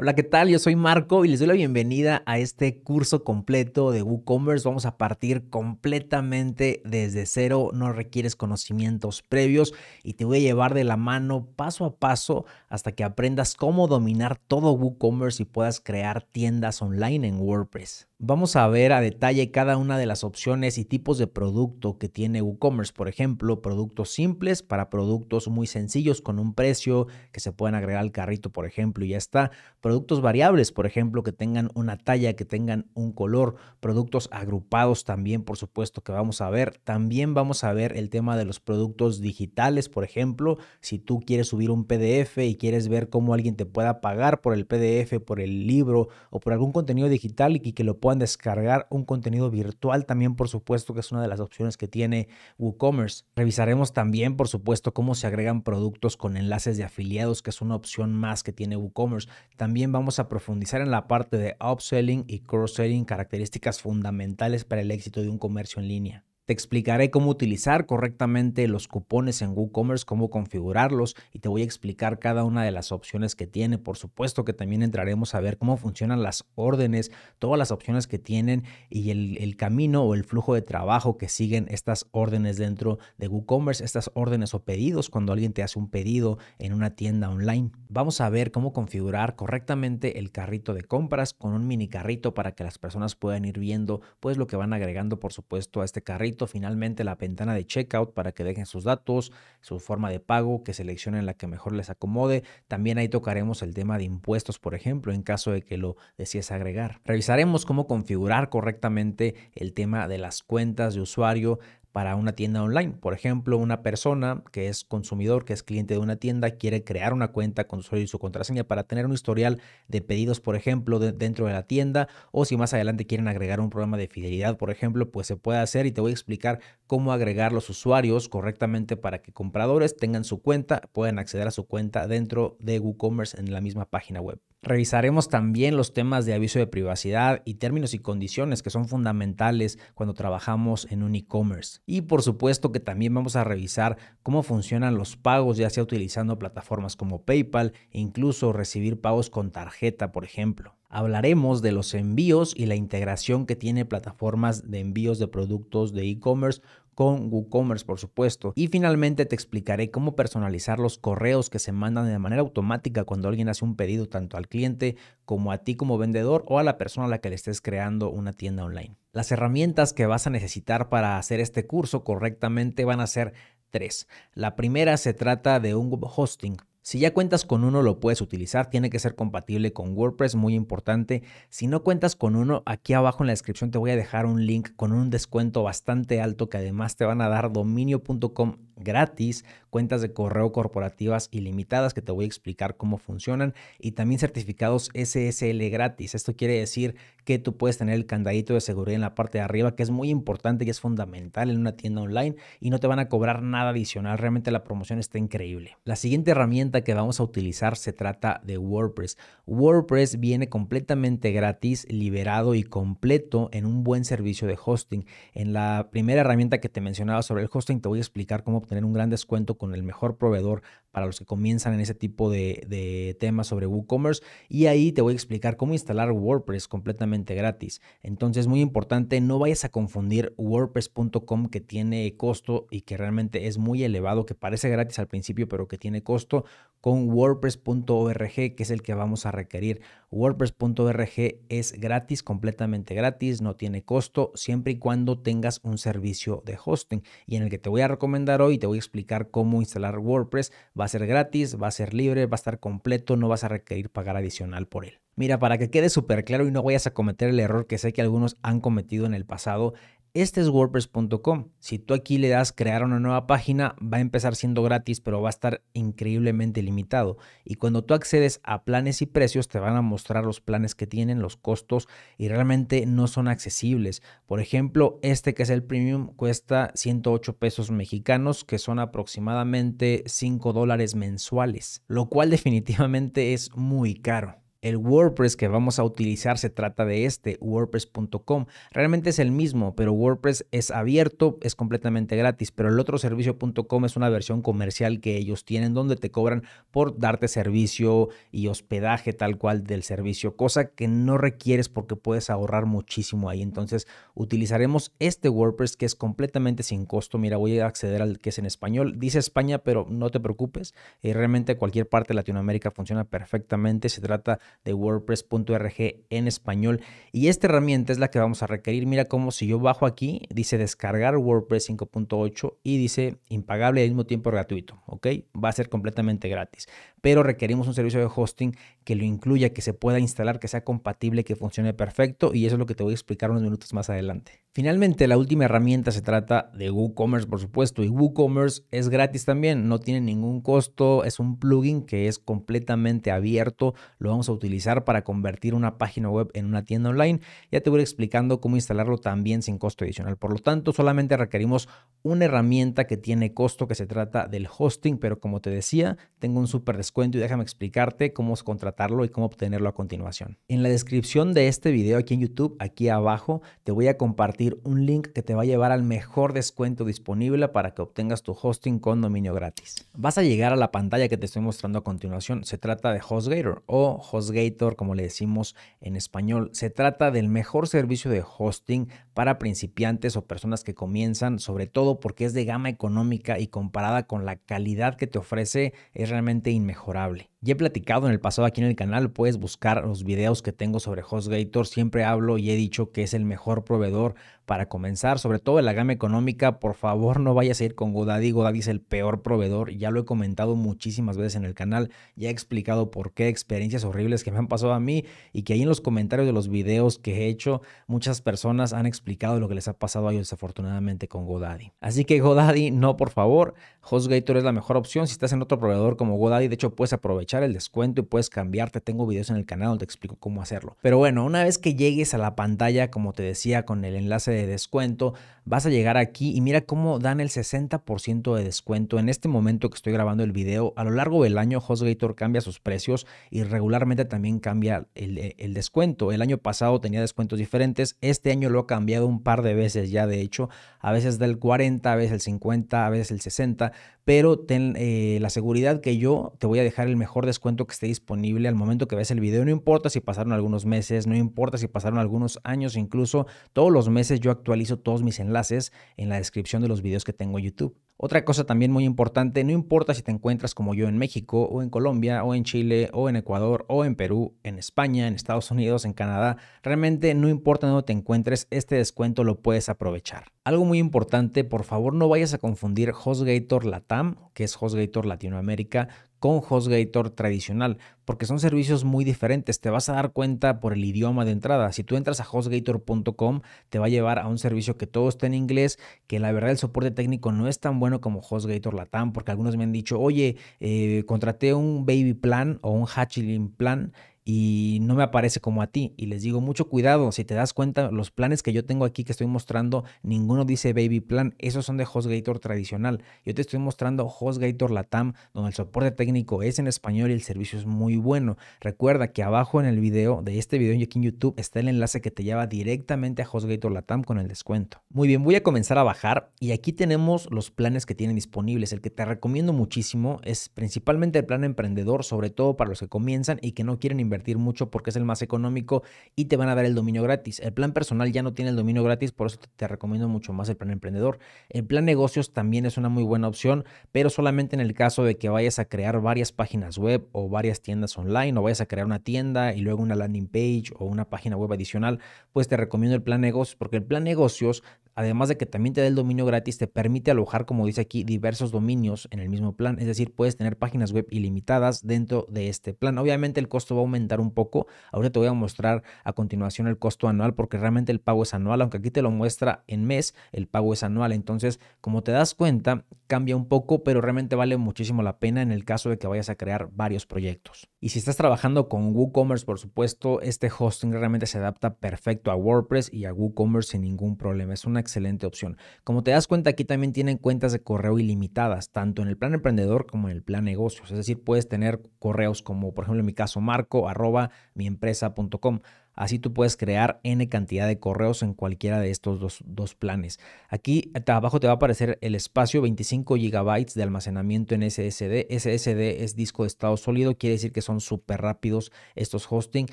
Hola, ¿qué tal? Yo soy Marco y les doy la bienvenida a este curso completo de WooCommerce. Vamos a partir completamente desde cero, no requieres conocimientos previos y te voy a llevar de la mano paso a paso hasta que aprendas cómo dominar todo WooCommerce y puedas crear tiendas online en WordPress. Vamos a ver a detalle cada una de las opciones y tipos de producto que tiene WooCommerce. Por ejemplo, productos simples para productos muy sencillos con un precio que se pueden agregar al carrito, por ejemplo, y ya está productos variables, por ejemplo, que tengan una talla, que tengan un color, productos agrupados también, por supuesto, que vamos a ver. También vamos a ver el tema de los productos digitales, por ejemplo, si tú quieres subir un PDF y quieres ver cómo alguien te pueda pagar por el PDF, por el libro o por algún contenido digital y que lo puedan descargar, un contenido virtual también, por supuesto, que es una de las opciones que tiene WooCommerce. Revisaremos también, por supuesto, cómo se agregan productos con enlaces de afiliados, que es una opción más que tiene WooCommerce. También también vamos a profundizar en la parte de upselling y cross-selling, características fundamentales para el éxito de un comercio en línea. Te explicaré cómo utilizar correctamente los cupones en WooCommerce, cómo configurarlos y te voy a explicar cada una de las opciones que tiene. Por supuesto que también entraremos a ver cómo funcionan las órdenes, todas las opciones que tienen y el, camino o el flujo de trabajo que siguen estas órdenes dentro de WooCommerce, estas órdenes o pedidos cuando alguien te hace un pedido en una tienda online. Vamos a ver cómo configurar correctamente el carrito de compras con un mini carrito para que las personas puedan ir viendo pues lo que van agregando por supuesto a este carrito finalmente la ventana de checkout para que dejen sus datos, su forma de pago, que seleccionen la que mejor les acomode. También ahí tocaremos el tema de impuestos, por ejemplo, en caso de que lo desees agregar. Revisaremos cómo configurar correctamente el tema de las cuentas de usuario para una tienda online. Por ejemplo, una persona que es consumidor, que es cliente de una tienda, quiere crear una cuenta con su usuario y su contraseña para tener un historial de pedidos, por ejemplo, dentro de la tienda. O si más adelante quieren agregar un programa de fidelidad, por ejemplo, pues se puede hacer y te voy a explicar cómo agregar los usuarios correctamente para que compradores tengan su cuenta, puedan acceder a su cuenta dentro de WooCommerce en la misma página web. Revisaremos también los temas de aviso de privacidad y términos y condiciones que son fundamentales cuando trabajamos en un e-commerce. Y por supuesto que también vamos a revisar cómo funcionan los pagos, ya sea utilizando plataformas como PayPal e incluso recibir pagos con tarjeta, por ejemplo. Hablaremos de los envíos y la integración que tiene plataformas de envíos de productos de e-commerce con WooCommerce, por supuesto. Y finalmente te explicaré cómo personalizar los correos que se mandan de manera automática cuando alguien hace un pedido tanto al cliente como a ti como vendedor o a la persona a la que le estés creando una tienda online. Las herramientas que vas a necesitar para hacer este curso correctamente van a ser tres. La primera se trata de un web hosting. Si ya cuentas con uno, lo puedes utilizar. Tiene que ser compatible con WordPress, muy importante. Si no cuentas con uno, aquí abajo en la descripción te voy a dejar un link con un descuento bastante alto que además te van a dar dominio.com gratis, cuentas de correo corporativas ilimitadas que te voy a explicar cómo funcionan y también certificados SSL gratis. Esto quiere decir que tú puedes tener el candadito de seguridad en la parte de arriba que es muy importante y es fundamental en una tienda online y no te van a cobrar nada adicional. Realmente la promoción está increíble. La siguiente herramienta que vamos a utilizar se trata de WordPress. WordPress viene completamente gratis, liberado y completo en un buen servicio de hosting. En la primera herramienta que te mencionaba sobre el hosting te voy a explicar cómo tener un gran descuento con el mejor proveedor para los que comienzan en ese tipo de, temas sobre WooCommerce y ahí te voy a explicar cómo instalar WordPress completamente gratis. Entonces, muy importante, no vayas a confundir wordpress.com que tiene costo y que realmente es muy elevado, que parece gratis al principio, pero que tiene costo, con wordpress.org, que es el que vamos a requerir. WordPress.org es gratis, completamente gratis, no tiene costo, siempre y cuando tengas un servicio de hosting y en el que te voy a recomendar hoy, te voy a explicar cómo instalar WordPress Va a ser gratis, va a ser libre, va a estar completo, no vas a requerir pagar adicional por él. Mira, para que quede súper claro y no vayas a cometer el error que sé que algunos han cometido en el pasado, este es wordpress.com. Si tú aquí le das crear una nueva página, va a empezar siendo gratis, pero va a estar increíblemente limitado. Y cuando tú accedes a planes y precios, te van a mostrar los planes que tienen, los costos, y realmente no son accesibles. Por ejemplo, este que es el premium cuesta 108 pesos mexicanos, que son aproximadamente 5 dólares mensuales, lo cual definitivamente es muy caro. El WordPress que vamos a utilizar se trata de este, wordpress.com. Realmente es el mismo, pero WordPress es abierto, es completamente gratis, pero el otro servicio.com es una versión comercial que ellos tienen donde te cobran por darte servicio y hospedaje tal cual del servicio, cosa que no requieres porque puedes ahorrar muchísimo ahí. Entonces utilizaremos este WordPress que es completamente sin costo. Mira, voy a acceder al que es en español. Dice España, pero no te preocupes. Eh, realmente cualquier parte de Latinoamérica funciona perfectamente. Se trata de wordpress.org en español. Y esta herramienta es la que vamos a requerir. Mira cómo si yo bajo aquí, dice descargar WordPress 5.8 y dice impagable al mismo tiempo gratuito. ¿Ok? Va a ser completamente gratis pero requerimos un servicio de hosting que lo incluya, que se pueda instalar, que sea compatible, que funcione perfecto y eso es lo que te voy a explicar unos minutos más adelante. Finalmente, la última herramienta se trata de WooCommerce, por supuesto, y WooCommerce es gratis también, no tiene ningún costo, es un plugin que es completamente abierto, lo vamos a utilizar para convertir una página web en una tienda online. Ya te voy a ir explicando cómo instalarlo también sin costo adicional. Por lo tanto, solamente requerimos una herramienta que tiene costo, que se trata del hosting, pero como te decía, tengo un súper y déjame explicarte cómo contratarlo y cómo obtenerlo a continuación. En la descripción de este video aquí en YouTube, aquí abajo, te voy a compartir un link que te va a llevar al mejor descuento disponible para que obtengas tu hosting con dominio gratis. Vas a llegar a la pantalla que te estoy mostrando a continuación. Se trata de HostGator o HostGator como le decimos en español. Se trata del mejor servicio de hosting para principiantes o personas que comienzan, sobre todo porque es de gama económica y comparada con la calidad que te ofrece es realmente inmejorable mejorable. Ya he platicado en el pasado aquí en el canal, puedes buscar los videos que tengo sobre HostGator. Siempre hablo y he dicho que es el mejor proveedor para comenzar, sobre todo en la gama económica. Por favor, no vayas a ir con Godaddy. Godaddy es el peor proveedor. Ya lo he comentado muchísimas veces en el canal. Ya he explicado por qué experiencias horribles que me han pasado a mí y que ahí en los comentarios de los videos que he hecho, muchas personas han explicado lo que les ha pasado a ellos desafortunadamente con Godaddy. Así que Godaddy, no, por favor. HostGator es la mejor opción. Si estás en otro proveedor como Godaddy, de hecho, puedes aprovechar el descuento y puedes cambiarte. Tengo videos en el canal donde te explico cómo hacerlo. Pero bueno, una vez que llegues a la pantalla, como te decía, con el enlace de descuento, vas a llegar aquí y mira cómo dan el 60% de descuento. En este momento que estoy grabando el video, a lo largo del año, HostGator cambia sus precios y regularmente también cambia el, eh, el descuento. El año pasado tenía descuentos diferentes. Este año lo ha cambiado un par de veces ya, de hecho. A veces del 40, a veces el 50, a veces el 60 pero ten eh, la seguridad que yo te voy a dejar el mejor descuento que esté disponible al momento que ves el video. No importa si pasaron algunos meses, no importa si pasaron algunos años, incluso todos los meses yo actualizo todos mis enlaces en la descripción de los videos que tengo en YouTube. Otra cosa también muy importante, no importa si te encuentras como yo en México o en Colombia o en Chile o en Ecuador o en Perú, en España, en Estados Unidos, en Canadá, realmente no importa dónde te encuentres, este descuento lo puedes aprovechar. Algo muy importante, por favor no vayas a confundir HostGator Latam, que es HostGator Latinoamérica, con HostGator tradicional, porque son servicios muy diferentes. Te vas a dar cuenta por el idioma de entrada. Si tú entras a hostgator.com, te va a llevar a un servicio que todo está en inglés, que la verdad el soporte técnico no es tan bueno como HostGator Latam, porque algunos me han dicho, oye, eh, contraté un baby plan o un hatchling plan y no me aparece como a ti. Y les digo, mucho cuidado, si te das cuenta, los planes que yo tengo aquí que estoy mostrando, ninguno dice Baby Plan, esos son de HostGator tradicional. Yo te estoy mostrando HostGator Latam, donde el soporte técnico es en español y el servicio es muy bueno. Recuerda que abajo en el video, de este video aquí en YouTube, está el enlace que te lleva directamente a HostGator Latam con el descuento. Muy bien, voy a comenzar a bajar y aquí tenemos los planes que tienen disponibles. El que te recomiendo muchísimo es principalmente el plan emprendedor, sobre todo para los que comienzan y que no quieren invertir mucho porque es el más económico y te van a dar el dominio gratis. El plan personal ya no tiene el dominio gratis, por eso te recomiendo mucho más el plan emprendedor. El plan negocios también es una muy buena opción, pero solamente en el caso de que vayas a crear varias páginas web o varias tiendas online o vayas a crear una tienda y luego una landing page o una página web adicional, pues te recomiendo el plan negocios porque el plan negocios Además de que también te da el dominio gratis, te permite alojar, como dice aquí, diversos dominios en el mismo plan. Es decir, puedes tener páginas web ilimitadas dentro de este plan. Obviamente el costo va a aumentar un poco. Ahora te voy a mostrar a continuación el costo anual porque realmente el pago es anual. Aunque aquí te lo muestra en mes, el pago es anual. Entonces, como te das cuenta, cambia un poco, pero realmente vale muchísimo la pena en el caso de que vayas a crear varios proyectos. Y si estás trabajando con WooCommerce, por supuesto, este hosting realmente se adapta perfecto a WordPress y a WooCommerce sin ningún problema. Es una excelente opción. Como te das cuenta, aquí también tienen cuentas de correo ilimitadas, tanto en el plan emprendedor como en el plan negocios. Es decir, puedes tener correos como, por ejemplo, en mi caso, marco arroba miempresa.com. Así tú puedes crear n cantidad de correos en cualquiera de estos dos, planes. Aquí abajo te va a aparecer el espacio 25 GB de almacenamiento en SSD. SSD es disco de estado sólido, quiere decir que son súper rápidos estos hosting.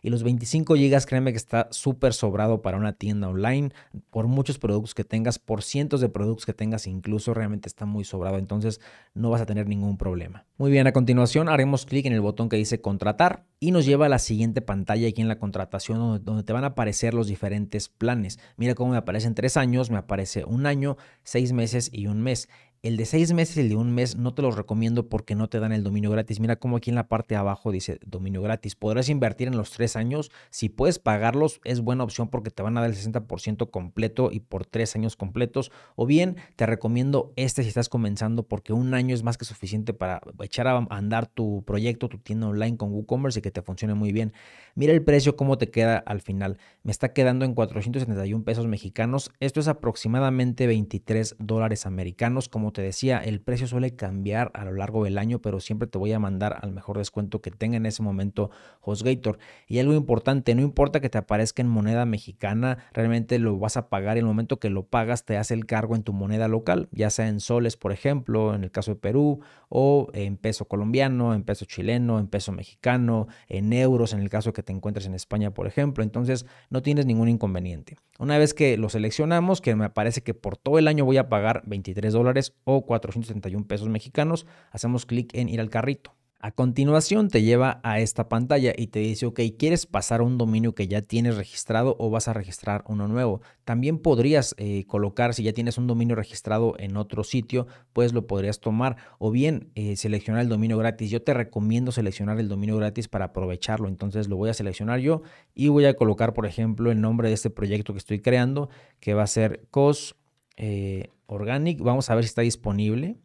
Y los 25 GB, créeme que está súper sobrado para una tienda online, por muchos productos que tengas, por cientos de productos que tengas, incluso realmente está muy sobrado. Entonces no vas a tener ningún problema. Muy bien, a continuación haremos clic en el botón que dice contratar y nos lleva a la siguiente pantalla aquí en la contratación donde, te van a aparecer los diferentes planes. Mira cómo me aparecen tres años, me aparece un año, seis meses y un mes. El de seis meses y el de un mes no te los recomiendo porque no te dan el dominio gratis. Mira como aquí en la parte de abajo dice dominio gratis. Podrás invertir en los tres años. Si puedes pagarlos, es buena opción porque te van a dar el 60% completo y por tres años completos. O bien te recomiendo este si estás comenzando porque un año es más que suficiente para echar a andar tu proyecto, tu tienda online con WooCommerce y que te funcione muy bien. Mira el precio, cómo te queda al final. Me está quedando en 471 pesos mexicanos. Esto es aproximadamente 23 dólares americanos. Como como te decía, el precio suele cambiar a lo largo del año, pero siempre te voy a mandar al mejor descuento que tenga en ese momento HostGator. Y algo importante, no importa que te aparezca en moneda mexicana, realmente lo vas a pagar el momento que lo pagas te hace el cargo en tu moneda local, ya sea en soles, por ejemplo, en el caso de Perú, o en peso colombiano, en peso chileno, en peso mexicano, en euros, en el caso que te encuentres en España, por ejemplo. Entonces, no tienes ningún inconveniente. Una vez que lo seleccionamos, que me parece que por todo el año voy a pagar 23 dólares o 471 pesos mexicanos, hacemos clic en ir al carrito. A continuación te lleva a esta pantalla y te dice, ok, ¿quieres pasar a un dominio que ya tienes registrado o vas a registrar uno nuevo? También podrías eh, colocar, si ya tienes un dominio registrado en otro sitio, pues lo podrías tomar o bien eh, seleccionar el dominio gratis. Yo te recomiendo seleccionar el dominio gratis para aprovecharlo. Entonces lo voy a seleccionar yo y voy a colocar, por ejemplo, el nombre de este proyecto que estoy creando, que va a ser COS. Eh, Organic. Vamos a ver si está disponible.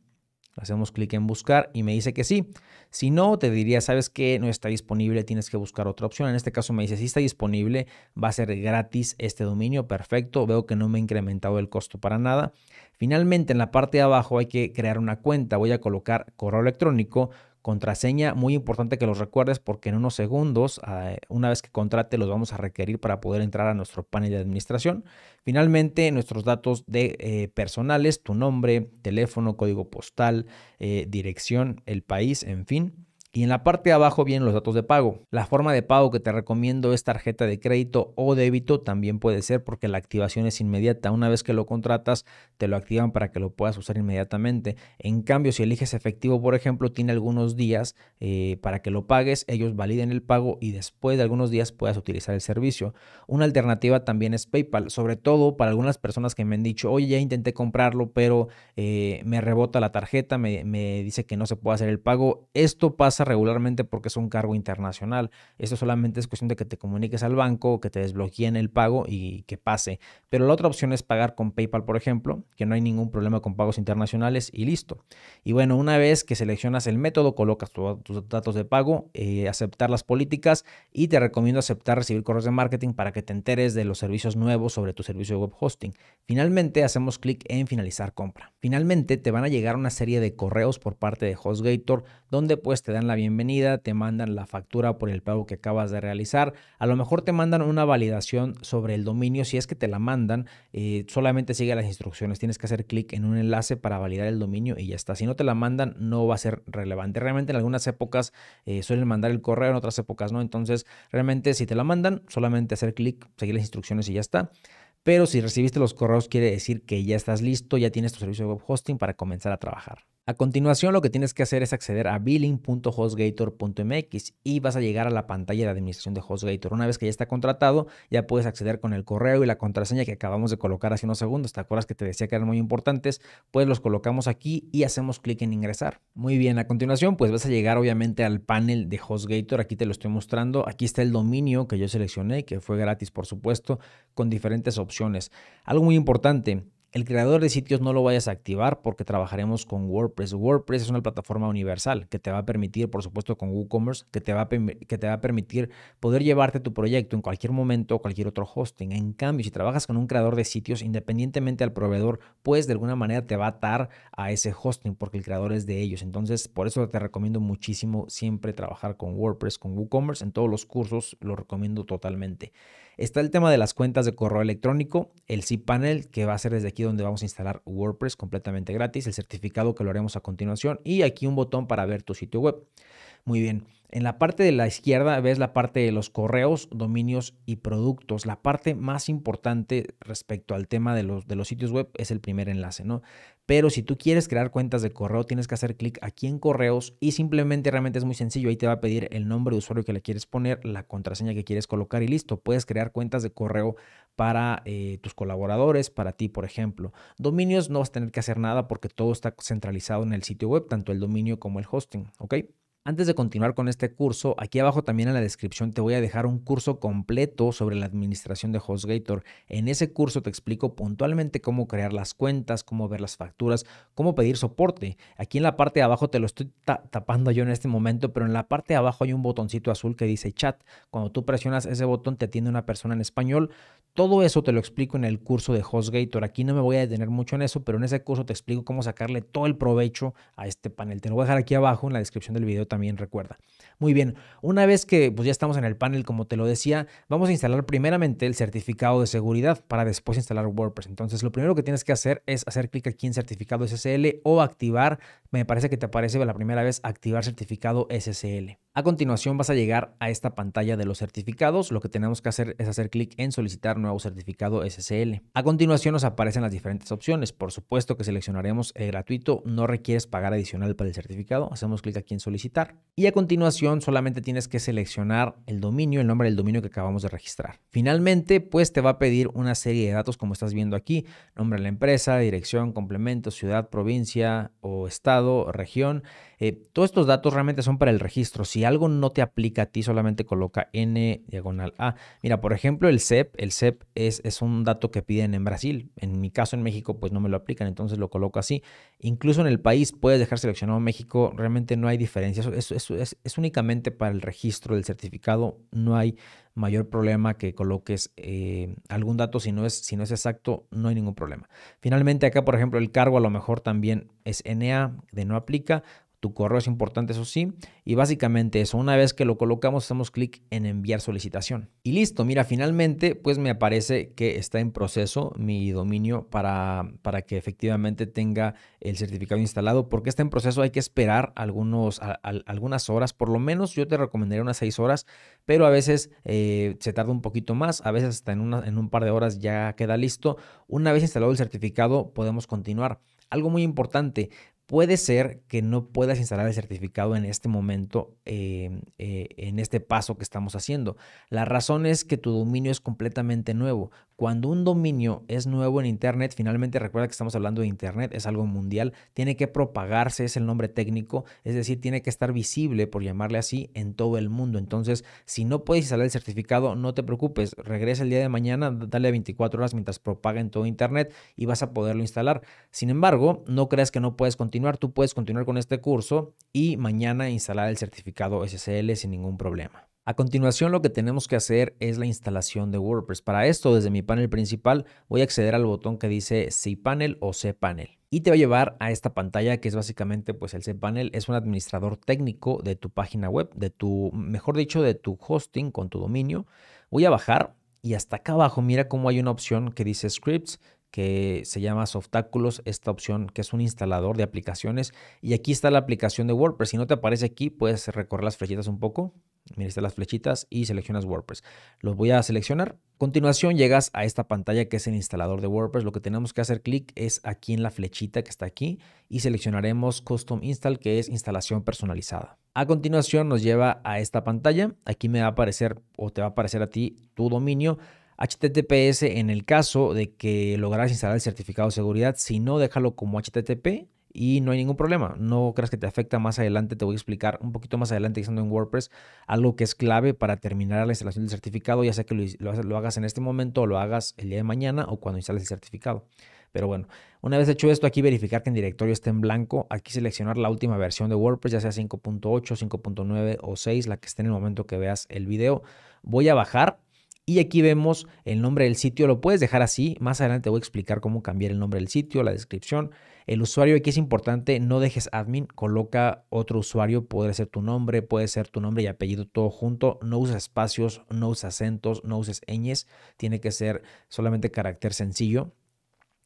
Hacemos clic en buscar y me dice que sí. Si no, te diría, sabes que no está disponible, tienes que buscar otra opción. En este caso me dice, si está disponible, va a ser gratis este dominio. Perfecto, veo que no me ha incrementado el costo para nada. Finalmente, en la parte de abajo hay que crear una cuenta. Voy a colocar correo electrónico contraseña, muy importante que los recuerdes porque en unos segundos, eh, una vez que contrate, los vamos a requerir para poder entrar a nuestro panel de administración. Finalmente, nuestros datos de eh, personales, tu nombre, teléfono, código postal, eh, dirección, el país, en fin. Y en la parte de abajo vienen los datos de pago. La forma de pago que te recomiendo es tarjeta de crédito o débito, también puede ser porque la activación es inmediata. Una vez que lo contratas, te lo activan para que lo puedas usar inmediatamente. En cambio, si eliges efectivo, por ejemplo, tiene algunos días eh, para que lo pagues, ellos validen el pago y después de algunos días puedas utilizar el servicio. Una alternativa también es PayPal, sobre todo para algunas personas que me han dicho, oye, ya intenté comprarlo, pero eh, me rebota la tarjeta, me dice que no se puede hacer el pago. Esto pasa regularmente porque es un cargo internacional. Esto solamente es cuestión de que te comuniques al banco, que te desbloqueen el pago y que pase. Pero la otra opción es pagar con PayPal, por ejemplo, que no hay ningún problema con pagos internacionales y listo. Y bueno, una vez que seleccionas el método, colocas tus datos de pago, eh, aceptar las políticas y te recomiendo aceptar recibir correos de marketing para que te enteres de los servicios nuevos sobre tu servicio de web hosting. Finalmente, hacemos clic en finalizar compra. Finalmente, te van a llegar una serie de correos por parte de HostGator donde pues te dan la bienvenida, te mandan la factura por el pago que acabas de realizar, a lo mejor te mandan una validación sobre el dominio, si es que te la mandan, eh, solamente sigue las instrucciones, tienes que hacer clic en un enlace para validar el dominio y ya está, si no te la mandan no va a ser relevante, realmente en algunas épocas eh, suelen mandar el correo, en otras épocas no, entonces realmente si te la mandan solamente hacer clic, seguir las instrucciones y ya está. Pero si recibiste los correos quiere decir que ya estás listo, ya tienes tu servicio de web hosting para comenzar a trabajar. A continuación lo que tienes que hacer es acceder a billing.hostgator.mx y vas a llegar a la pantalla de administración de HostGator. Una vez que ya está contratado, ya puedes acceder con el correo y la contraseña que acabamos de colocar hace unos segundos. ¿Te acuerdas que te decía que eran muy importantes? Pues los colocamos aquí y hacemos clic en ingresar. Muy bien, a continuación pues vas a llegar obviamente al panel de HostGator. Aquí te lo estoy mostrando. Aquí está el dominio que yo seleccioné, que fue gratis por supuesto, con diferentes opciones. Algo muy importante, el creador de sitios no lo vayas a activar porque trabajaremos con WordPress. WordPress es una plataforma universal que te va a permitir, por supuesto, con WooCommerce, que te va a, que te va a permitir poder llevarte tu proyecto en cualquier momento o cualquier otro hosting. En cambio, si trabajas con un creador de sitios, independientemente al proveedor, pues de alguna manera te va a atar a ese hosting porque el creador es de ellos. Entonces, por eso te recomiendo muchísimo siempre trabajar con WordPress, con WooCommerce. En todos los cursos lo recomiendo totalmente. Está el tema de las cuentas de correo electrónico, el cPanel, que va a ser desde aquí donde vamos a instalar WordPress completamente gratis, el certificado que lo haremos a continuación y aquí un botón para ver tu sitio web. Muy bien. En la parte de la izquierda ves la parte de los correos, dominios y productos. La parte más importante respecto al tema de los, de los sitios web es el primer enlace, ¿no? Pero si tú quieres crear cuentas de correo, tienes que hacer clic aquí en correos y simplemente realmente es muy sencillo. Ahí te va a pedir el nombre de usuario que le quieres poner, la contraseña que quieres colocar y listo. Puedes crear cuentas de correo para eh, tus colaboradores, para ti, por ejemplo. Dominios no vas a tener que hacer nada porque todo está centralizado en el sitio web, tanto el dominio como el hosting, ¿ok? Antes de continuar con este curso, aquí abajo también en la descripción te voy a dejar un curso completo sobre la administración de HostGator. En ese curso te explico puntualmente cómo crear las cuentas, cómo ver las facturas, cómo pedir soporte. Aquí en la parte de abajo te lo estoy tapando yo en este momento, pero en la parte de abajo hay un botoncito azul que dice chat. Cuando tú presionas ese botón te atiende una persona en español. Todo eso te lo explico en el curso de HostGator. Aquí no me voy a detener mucho en eso, pero en ese curso te explico cómo sacarle todo el provecho a este panel. Te lo voy a dejar aquí abajo en la descripción del video también recuerda. Muy bien, una vez que pues, ya estamos en el panel, como te lo decía, vamos a instalar primeramente el certificado de seguridad para después instalar WordPress. Entonces, lo primero que tienes que hacer es hacer clic aquí en certificado SSL o activar, me parece que te aparece la primera vez, activar certificado SSL. A continuación vas a llegar a esta pantalla de los certificados. Lo que tenemos que hacer es hacer clic en solicitar nuevo certificado SSL. A continuación nos aparecen las diferentes opciones. Por supuesto que seleccionaremos el gratuito, no requieres pagar adicional para el certificado. Hacemos clic aquí en solicitar y a continuación solamente tienes que seleccionar el dominio, el nombre del dominio que acabamos de registrar. Finalmente, pues te va a pedir una serie de datos como estás viendo aquí. Nombre de la empresa, dirección, complemento, ciudad, provincia o estado, región, eh, todos estos datos realmente son para el registro. Si algo no te aplica a ti, solamente coloca N diagonal A. Mira, por ejemplo, el CEP. El CEP es, es un dato que piden en Brasil. En mi caso, en México, pues no me lo aplican, entonces lo coloco así. Incluso en el país puedes dejar seleccionado México. Realmente no hay diferencia. es, únicamente para el registro del certificado. No hay mayor problema que coloques eh, algún dato si no, es, si no es exacto, no hay ningún problema. Finalmente acá, por ejemplo, el cargo a lo mejor también es NA, de no aplica, tu correo es importante, eso sí. Y básicamente eso, una vez que lo colocamos, hacemos clic en enviar solicitación. Y listo, mira, finalmente pues me aparece que está en proceso mi dominio para, para que efectivamente tenga el certificado instalado. Porque está en proceso, hay que esperar algunos, algunas horas, por lo menos yo te recomendaría unas seis horas, pero a veces eh, se tarda un poquito más, a veces hasta en, una, en un par de horas ya queda listo. Una vez instalado el certificado podemos continuar. Algo muy importante, Puede ser que no puedas instalar el certificado en este momento, em, eh, en este paso que estamos haciendo. La razón es que tu dominio es completamente nuevo. Cuando un dominio es nuevo en Internet, finalmente recuerda que estamos hablando de Internet, es algo mundial, tiene que propagarse, es el nombre técnico, es decir, tiene que estar visible, por llamarle así, en todo el mundo. Entonces, si no puedes instalar el certificado, no te preocupes, regresa el día de mañana, dale 24 horas mientras propaga en todo Internet y vas a poderlo instalar. Sin embargo, no creas que no puedes continuar, tú puedes continuar con este curso y mañana instalar el certificado SSL sin ningún problema. A continuación lo que tenemos que hacer es la instalación de WordPress. Para esto, desde mi panel principal, voy a acceder al botón que dice cPanel o cPanel y te va a llevar a esta pantalla que es básicamente pues el cPanel es un administrador técnico de tu página web, de tu, mejor dicho, de tu hosting con tu dominio. Voy a bajar y hasta acá abajo mira cómo hay una opción que dice scripts que se llama Softáculos, esta opción que es un instalador de aplicaciones. Y aquí está la aplicación de WordPress. Si no te aparece aquí, puedes recorrer las flechitas un poco Mira, están las flechitas y seleccionas WordPress. Los voy a seleccionar. A continuación llegas a esta pantalla que es el instalador de WordPress. Lo que tenemos que hacer clic es aquí en la flechita que está aquí y seleccionaremos Custom Install que es instalación personalizada. A continuación nos lleva a esta pantalla. Aquí me va a aparecer o te va a aparecer a ti tu dominio. HTTPS en el caso de que logras instalar el certificado de seguridad. Si no, déjalo como HTTP y no hay ningún problema. No creas que te afecta más adelante. Te voy a explicar un poquito más adelante, estando en WordPress, algo que es clave para terminar la instalación del certificado, ya sea que lo, hagas en este momento o lo hagas el día de mañana o cuando instales el certificado. Pero bueno, una vez hecho esto, aquí verificar que el directorio esté en blanco, aquí seleccionar la última versión de WordPress, ya sea 5.8, 5.9 o 6, la que esté en el momento que veas el video. Voy a bajar y aquí vemos el nombre del sitio, lo puedes dejar así, más adelante voy a explicar cómo cambiar el nombre del sitio, la descripción, el usuario aquí es importante, no dejes admin, coloca otro usuario, puede ser tu nombre, puede ser tu nombre y apellido todo junto, no uses espacios, no uses acentos, no uses ñes, tiene que ser solamente carácter sencillo.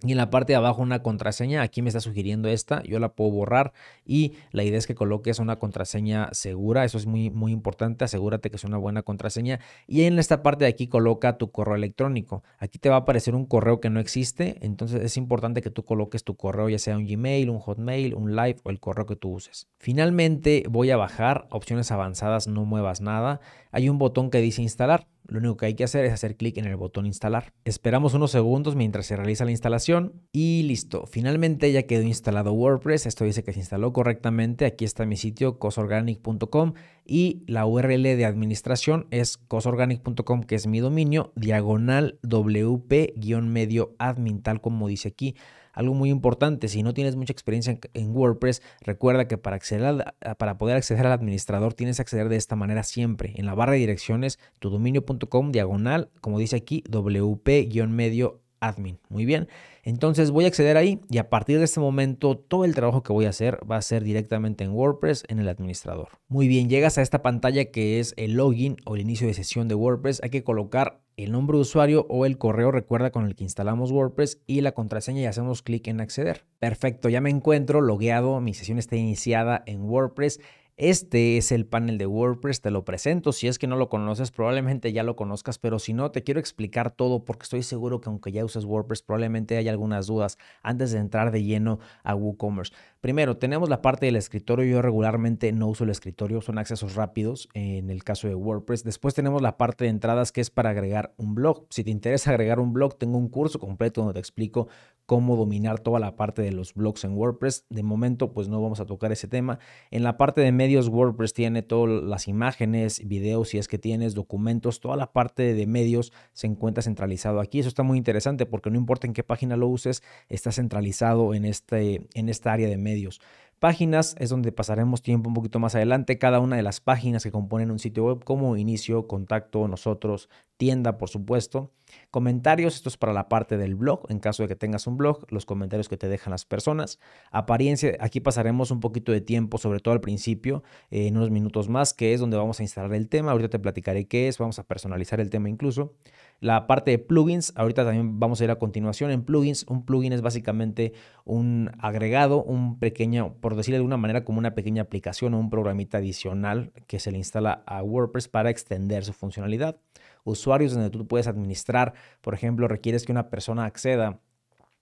Y en la parte de abajo una contraseña, aquí me está sugiriendo esta, yo la puedo borrar y la idea es que coloques una contraseña segura, eso es muy, muy importante, asegúrate que es una buena contraseña. Y en esta parte de aquí coloca tu correo electrónico, aquí te va a aparecer un correo que no existe, entonces es importante que tú coloques tu correo, ya sea un Gmail, un Hotmail, un Live o el correo que tú uses. Finalmente voy a bajar, opciones avanzadas, no muevas nada, hay un botón que dice instalar. Lo único que hay que hacer es hacer clic en el botón instalar. Esperamos unos segundos mientras se realiza la instalación y listo. Finalmente ya quedó instalado WordPress. Esto dice que se instaló correctamente. Aquí está mi sitio cosorganic.com y la URL de administración es cosorganic.com que es mi dominio diagonal wp-medio admin tal como dice aquí. Algo muy importante, si no tienes mucha experiencia en, WordPress, recuerda que para, acceder para poder acceder al administrador tienes que acceder de esta manera siempre. En la barra de direcciones, tu dominio.com diagonal, como dice aquí, wp-medio admin. Muy bien. Entonces voy a acceder ahí y a partir de este momento todo el trabajo que voy a hacer va a ser directamente en WordPress en el administrador. Muy bien, llegas a esta pantalla que es el login o el inicio de sesión de WordPress. Hay que colocar el nombre de usuario o el correo recuerda con el que instalamos WordPress y la contraseña y hacemos clic en acceder. Perfecto, ya me encuentro logueado, mi sesión está iniciada en WordPress. Este es el panel de WordPress, te lo presento. Si es que no lo conoces, probablemente ya lo conozcas, pero si no, te quiero explicar todo porque estoy seguro que aunque ya uses WordPress, probablemente hay algunas dudas antes de entrar de lleno a WooCommerce. Primero, tenemos la parte del escritorio. Yo regularmente no uso el escritorio, son accesos rápidos eh, en el caso de WordPress. Después tenemos la parte de entradas que es para agregar un blog. Si te interesa agregar un blog, tengo un curso completo donde te explico cómo dominar toda la parte de los blogs en WordPress. De momento, pues no vamos a tocar ese tema. En la parte de medios WordPress tiene todas las imágenes, videos, si es que tienes, documentos, toda la parte de medios se encuentra centralizado aquí. Eso está muy interesante porque no importa en qué página lo uses, está centralizado en, este, en esta área de medios. Páginas es donde pasaremos tiempo un poquito más adelante. Cada una de las páginas que componen un sitio web como inicio, contacto, nosotros, tienda, por supuesto. Comentarios, esto es para la parte del blog, en caso de que tengas un blog, los comentarios que te dejan las personas. Apariencia, aquí pasaremos un poquito de tiempo, sobre todo al principio, eh, en unos minutos más, que es donde vamos a instalar el tema. Ahorita te platicaré qué es, vamos a personalizar el tema incluso. La parte de plugins, ahorita también vamos a ir a continuación en plugins. Un plugin es básicamente un agregado, un pequeño, por decirlo de alguna manera, como una pequeña aplicación o un programita adicional que se le instala a WordPress para extender su funcionalidad usuarios donde tú puedes administrar. Por ejemplo, requieres que una persona acceda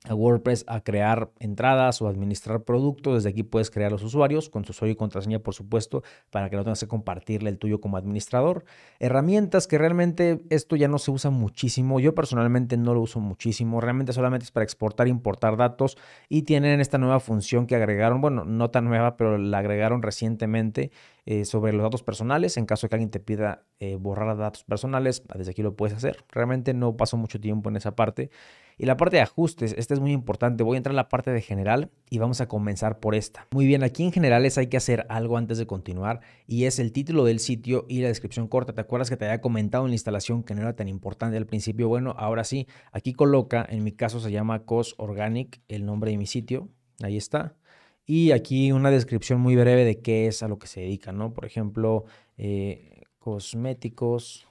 a WordPress a crear entradas o administrar productos. Desde aquí puedes crear los usuarios con su usuario y contraseña, por supuesto, para que no tengas que compartirle el tuyo como administrador. Herramientas que realmente esto ya no se usa muchísimo. Yo personalmente no lo uso muchísimo. Realmente solamente es para exportar, e importar datos y tienen esta nueva función que agregaron. Bueno, no tan nueva, pero la agregaron recientemente eh, sobre los datos personales. En caso de que alguien te pida eh, borrar datos personales, desde aquí lo puedes hacer. Realmente no paso mucho tiempo en esa parte. Y la parte de ajustes, esta es muy importante. Voy a entrar en la parte de general y vamos a comenzar por esta. Muy bien, aquí en generales hay que hacer algo antes de continuar y es el título del sitio y la descripción corta. ¿Te acuerdas que te había comentado en la instalación que no era tan importante al principio? Bueno, ahora sí, aquí coloca, en mi caso se llama Cos Organic, el nombre de mi sitio. Ahí está. Y aquí una descripción muy breve de qué es a lo que se dedica, ¿no? Por ejemplo, eh, cosméticos,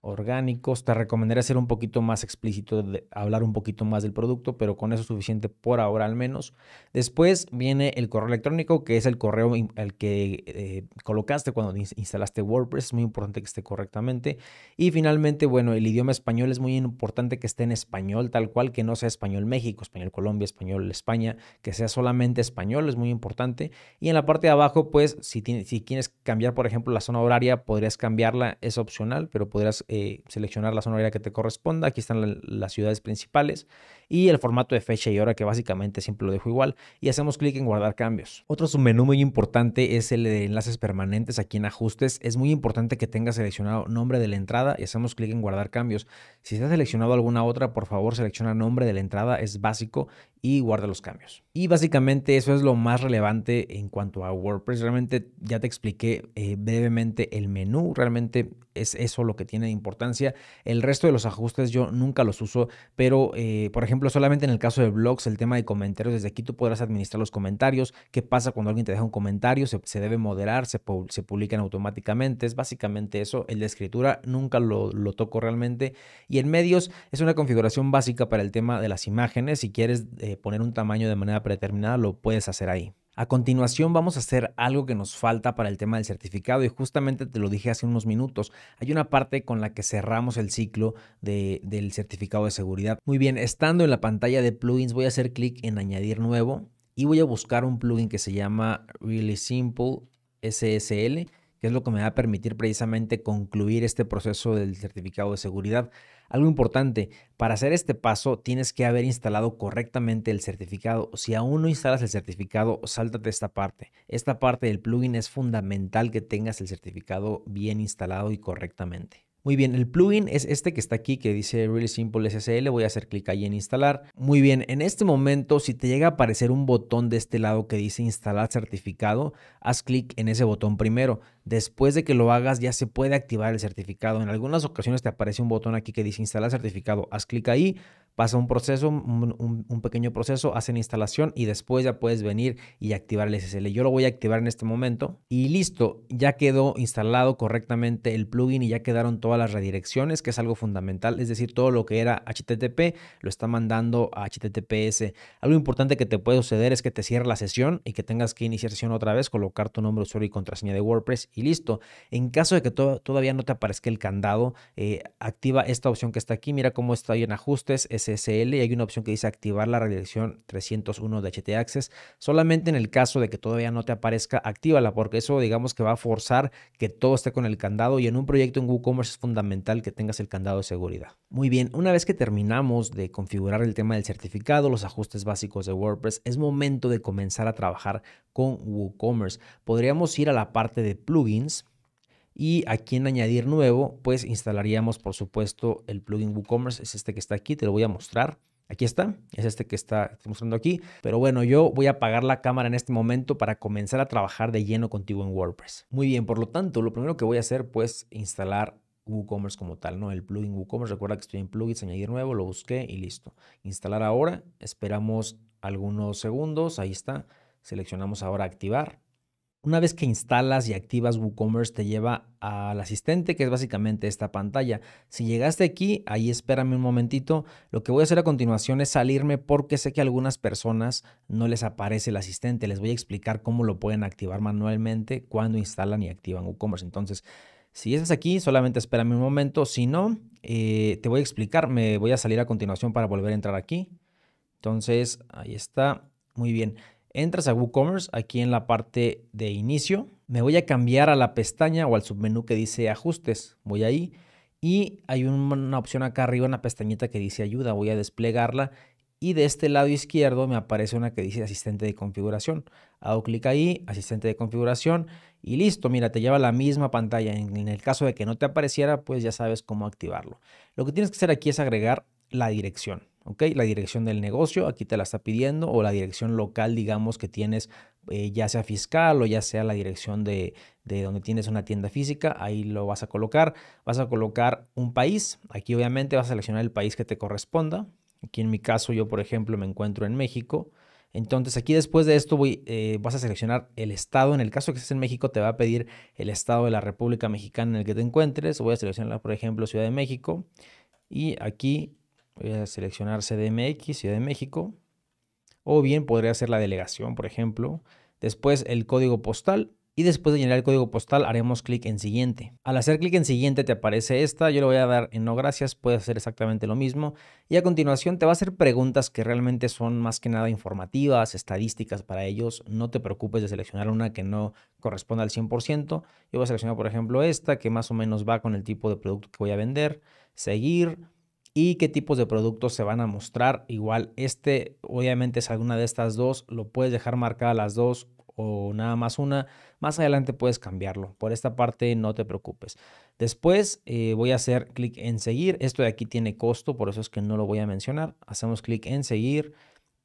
orgánicos. Te recomendaría ser un poquito más explícito, de hablar un poquito más del producto, pero con eso es suficiente por ahora al menos. Después viene el correo electrónico, que es el correo el que eh, colocaste cuando instalaste WordPress. Es muy importante que esté correctamente. Y finalmente, bueno, el idioma español es muy importante que esté en español, tal cual, que no sea español México, español Colombia, español España, que sea solamente español, es muy importante. Y en la parte de abajo, pues, si, tienes, si quieres cambiar, por ejemplo, la zona horaria, podrías cambiarla, es opcional, pero podrías eh, seleccionar la zona horaria que te corresponda. Aquí están las ciudades principales y el formato de fecha y hora que básicamente siempre lo dejo igual y hacemos clic en guardar cambios. Otro submenú muy importante es el de enlaces permanentes aquí en ajustes. Es muy importante que tengas seleccionado nombre de la entrada y hacemos clic en guardar cambios. Si está seleccionado alguna otra, por favor selecciona nombre de la entrada, es básico y guarda los cambios. Y básicamente eso es lo más relevante en cuanto a WordPress. Realmente ya te expliqué eh, brevemente el menú, realmente es eso lo que tiene de importancia. El resto de los ajustes yo nunca los uso, pero eh, por ejemplo, ejemplo, solamente en el caso de blogs, el tema de comentarios, desde aquí tú podrás administrar los comentarios. ¿Qué pasa cuando alguien te deja un comentario? Se, debe moderar, se, se, publican automáticamente. Es básicamente eso. El de escritura nunca lo, lo toco realmente. Y en medios es una configuración básica para el tema de las imágenes. Si quieres eh, poner un tamaño de manera predeterminada, lo puedes hacer ahí. A continuación vamos a hacer algo que nos falta para el tema del certificado y justamente te lo dije hace unos minutos. Hay una parte con la que cerramos el ciclo de, del certificado de seguridad. Muy bien, estando en la pantalla de plugins voy a hacer clic en añadir nuevo y voy a buscar un plugin que se llama Really Simple SSL, que es lo que me va a permitir precisamente concluir este proceso del certificado de seguridad. Algo importante, para hacer este paso tienes que haber instalado correctamente el certificado. Si aún no instalas el certificado, sáltate esta parte. Esta parte del plugin es fundamental que tengas el certificado bien instalado y correctamente. Muy bien, el plugin es este que está aquí que dice Really Simple SSL, voy a hacer clic ahí en instalar. Muy bien, en este momento si te llega a aparecer un botón de este lado que dice instalar certificado, haz clic en ese botón primero. Después de que lo hagas ya se puede activar el certificado. En algunas ocasiones te aparece un botón aquí que dice instalar certificado, haz clic ahí, pasa un proceso, un, pequeño proceso, hacen instalación y después ya puedes venir y activar el SSL. Yo lo voy a activar en este momento y listo, ya quedó instalado correctamente el plugin y ya quedaron todas las redirecciones, que es algo fundamental, es decir, todo lo que era HTTP lo está mandando a HTTPS. Algo importante que te puede suceder es que te cierre la sesión y que tengas que iniciar sesión otra vez, colocar tu nombre, usuario y contraseña de WordPress y listo. En caso de que todavía no te aparezca el candado, eh, activa esta opción que está aquí, mira cómo está ahí en ajustes, es SSL y hay una opción que dice activar la redirección 301 de HT-Access. Solamente en el caso de que todavía no te aparezca, actívala porque eso digamos que va a forzar que todo esté con el candado y en un proyecto en WooCommerce es fundamental que tengas el candado de seguridad. Muy bien, una vez que terminamos de configurar el tema del certificado, los ajustes básicos de WordPress, es momento de comenzar a trabajar con WooCommerce. Podríamos ir a la parte de plugins y aquí en añadir nuevo, pues instalaríamos por supuesto el plugin WooCommerce, es este que está aquí, te lo voy a mostrar. Aquí está, es este que está mostrando aquí. Pero bueno, yo voy a apagar la cámara en este momento para comenzar a trabajar de lleno contigo en WordPress. Muy bien, por lo tanto, lo primero que voy a hacer, pues instalar WooCommerce como tal, ¿no? El plugin WooCommerce, recuerda que estoy en plugins, añadir nuevo, lo busqué y listo. Instalar ahora, esperamos algunos segundos, ahí está. Seleccionamos ahora activar una vez que instalas y activas WooCommerce te lleva al asistente que es básicamente esta pantalla. Si llegaste aquí, ahí espérame un momentito. Lo que voy a hacer a continuación es salirme porque sé que a algunas personas no les aparece el asistente. Les voy a explicar cómo lo pueden activar manualmente cuando instalan y activan WooCommerce. Entonces, si estás aquí, solamente espérame un momento. Si no, eh, te voy a explicar. Me voy a salir a continuación para volver a entrar aquí. Entonces, ahí está. Muy bien. Entras a WooCommerce aquí en la parte de inicio. Me voy a cambiar a la pestaña o al submenú que dice ajustes. Voy ahí y hay una opción acá arriba, una pestañita que dice ayuda. Voy a desplegarla y de este lado izquierdo me aparece una que dice asistente de configuración. Hago clic ahí, asistente de configuración y listo, mira, te lleva la misma pantalla. En el caso de que no te apareciera, pues ya sabes cómo activarlo. Lo que tienes que hacer aquí es agregar la dirección. La dirección del negocio, aquí te la está pidiendo, o la dirección local, digamos, que tienes, eh, ya sea fiscal o ya sea la dirección de, donde tienes una tienda física, ahí lo vas a colocar. Vas a colocar un país, aquí obviamente vas a seleccionar el país que te corresponda. Aquí en mi caso, yo por ejemplo me encuentro en México. Entonces aquí después de esto eh, vas a seleccionar el estado. En el caso que estés en México te va a pedir el estado de la República Mexicana en el que te encuentres. Voy a seleccionar por ejemplo Ciudad de México. Y aquí Voy a seleccionar CDMX, Ciudad de México. O bien podría hacer la delegación, por ejemplo. Después el código postal. Y después de llenar el código postal haremos clic en siguiente. Al hacer clic en siguiente te aparece esta. Yo le voy a dar en no gracias. Puedes hacer exactamente lo mismo. Y a continuación te va a hacer preguntas que realmente son más que nada informativas, estadísticas para ellos. No te preocupes de seleccionar una que no corresponda al 100%. Yo voy a seleccionar por ejemplo esta que más o menos va con el tipo de producto que voy a vender. Seguir y qué tipos de productos se van a mostrar. Igual este, obviamente es alguna de estas dos, lo puedes dejar marcada las dos o nada más una. Más adelante puedes cambiarlo. Por esta parte no te preocupes. Después eh, voy a hacer clic en seguir. Esto de aquí tiene costo, por eso es que no lo voy a mencionar. Hacemos clic en seguir.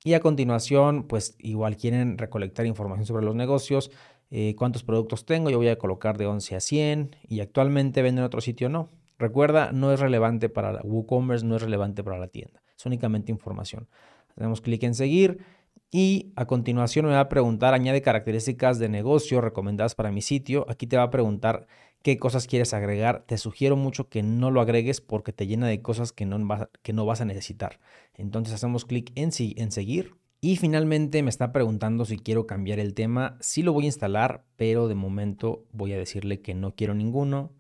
Y a continuación, pues igual quieren recolectar información sobre los negocios. Eh, cuántos productos tengo, yo voy a colocar de 11 a 100 y actualmente venden en otro sitio o no, Recuerda, no es relevante para WooCommerce, no es relevante para la tienda, es únicamente información. Hacemos clic en seguir y a continuación me va a preguntar, añade características de negocio recomendadas para mi sitio. Aquí te va a preguntar qué cosas quieres agregar. Te sugiero mucho que no lo agregues porque te llena de cosas que no, vas, a necesitar. Entonces hacemos clic en, en seguir. Y finalmente me está preguntando si quiero cambiar el tema. Sí lo voy a instalar, pero de momento voy a decirle que no quiero ninguno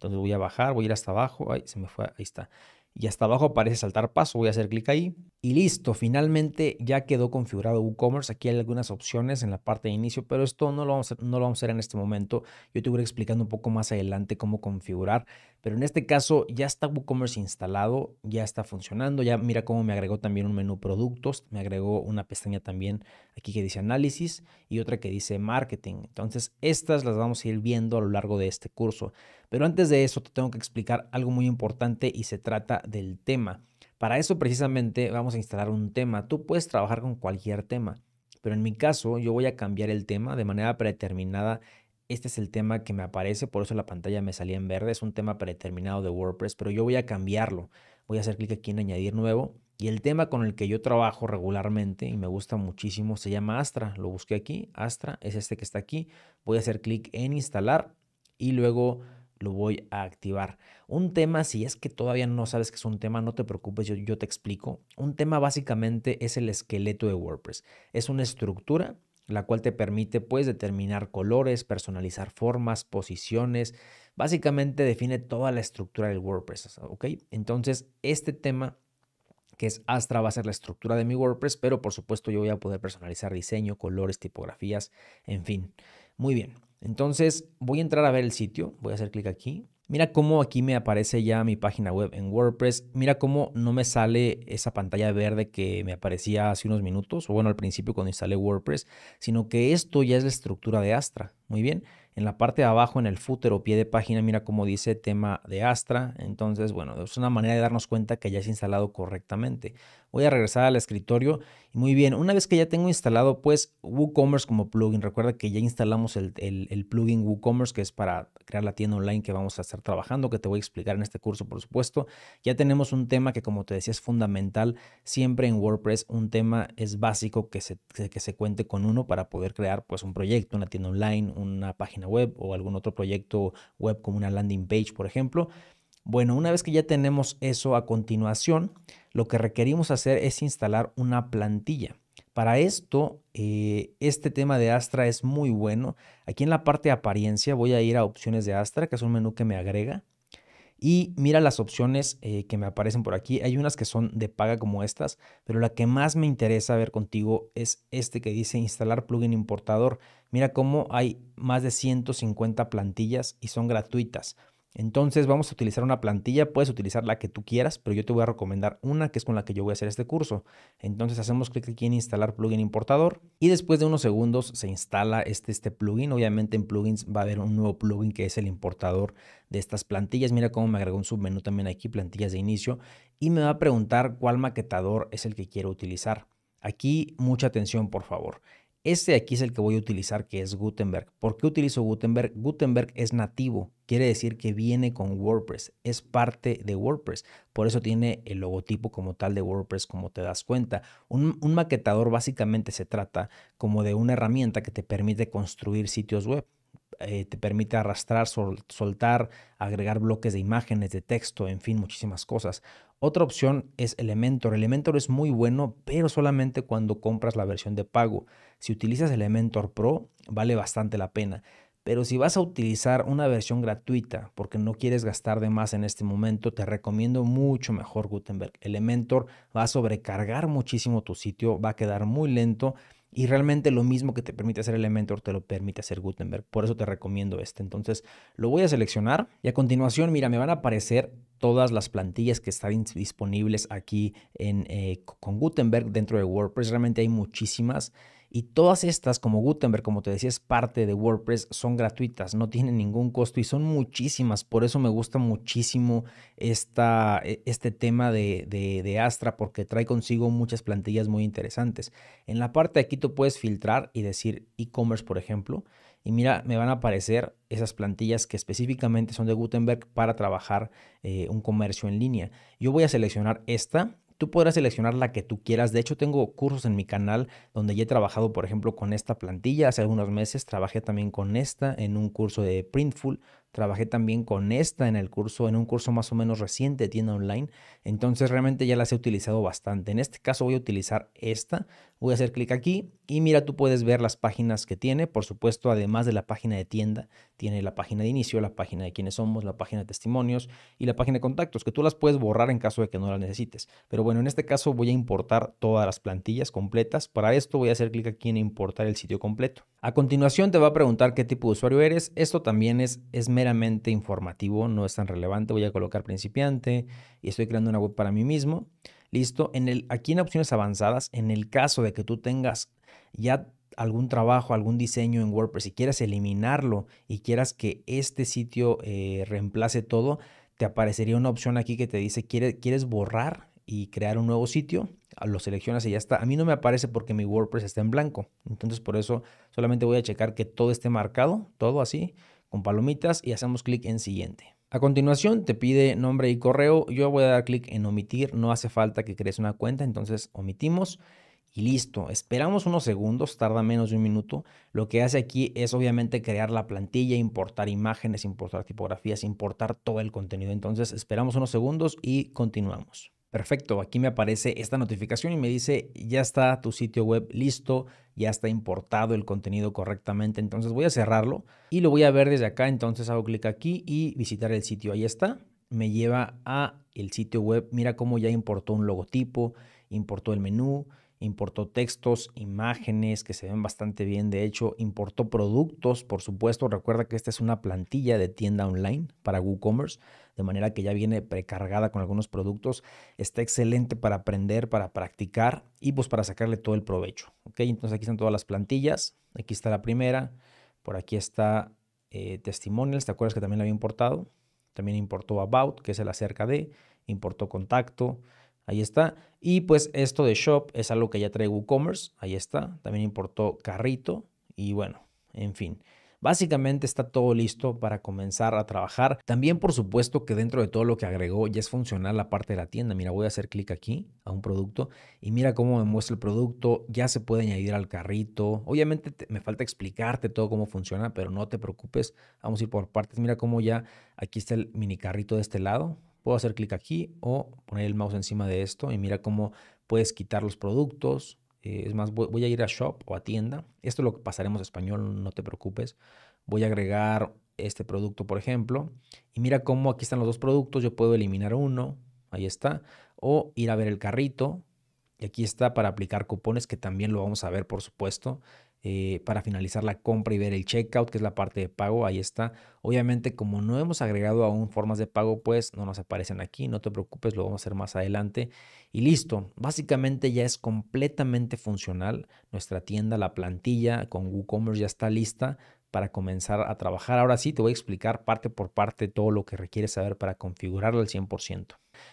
entonces voy a bajar, voy a ir hasta abajo. Ay, se me fue, ahí está. Y hasta abajo parece saltar paso. Voy a hacer clic ahí. Y listo, finalmente ya quedó configurado WooCommerce. Aquí hay algunas opciones en la parte de inicio, pero esto no lo vamos a, no vamos a hacer en este momento. Yo te voy a ir explicando un poco más adelante cómo configurar, pero en este caso ya está WooCommerce instalado, ya está funcionando. Ya mira cómo me agregó también un menú productos, me agregó una pestaña también aquí que dice análisis y otra que dice marketing. Entonces, estas las vamos a ir viendo a lo largo de este curso. Pero antes de eso, te tengo que explicar algo muy importante y se trata del tema. Para eso precisamente vamos a instalar un tema. Tú puedes trabajar con cualquier tema, pero en mi caso yo voy a cambiar el tema de manera predeterminada. Este es el tema que me aparece, por eso la pantalla me salía en verde. Es un tema predeterminado de WordPress, pero yo voy a cambiarlo. Voy a hacer clic aquí en añadir nuevo. Y el tema con el que yo trabajo regularmente y me gusta muchísimo se llama Astra. Lo busqué aquí. Astra es este que está aquí. Voy a hacer clic en instalar y luego lo voy a activar. Un tema, si es que todavía no sabes que es un tema, no te preocupes, yo, yo te explico. Un tema básicamente es el esqueleto de WordPress. Es una estructura la cual te permite pues determinar colores, personalizar formas, posiciones, básicamente define toda la estructura del WordPress, ¿ok? Entonces este tema que es Astra va a ser la estructura de mi WordPress, pero por supuesto yo voy a poder personalizar diseño, colores, tipografías, en fin. Muy bien. Entonces voy a entrar a ver el sitio, voy a hacer clic aquí. Mira cómo aquí me aparece ya mi página web en WordPress. Mira cómo no me sale esa pantalla verde que me aparecía hace unos minutos, o bueno, al principio cuando instalé WordPress, sino que esto ya es la estructura de Astra. Muy bien. En la parte de abajo, en el footer o pie de página, mira cómo dice tema de Astra. Entonces, bueno, es una manera de darnos cuenta que ya es instalado correctamente voy a regresar al escritorio. Muy bien, una vez que ya tengo instalado pues WooCommerce como plugin, recuerda que ya instalamos el, plugin WooCommerce que es para crear la tienda online que vamos a estar trabajando, que te voy a explicar en este curso por supuesto. Ya tenemos un tema que como te decía es fundamental siempre en WordPress, un tema es básico que se, que se cuente con uno para poder crear pues un proyecto, una tienda online, una página web o algún otro proyecto web como una landing page por ejemplo. Bueno, una vez que ya tenemos eso a continuación, lo que requerimos hacer es instalar una plantilla. Para esto, eh, este tema de Astra es muy bueno. Aquí en la parte de apariencia voy a ir a opciones de Astra, que es un menú que me agrega. Y mira las opciones eh, que me aparecen por aquí. Hay unas que son de paga como estas, pero la que más me interesa ver contigo es este que dice instalar plugin importador. Mira cómo hay más de 150 plantillas y son gratuitas. Entonces vamos a utilizar una plantilla, puedes utilizar la que tú quieras, pero yo te voy a recomendar una que es con la que yo voy a hacer este curso. Entonces hacemos clic aquí en instalar plugin importador y después de unos segundos se instala este, este plugin. Obviamente en plugins va a haber un nuevo plugin que es el importador de estas plantillas. Mira cómo me agregó un submenú también aquí, plantillas de inicio, y me va a preguntar cuál maquetador es el que quiero utilizar. Aquí mucha atención por favor. Este aquí es el que voy a utilizar, que es Gutenberg. ¿Por qué utilizo Gutenberg? Gutenberg es nativo, quiere decir que viene con WordPress, es parte de WordPress. Por eso tiene el logotipo como tal de WordPress, como te das cuenta. Un, maquetador básicamente se trata como de una herramienta que te permite construir sitios web. Eh, te permite arrastrar, soltar, agregar bloques de imágenes, de texto, en fin, muchísimas cosas. Otra opción es Elementor. Elementor es muy bueno, pero solamente cuando compras la versión de pago. Si utilizas Elementor Pro, vale bastante la pena. Pero si vas a utilizar una versión gratuita porque no quieres gastar de más en este momento, te recomiendo mucho mejor Gutenberg. Elementor va a sobrecargar muchísimo tu sitio, va a quedar muy lento y realmente lo mismo que te permite hacer Elementor te lo permite hacer Gutenberg. Por eso te recomiendo este. Entonces lo voy a seleccionar y a continuación, mira, me van a aparecer todas las plantillas que están disponibles aquí en, eh, con Gutenberg dentro de WordPress. Realmente hay muchísimas. Y todas estas, como Gutenberg, como te decía, es parte de WordPress, son gratuitas, no tienen ningún costo y son muchísimas. Por eso me gusta muchísimo esta, e, este tema de, de, Astra, porque trae consigo muchas plantillas muy interesantes. En la parte de aquí tú puedes filtrar y decir e-commerce, por ejemplo. Y mira, me van a aparecer esas plantillas que específicamente son de Gutenberg para trabajar eh, un comercio en línea. Yo voy a seleccionar esta Tú podrás seleccionar la que tú quieras. De hecho, tengo cursos en mi canal donde ya he trabajado, por ejemplo, con esta plantilla. Hace algunos meses trabajé también con esta en un curso de Printful Trabajé también con esta en el curso, en un curso más o menos reciente de tienda online. Entonces realmente ya las he utilizado bastante. En este caso voy a utilizar esta. Voy a hacer clic aquí y mira, tú puedes ver las páginas que tiene. Por supuesto, además de la página de tienda, tiene la página de inicio, la página de quiénes somos, la página de testimonios y la página de contactos, que tú las puedes borrar en caso de que no las necesites. Pero bueno, en este caso voy a importar todas las plantillas completas. Para esto voy a hacer clic aquí en importar el sitio completo. A continuación te va a preguntar qué tipo de usuario eres. Esto también es, es meramente informativo, no es tan relevante. Voy a colocar principiante y estoy creando una web para mí mismo. Listo. En el, aquí en opciones avanzadas, en el caso de que tú tengas ya algún trabajo, algún diseño en WordPress y quieras eliminarlo y quieras que este sitio eh, reemplace todo, te aparecería una opción aquí que te dice, ¿quieres, ¿quieres borrar y crear un nuevo sitio? Ah, lo seleccionas y ya está. A mí no me aparece porque mi WordPress está en blanco. Entonces por eso solamente voy a checar que todo esté marcado, todo así con palomitas y hacemos clic en siguiente. A continuación te pide nombre y correo, yo voy a dar clic en omitir, no hace falta que crees una cuenta, entonces omitimos y listo. Esperamos unos segundos, tarda menos de un minuto. Lo que hace aquí es obviamente crear la plantilla, importar imágenes, importar tipografías, importar todo el contenido. Entonces esperamos unos segundos y continuamos. Perfecto, aquí me aparece esta notificación y me dice, ya está tu sitio web listo, ya está importado el contenido correctamente, entonces voy a cerrarlo y lo voy a ver desde acá, entonces hago clic aquí y visitar el sitio, ahí está, me lleva a el sitio web, mira cómo ya importó un logotipo, importó el menú, importó textos, imágenes que se ven bastante bien, de hecho, importó productos, por supuesto, recuerda que esta es una plantilla de tienda online para WooCommerce, de manera que ya viene precargada con algunos productos, está excelente para aprender, para practicar y pues para sacarle todo el provecho, Entonces aquí están todas las plantillas, aquí está la primera, por aquí está eh, testimonials, ¿te acuerdas que también la había importado? También importó about, que es el acerca de, importó contacto, Ahí está. Y pues esto de shop es algo que ya trae WooCommerce. Ahí está. También importó carrito. Y bueno, en fin. Básicamente está todo listo para comenzar a trabajar. También por supuesto que dentro de todo lo que agregó ya es funcional la parte de la tienda. Mira, voy a hacer clic aquí a un producto y mira cómo me muestra el producto. Ya se puede añadir al carrito. Obviamente me falta explicarte todo cómo funciona, pero no te preocupes. Vamos a ir por partes. Mira cómo ya aquí está el mini carrito de este lado. Puedo hacer clic aquí o poner el mouse encima de esto y mira cómo puedes quitar los productos. Eh, es más, voy, a ir a shop o a tienda. Esto lo que pasaremos a español, no te preocupes. Voy a agregar este producto, por ejemplo, y mira cómo aquí están los dos productos. Yo puedo eliminar uno, ahí está, o ir a ver el carrito. Y aquí está para aplicar cupones, que también lo vamos a ver, por supuesto. Eh, para finalizar la compra y ver el checkout, que es la parte de pago, ahí está. Obviamente, como no hemos agregado aún formas de pago, pues no nos aparecen aquí, no te preocupes, lo vamos a hacer más adelante. Y listo, básicamente ya es completamente funcional nuestra tienda, la plantilla con WooCommerce ya está lista para comenzar a trabajar. Ahora sí, te voy a explicar parte por parte todo lo que requieres saber para configurarlo al 100%.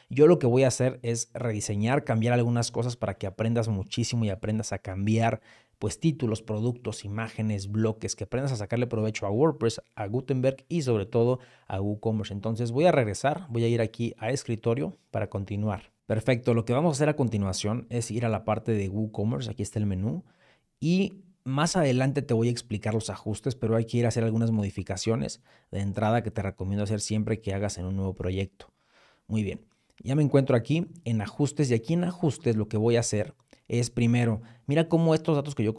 Yo lo que voy a hacer es rediseñar, cambiar algunas cosas para que aprendas muchísimo y aprendas a cambiar pues títulos, productos, imágenes, bloques, que aprendas a sacarle provecho a WordPress, a Gutenberg y sobre todo a WooCommerce. Entonces voy a regresar, voy a ir aquí a escritorio para continuar. Perfecto, lo que vamos a hacer a continuación es ir a la parte de WooCommerce, aquí está el menú, y más adelante te voy a explicar los ajustes, pero hay que ir a hacer algunas modificaciones de entrada que te recomiendo hacer siempre que hagas en un nuevo proyecto. Muy bien, ya me encuentro aquí en ajustes y aquí en ajustes lo que voy a hacer es primero, mira cómo estos datos que yo,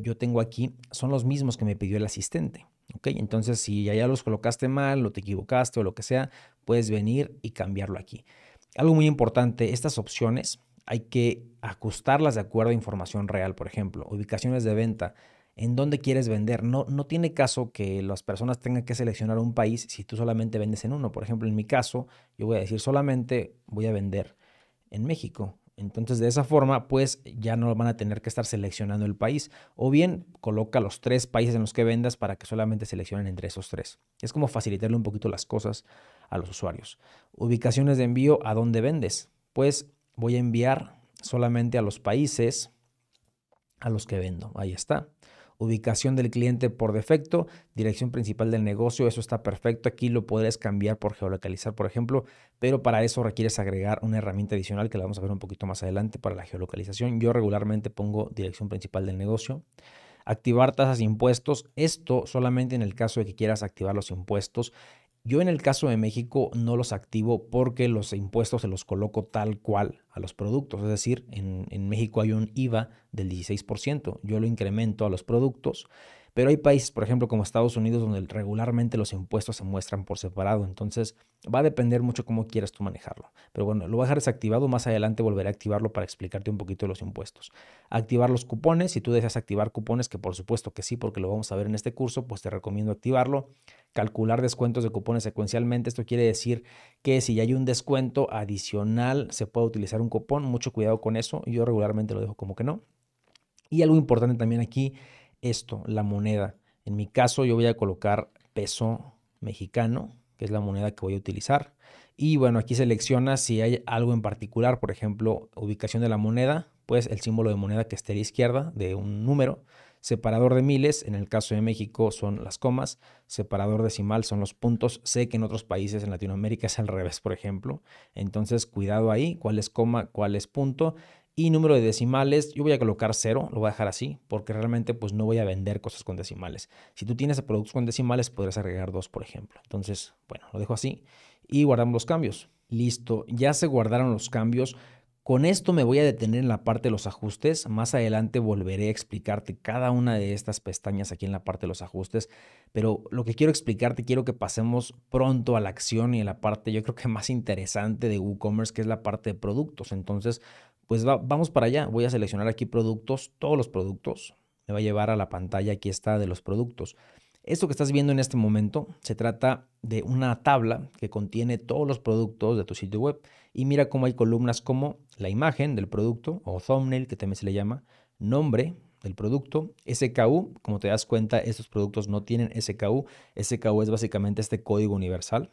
yo, tengo aquí son los mismos que me pidió el asistente. Entonces, si ya, los colocaste mal o te equivocaste o lo que sea, puedes venir y cambiarlo aquí. Algo muy importante, estas opciones hay que ajustarlas de acuerdo a información real, por ejemplo, ubicaciones de venta, en dónde quieres vender. No, no tiene caso que las personas tengan que seleccionar un país si tú solamente vendes en uno. Por ejemplo, en mi caso, yo voy a decir solamente voy a vender en México entonces, de esa forma, pues ya no van a tener que estar seleccionando el país. O bien, coloca los tres países en los que vendas para que solamente seleccionen entre esos tres. Es como facilitarle un poquito las cosas a los usuarios. Ubicaciones de envío, ¿a dónde vendes? Pues voy a enviar solamente a los países a los que vendo. Ahí está ubicación del cliente por defecto, dirección principal del negocio, eso está perfecto, aquí lo puedes cambiar por geolocalizar, por ejemplo, pero para eso requieres agregar una herramienta adicional que la vamos a ver un poquito más adelante para la geolocalización. Yo regularmente pongo dirección principal del negocio activar tasas impuestos. Esto solamente en el caso de que quieras activar los impuestos yo en el caso de México no los activo porque los impuestos se los coloco tal cual a los productos. Es decir, en, en México hay un IVA del 16%. Yo lo incremento a los productos pero hay países, por ejemplo, como Estados Unidos, donde regularmente los impuestos se muestran por separado. Entonces, va a depender mucho cómo quieras tú manejarlo. Pero bueno, lo voy a dejar desactivado. Más adelante volveré a activarlo para explicarte un poquito de los impuestos. Activar los cupones. Si tú deseas activar cupones, que por supuesto que sí, porque lo vamos a ver en este curso, pues te recomiendo activarlo. Calcular descuentos de cupones secuencialmente. Esto quiere decir que si ya hay un descuento adicional, se puede utilizar un cupón. Mucho cuidado con eso. Yo regularmente lo dejo como que no. Y algo importante también aquí esto, la moneda. En mi caso yo voy a colocar peso mexicano, que es la moneda que voy a utilizar. Y bueno, aquí selecciona si hay algo en particular, por ejemplo, ubicación de la moneda, pues el símbolo de moneda que esté a la izquierda de un número. Separador de miles, en el caso de México son las comas. Separador decimal son los puntos. Sé que en otros países, en Latinoamérica, es al revés, por ejemplo. Entonces, cuidado ahí, cuál es coma, cuál es punto y número de decimales, yo voy a colocar cero, lo voy a dejar así, porque realmente pues no voy a vender cosas con decimales. Si tú tienes productos con decimales, podrías agregar dos, por ejemplo. Entonces, bueno, lo dejo así y guardamos los cambios. Listo, ya se guardaron los cambios. Con esto me voy a detener en la parte de los ajustes. Más adelante volveré a explicarte cada una de estas pestañas aquí en la parte de los ajustes. Pero lo que quiero explicarte, quiero que pasemos pronto a la acción y a la parte, yo creo que más interesante de WooCommerce, que es la parte de productos. Entonces, pues vamos para allá. Voy a seleccionar aquí productos, todos los productos. Me va a llevar a la pantalla, aquí está, de los productos. Esto que estás viendo en este momento se trata de una tabla que contiene todos los productos de tu sitio web y mira cómo hay columnas como la imagen del producto o thumbnail que también se le llama, nombre del producto, SKU, como te das cuenta estos productos no tienen SKU, SKU es básicamente este código universal.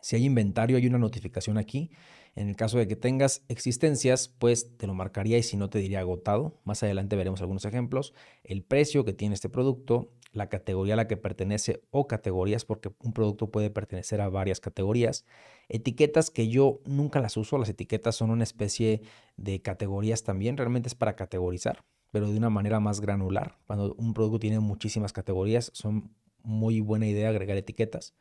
Si hay inventario hay una notificación aquí en el caso de que tengas existencias, pues te lo marcaría y si no te diría agotado. Más adelante veremos algunos ejemplos. El precio que tiene este producto, la categoría a la que pertenece o categorías, porque un producto puede pertenecer a varias categorías. Etiquetas que yo nunca las uso, las etiquetas son una especie de categorías también, realmente es para categorizar, pero de una manera más granular. Cuando un producto tiene muchísimas categorías, son muy buena idea agregar etiquetas.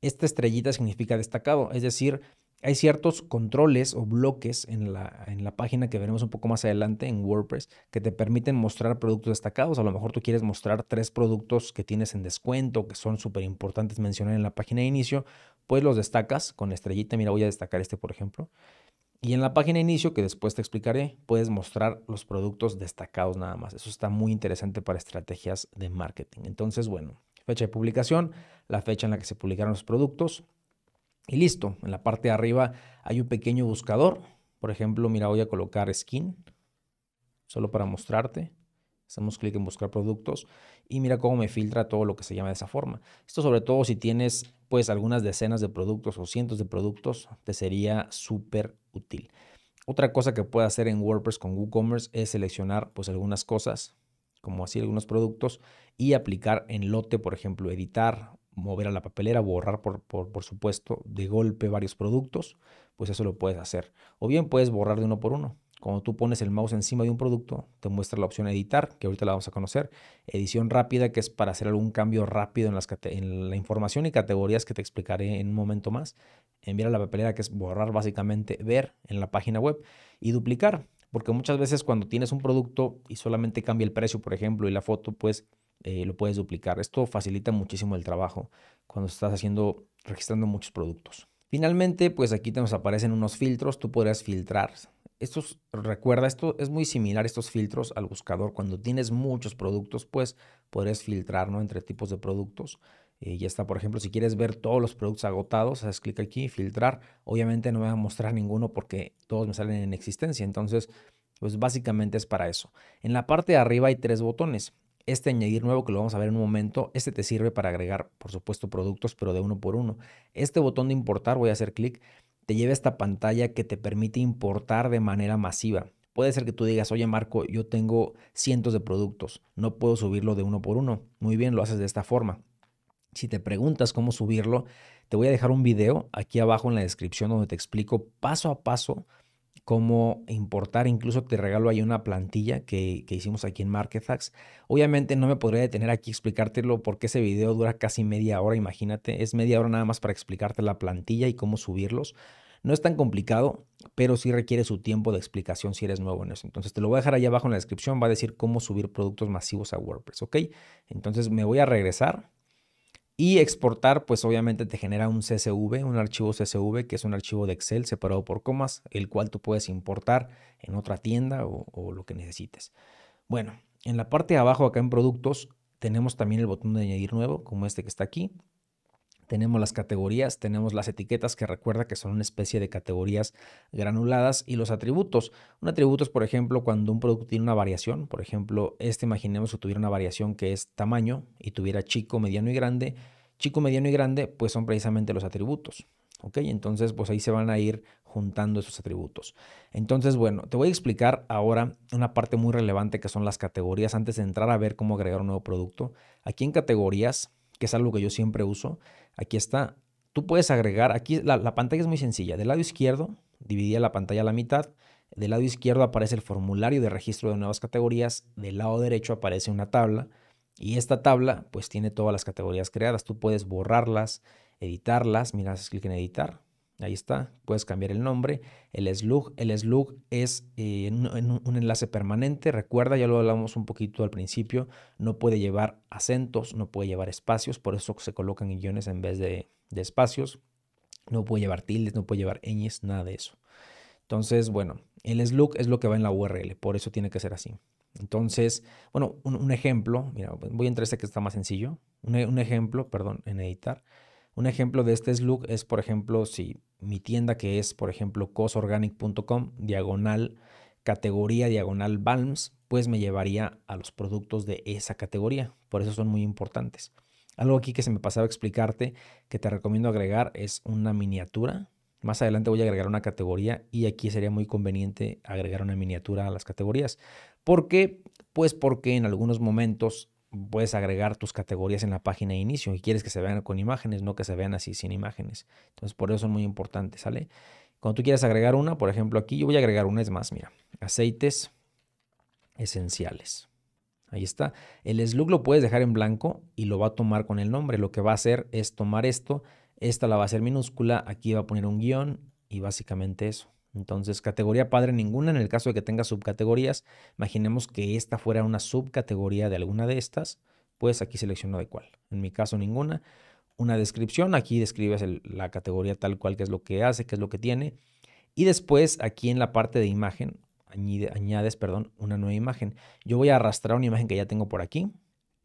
Esta estrellita significa destacado, es decir, hay ciertos controles o bloques en la, en la, página que veremos un poco más adelante en WordPress que te permiten mostrar productos destacados. A lo mejor tú quieres mostrar tres productos que tienes en descuento, que son súper importantes mencionar en la página de inicio, pues los destacas con estrellita. Mira, voy a destacar este, por ejemplo. Y en la página de inicio, que después te explicaré, puedes mostrar los productos destacados nada más. Eso está muy interesante para estrategias de marketing. Entonces, bueno, fecha de publicación, la fecha en la que se publicaron los productos, y listo, en la parte de arriba hay un pequeño buscador. Por ejemplo, mira, voy a colocar skin, solo para mostrarte. Hacemos clic en buscar productos y mira cómo me filtra todo lo que se llama de esa forma. Esto sobre todo si tienes pues algunas decenas de productos o cientos de productos, te sería súper útil. Otra cosa que puedes hacer en WordPress con WooCommerce es seleccionar pues algunas cosas, como así algunos productos, y aplicar en lote, por ejemplo, editar mover a la papelera, borrar por, por, supuesto de golpe varios productos, pues eso lo puedes hacer. O bien puedes borrar de uno por uno. Cuando tú pones el mouse encima de un producto, te muestra la opción editar, que ahorita la vamos a conocer. Edición rápida, que es para hacer algún cambio rápido en, las, en la información y categorías que te explicaré en un momento más. Enviar a la papelera, que es borrar básicamente, ver en la página web. Y duplicar, porque muchas veces cuando tienes un producto y solamente cambia el precio, por ejemplo, y la foto, pues eh, lo puedes duplicar. Esto facilita muchísimo el trabajo cuando estás haciendo, registrando muchos productos. Finalmente, pues aquí te nos aparecen unos filtros, tú podrás filtrar. Estos, recuerda, esto es muy similar estos filtros al buscador. Cuando tienes muchos productos, pues podrás filtrar entre tipos de productos. y eh, ya está, por ejemplo, si quieres ver todos los productos agotados, haces clic aquí, filtrar. Obviamente no me va a mostrar ninguno porque todos me salen en existencia. Entonces, pues básicamente es para eso. En la parte de arriba hay tres botones. Este añadir nuevo que lo vamos a ver en un momento, este te sirve para agregar, por supuesto, productos, pero de uno por uno. Este botón de importar, voy a hacer clic, te lleva a esta pantalla que te permite importar de manera masiva. Puede ser que tú digas, oye Marco, yo tengo cientos de productos, no puedo subirlo de uno por uno. Muy bien, lo haces de esta forma. Si te preguntas cómo subirlo, te voy a dejar un video aquí abajo en la descripción donde te explico paso a paso cómo importar. Incluso te regalo ahí una plantilla que, que hicimos aquí en Marketfax. Obviamente no me podría detener aquí explicártelo porque ese video dura casi media hora, imagínate. Es media hora nada más para explicarte la plantilla y cómo subirlos. No es tan complicado, pero sí requiere su tiempo de explicación si eres nuevo en eso. Entonces te lo voy a dejar ahí abajo en la descripción, va a decir cómo subir productos masivos a WordPress, ¿ok? Entonces me voy a regresar y exportar, pues obviamente te genera un CSV, un archivo CSV, que es un archivo de Excel separado por comas, el cual tú puedes importar en otra tienda o, lo que necesites. Bueno, en la parte de abajo, acá en productos, tenemos también el botón de añadir nuevo, como este que está aquí tenemos las categorías, tenemos las etiquetas que recuerda que son una especie de categorías granuladas y los atributos. Un atributo es, por ejemplo, cuando un producto tiene una variación, por ejemplo, este imaginemos que tuviera una variación que es tamaño y tuviera chico, mediano y grande. Chico, mediano y grande, pues son precisamente los atributos. ¿Ok? Entonces, pues ahí se van a ir juntando esos atributos. Entonces, bueno, te voy a explicar ahora una parte muy relevante que son las categorías antes de entrar a ver cómo agregar un nuevo producto. Aquí en categorías, que es algo que yo siempre uso, Aquí está. Tú puedes agregar, aquí la, pantalla es muy sencilla. Del lado izquierdo, dividía la pantalla a la mitad, del lado izquierdo aparece el formulario de registro de nuevas categorías, del lado derecho aparece una tabla y esta tabla pues tiene todas las categorías creadas. Tú puedes borrarlas, editarlas, mira, haces clic en editar, Ahí está, puedes cambiar el nombre. El slug, el slug es eh, un, enlace permanente. Recuerda, ya lo hablamos un poquito al principio, no puede llevar acentos, no puede llevar espacios, por eso se colocan guiones en vez de, espacios. No puede llevar tildes, no puede llevar ñes, nada de eso. Entonces, bueno, el slug es lo que va en la URL, por eso tiene que ser así. Entonces, bueno, un, ejemplo, mira, voy a entrar a este que está más sencillo. un ejemplo, perdón, en editar. Un ejemplo de este slug es, por ejemplo, si mi tienda que es, por ejemplo, cosorganic.com, diagonal, categoría, diagonal, balms, pues me llevaría a los productos de esa categoría. Por eso son muy importantes. Algo aquí que se me pasaba a explicarte, que te recomiendo agregar, es una miniatura. Más adelante voy a agregar una categoría y aquí sería muy conveniente agregar una miniatura a las categorías. ¿Por qué? Pues porque en algunos momentos puedes agregar tus categorías en la página de inicio y quieres que se vean con imágenes, no que se vean así sin imágenes. Entonces, por eso son muy importantes, ¿sale? Cuando tú quieras agregar una, por ejemplo, aquí yo voy a agregar una, es más, mira, aceites esenciales. Ahí está. El slug lo puedes dejar en blanco y lo va a tomar con el nombre. Lo que va a hacer es tomar esto, esta la va a hacer minúscula, aquí va a poner un guión y básicamente eso. Entonces, categoría padre ninguna. En el caso de que tenga subcategorías, imaginemos que esta fuera una subcategoría de alguna de estas, pues aquí selecciono de cuál. En mi caso, ninguna. Una descripción, aquí describes la categoría tal cual, qué es lo que hace, qué es lo que tiene. Y después, aquí en la parte de imagen, añades perdón, una nueva imagen. Yo voy a arrastrar una imagen que ya tengo por aquí.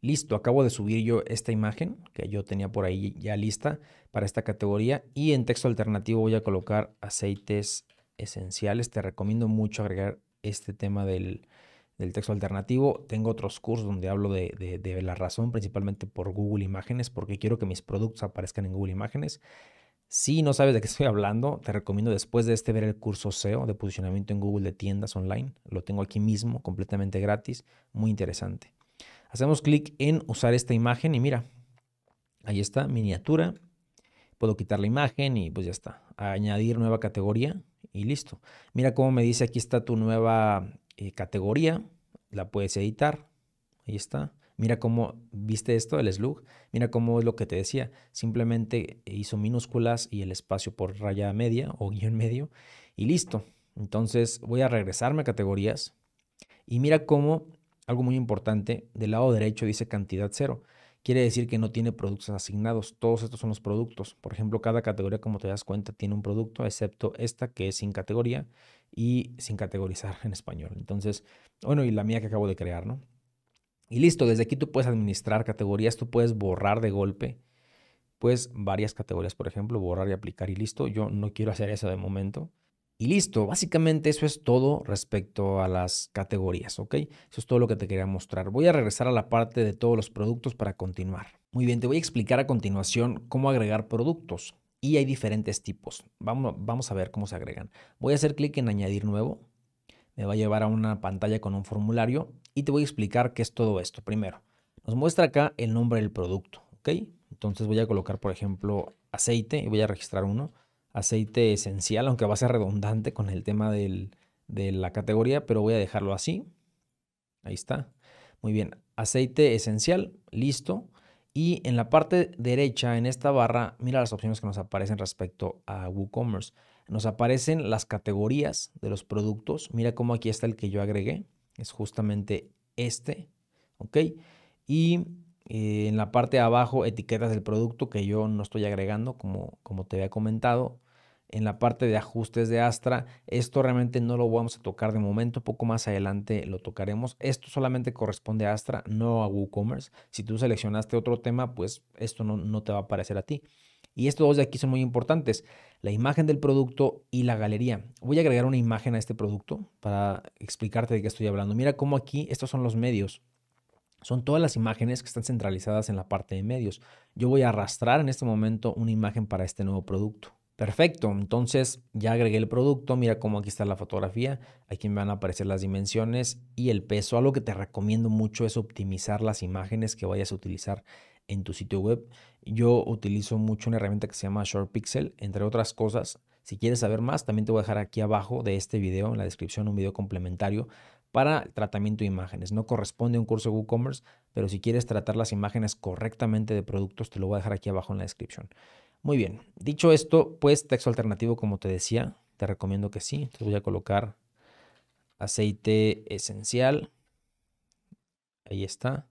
Listo, acabo de subir yo esta imagen que yo tenía por ahí ya lista para esta categoría y en texto alternativo voy a colocar aceites esenciales. Te recomiendo mucho agregar este tema del, texto alternativo. Tengo otros cursos donde hablo de, de, la razón, principalmente por Google Imágenes, porque quiero que mis productos aparezcan en Google Imágenes. Si no sabes de qué estoy hablando, te recomiendo después de este ver el curso SEO de posicionamiento en Google de tiendas online. Lo tengo aquí mismo, completamente gratis, muy interesante. Hacemos clic en usar esta imagen y mira, ahí está, miniatura. Puedo quitar la imagen y pues ya está. Añadir nueva categoría y listo. Mira cómo me dice, aquí está tu nueva eh, categoría, la puedes editar, ahí está. Mira cómo viste esto del slug, mira cómo es lo que te decía, simplemente hizo minúsculas y el espacio por raya media o guión medio y listo. Entonces voy a regresarme a categorías y mira cómo, algo muy importante, del lado derecho dice cantidad cero quiere decir que no tiene productos asignados. Todos estos son los productos. Por ejemplo, cada categoría, como te das cuenta, tiene un producto, excepto esta que es sin categoría y sin categorizar en español. Entonces, bueno, y la mía que acabo de crear, ¿no? Y listo, desde aquí tú puedes administrar categorías, tú puedes borrar de golpe, pues varias categorías, por ejemplo, borrar y aplicar y listo. Yo no quiero hacer eso de momento. Y listo, básicamente eso es todo respecto a las categorías, ¿ok? Eso es todo lo que te quería mostrar. Voy a regresar a la parte de todos los productos para continuar. Muy bien, te voy a explicar a continuación cómo agregar productos. Y hay diferentes tipos. Vamos, vamos a ver cómo se agregan. Voy a hacer clic en añadir nuevo. Me va a llevar a una pantalla con un formulario y te voy a explicar qué es todo esto. Primero, nos muestra acá el nombre del producto, ¿ok? Entonces voy a colocar, por ejemplo, aceite y voy a registrar uno aceite esencial, aunque va a ser redundante con el tema de la categoría, pero voy a dejarlo así. Ahí está. Muy bien, aceite esencial, listo. Y en la parte derecha, en esta barra, mira las opciones que nos aparecen respecto a WooCommerce. Nos aparecen las categorías de los productos. Mira cómo aquí está el que yo agregué. Es justamente este. ¿Ok? Y eh, en la parte de abajo, etiquetas del producto que yo no estoy agregando, como, como te había comentado en la parte de ajustes de Astra. Esto realmente no lo vamos a tocar de momento, poco más adelante lo tocaremos. Esto solamente corresponde a Astra, no a WooCommerce. Si tú seleccionaste otro tema, pues esto no, no te va a aparecer a ti. Y estos dos de aquí son muy importantes, la imagen del producto y la galería. Voy a agregar una imagen a este producto para explicarte de qué estoy hablando. Mira cómo aquí estos son los medios. Son todas las imágenes que están centralizadas en la parte de medios. Yo voy a arrastrar en este momento una imagen para este nuevo producto. Perfecto, entonces ya agregué el producto, mira cómo aquí está la fotografía, aquí me van a aparecer las dimensiones y el peso. Algo que te recomiendo mucho es optimizar las imágenes que vayas a utilizar en tu sitio web. Yo utilizo mucho una herramienta que se llama Short Pixel, entre otras cosas. Si quieres saber más, también te voy a dejar aquí abajo de este video, en la descripción, un video complementario para el tratamiento de imágenes. No corresponde a un curso de WooCommerce, pero si quieres tratar las imágenes correctamente de productos, te lo voy a dejar aquí abajo en la descripción. Muy bien, dicho esto, pues texto alternativo como te decía, te recomiendo que sí. Entonces voy a colocar aceite esencial. Ahí está.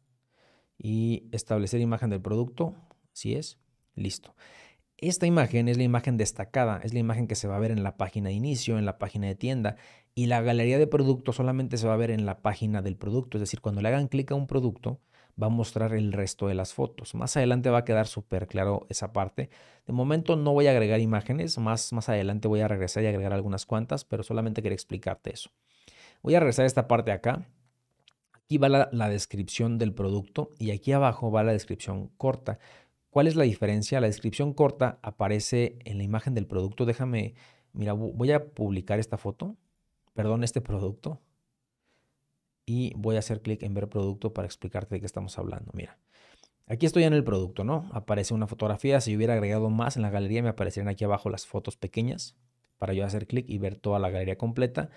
Y establecer imagen del producto. Así es. Listo. Esta imagen es la imagen destacada, es la imagen que se va a ver en la página de inicio, en la página de tienda y la galería de productos solamente se va a ver en la página del producto. Es decir, cuando le hagan clic a un producto, va a mostrar el resto de las fotos. Más adelante va a quedar súper claro esa parte. De momento no voy a agregar imágenes, más, más adelante voy a regresar y agregar algunas cuantas, pero solamente quería explicarte eso. Voy a regresar a esta parte acá. Aquí va la, la descripción del producto y aquí abajo va la descripción corta. ¿Cuál es la diferencia? La descripción corta aparece en la imagen del producto. Déjame, mira, voy a publicar esta foto, perdón, este producto y voy a hacer clic en ver producto para explicarte de qué estamos hablando. Mira, aquí estoy en el producto, ¿no? Aparece una fotografía, si yo hubiera agregado más en la galería me aparecerían aquí abajo las fotos pequeñas para yo hacer clic y ver toda la galería completa.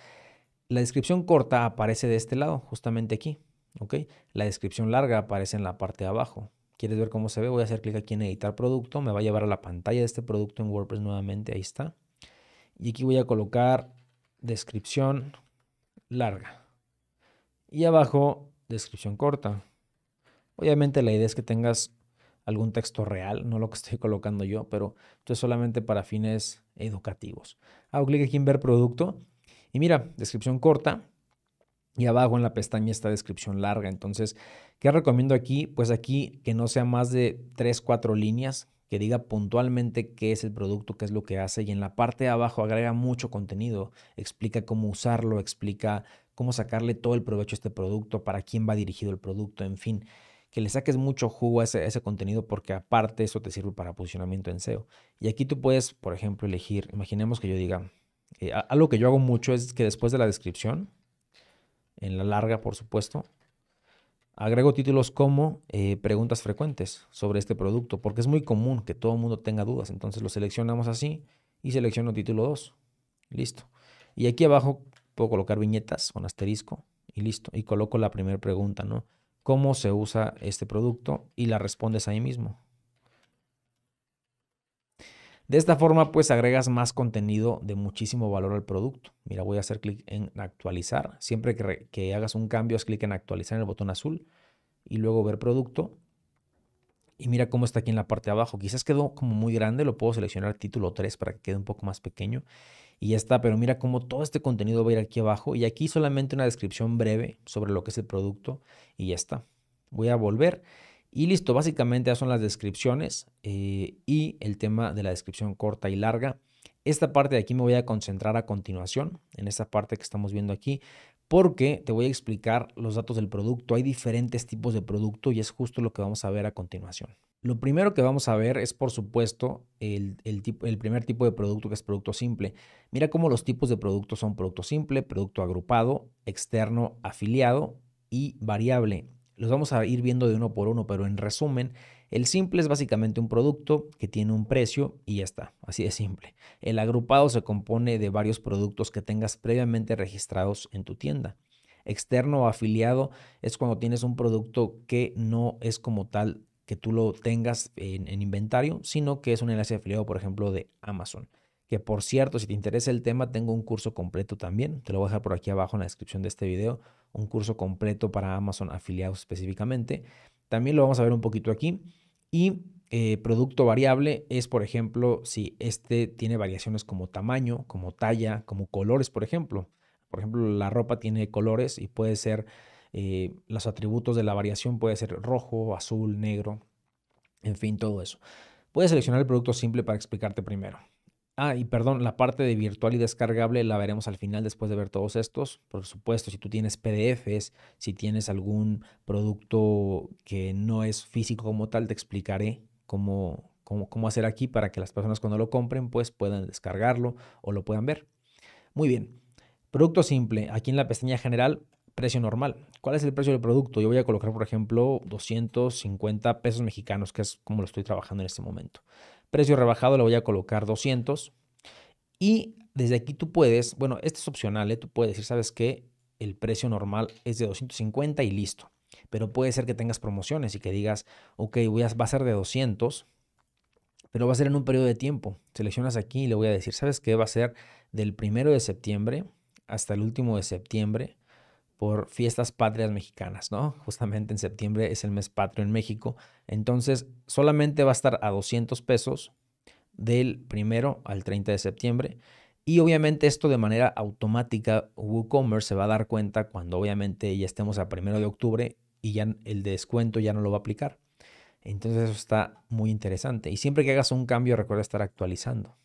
La descripción corta aparece de este lado, justamente aquí, ¿ok? La descripción larga aparece en la parte de abajo. ¿Quieres ver cómo se ve? Voy a hacer clic aquí en editar producto, me va a llevar a la pantalla de este producto en WordPress nuevamente, ahí está. Y aquí voy a colocar descripción larga. Y abajo, descripción corta. Obviamente la idea es que tengas algún texto real, no lo que estoy colocando yo, pero esto es solamente para fines educativos. Hago clic aquí en ver producto y mira, descripción corta y abajo en la pestaña está descripción larga. Entonces, ¿qué recomiendo aquí? Pues aquí que no sea más de 3, 4 líneas, que diga puntualmente qué es el producto, qué es lo que hace y en la parte de abajo agrega mucho contenido, explica cómo usarlo, explica cómo sacarle todo el provecho a este producto, para quién va dirigido el producto, en fin, que le saques mucho jugo a ese, contenido porque aparte eso te sirve para posicionamiento en SEO. Y aquí tú puedes, por ejemplo, elegir, imaginemos que yo diga, eh, algo que yo hago mucho es que después de la descripción, en la larga por supuesto, agrego títulos como eh, preguntas frecuentes sobre este producto, porque es muy común que todo el mundo tenga dudas. Entonces lo seleccionamos así y selecciono título 2. Listo. Y aquí abajo puedo colocar viñetas con asterisco y listo. Y coloco la primera pregunta, ¿no? ¿Cómo se usa este producto? Y la respondes ahí mismo. De esta forma, pues agregas más contenido de muchísimo valor al producto. Mira, voy a hacer clic en actualizar. Siempre que, hagas un cambio, haz clic en actualizar en el botón azul y luego ver producto. Y mira cómo está aquí en la parte de abajo. Quizás quedó como muy grande, lo puedo seleccionar título 3 para que quede un poco más pequeño y ya está. Pero mira cómo todo este contenido va a ir aquí abajo y aquí solamente una descripción breve sobre lo que es el producto y ya está. Voy a volver y listo. Básicamente ya son las descripciones eh, y el tema de la descripción corta y larga. Esta parte de aquí me voy a concentrar a continuación, en esta parte que estamos viendo aquí, porque te voy a explicar los datos del producto. Hay diferentes tipos de producto y es justo lo que vamos a ver a continuación. Lo primero que vamos a ver es, por supuesto, el, primer tipo de producto que es producto simple. Mira cómo los tipos de productos son producto simple, producto agrupado, externo, afiliado y variable. Los vamos a ir viendo de uno por uno, pero en resumen, el simple es básicamente un producto que tiene un precio y ya está, así de simple. El agrupado se compone de varios productos que tengas previamente registrados en tu tienda. Externo o afiliado es cuando tienes un producto que no es como tal que tú lo tengas en, en inventario, sino que es un enlace afiliado, por ejemplo, de Amazon que por cierto, si te interesa el tema, tengo un curso completo también, te lo voy a dejar por aquí abajo en la descripción de este video, un curso completo para Amazon afiliados específicamente. También lo vamos a ver un poquito aquí. Y eh, producto variable es, por ejemplo, si este tiene variaciones como tamaño, como talla, como colores, por ejemplo. Por ejemplo, la ropa tiene colores y puede ser, eh, los atributos de la variación puede ser rojo, azul, negro, en fin, todo eso. Puedes seleccionar el producto simple para explicarte primero. Ah, y perdón, la parte de virtual y descargable la veremos al final después de ver todos estos. Por supuesto, si tú tienes PDFs, si tienes algún producto que no es físico como tal, te explicaré cómo, cómo hacer aquí para que las personas cuando lo compren pues puedan descargarlo o lo puedan ver. Muy bien, producto simple. Aquí en la pestaña general, precio normal. ¿Cuál es el precio del producto? Yo voy a colocar, por ejemplo, 250 pesos mexicanos, que es como lo estoy trabajando en este momento. Precio rebajado le voy a colocar 200. Y desde aquí tú puedes, bueno, esto es opcional, ¿eh? tú puedes decir, ¿sabes que El precio normal es de 250 y listo. Pero puede ser que tengas promociones y que digas, ok, voy a, va a ser de 200, pero va a ser en un periodo de tiempo. Seleccionas aquí y le voy a decir, ¿sabes que Va a ser del primero de septiembre hasta el último de septiembre por fiestas patrias mexicanas, ¿no? Justamente en septiembre es el mes patrio en México. Entonces, solamente va a estar a 200 pesos del primero al 30 de septiembre. Y obviamente esto de manera automática, WooCommerce se va a dar cuenta cuando obviamente ya estemos a primero de octubre y ya el descuento ya no lo va a aplicar. Entonces eso está muy interesante. Y siempre que hagas un cambio, recuerda estar actualizando.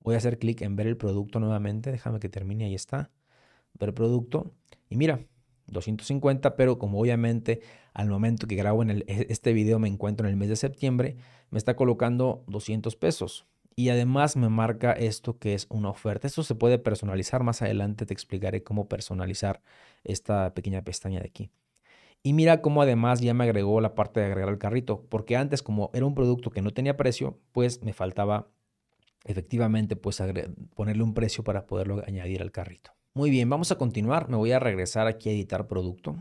Voy a hacer clic en ver el producto nuevamente. Déjame que termine. Ahí está. Ver producto. Y mira, 250, pero como obviamente al momento que grabo en e, este video me encuentro en el mes de septiembre, me está colocando 200 pesos. Y además me marca esto que es una oferta. Esto se puede personalizar. Más adelante te explicaré cómo personalizar esta pequeña pestaña de aquí. Y mira cómo además ya me agregó la parte de agregar al carrito, porque antes como era un producto que no tenía precio, pues me faltaba efectivamente pues ponerle un precio para poderlo añadir al carrito. Muy bien, vamos a continuar. Me voy a regresar aquí a editar producto.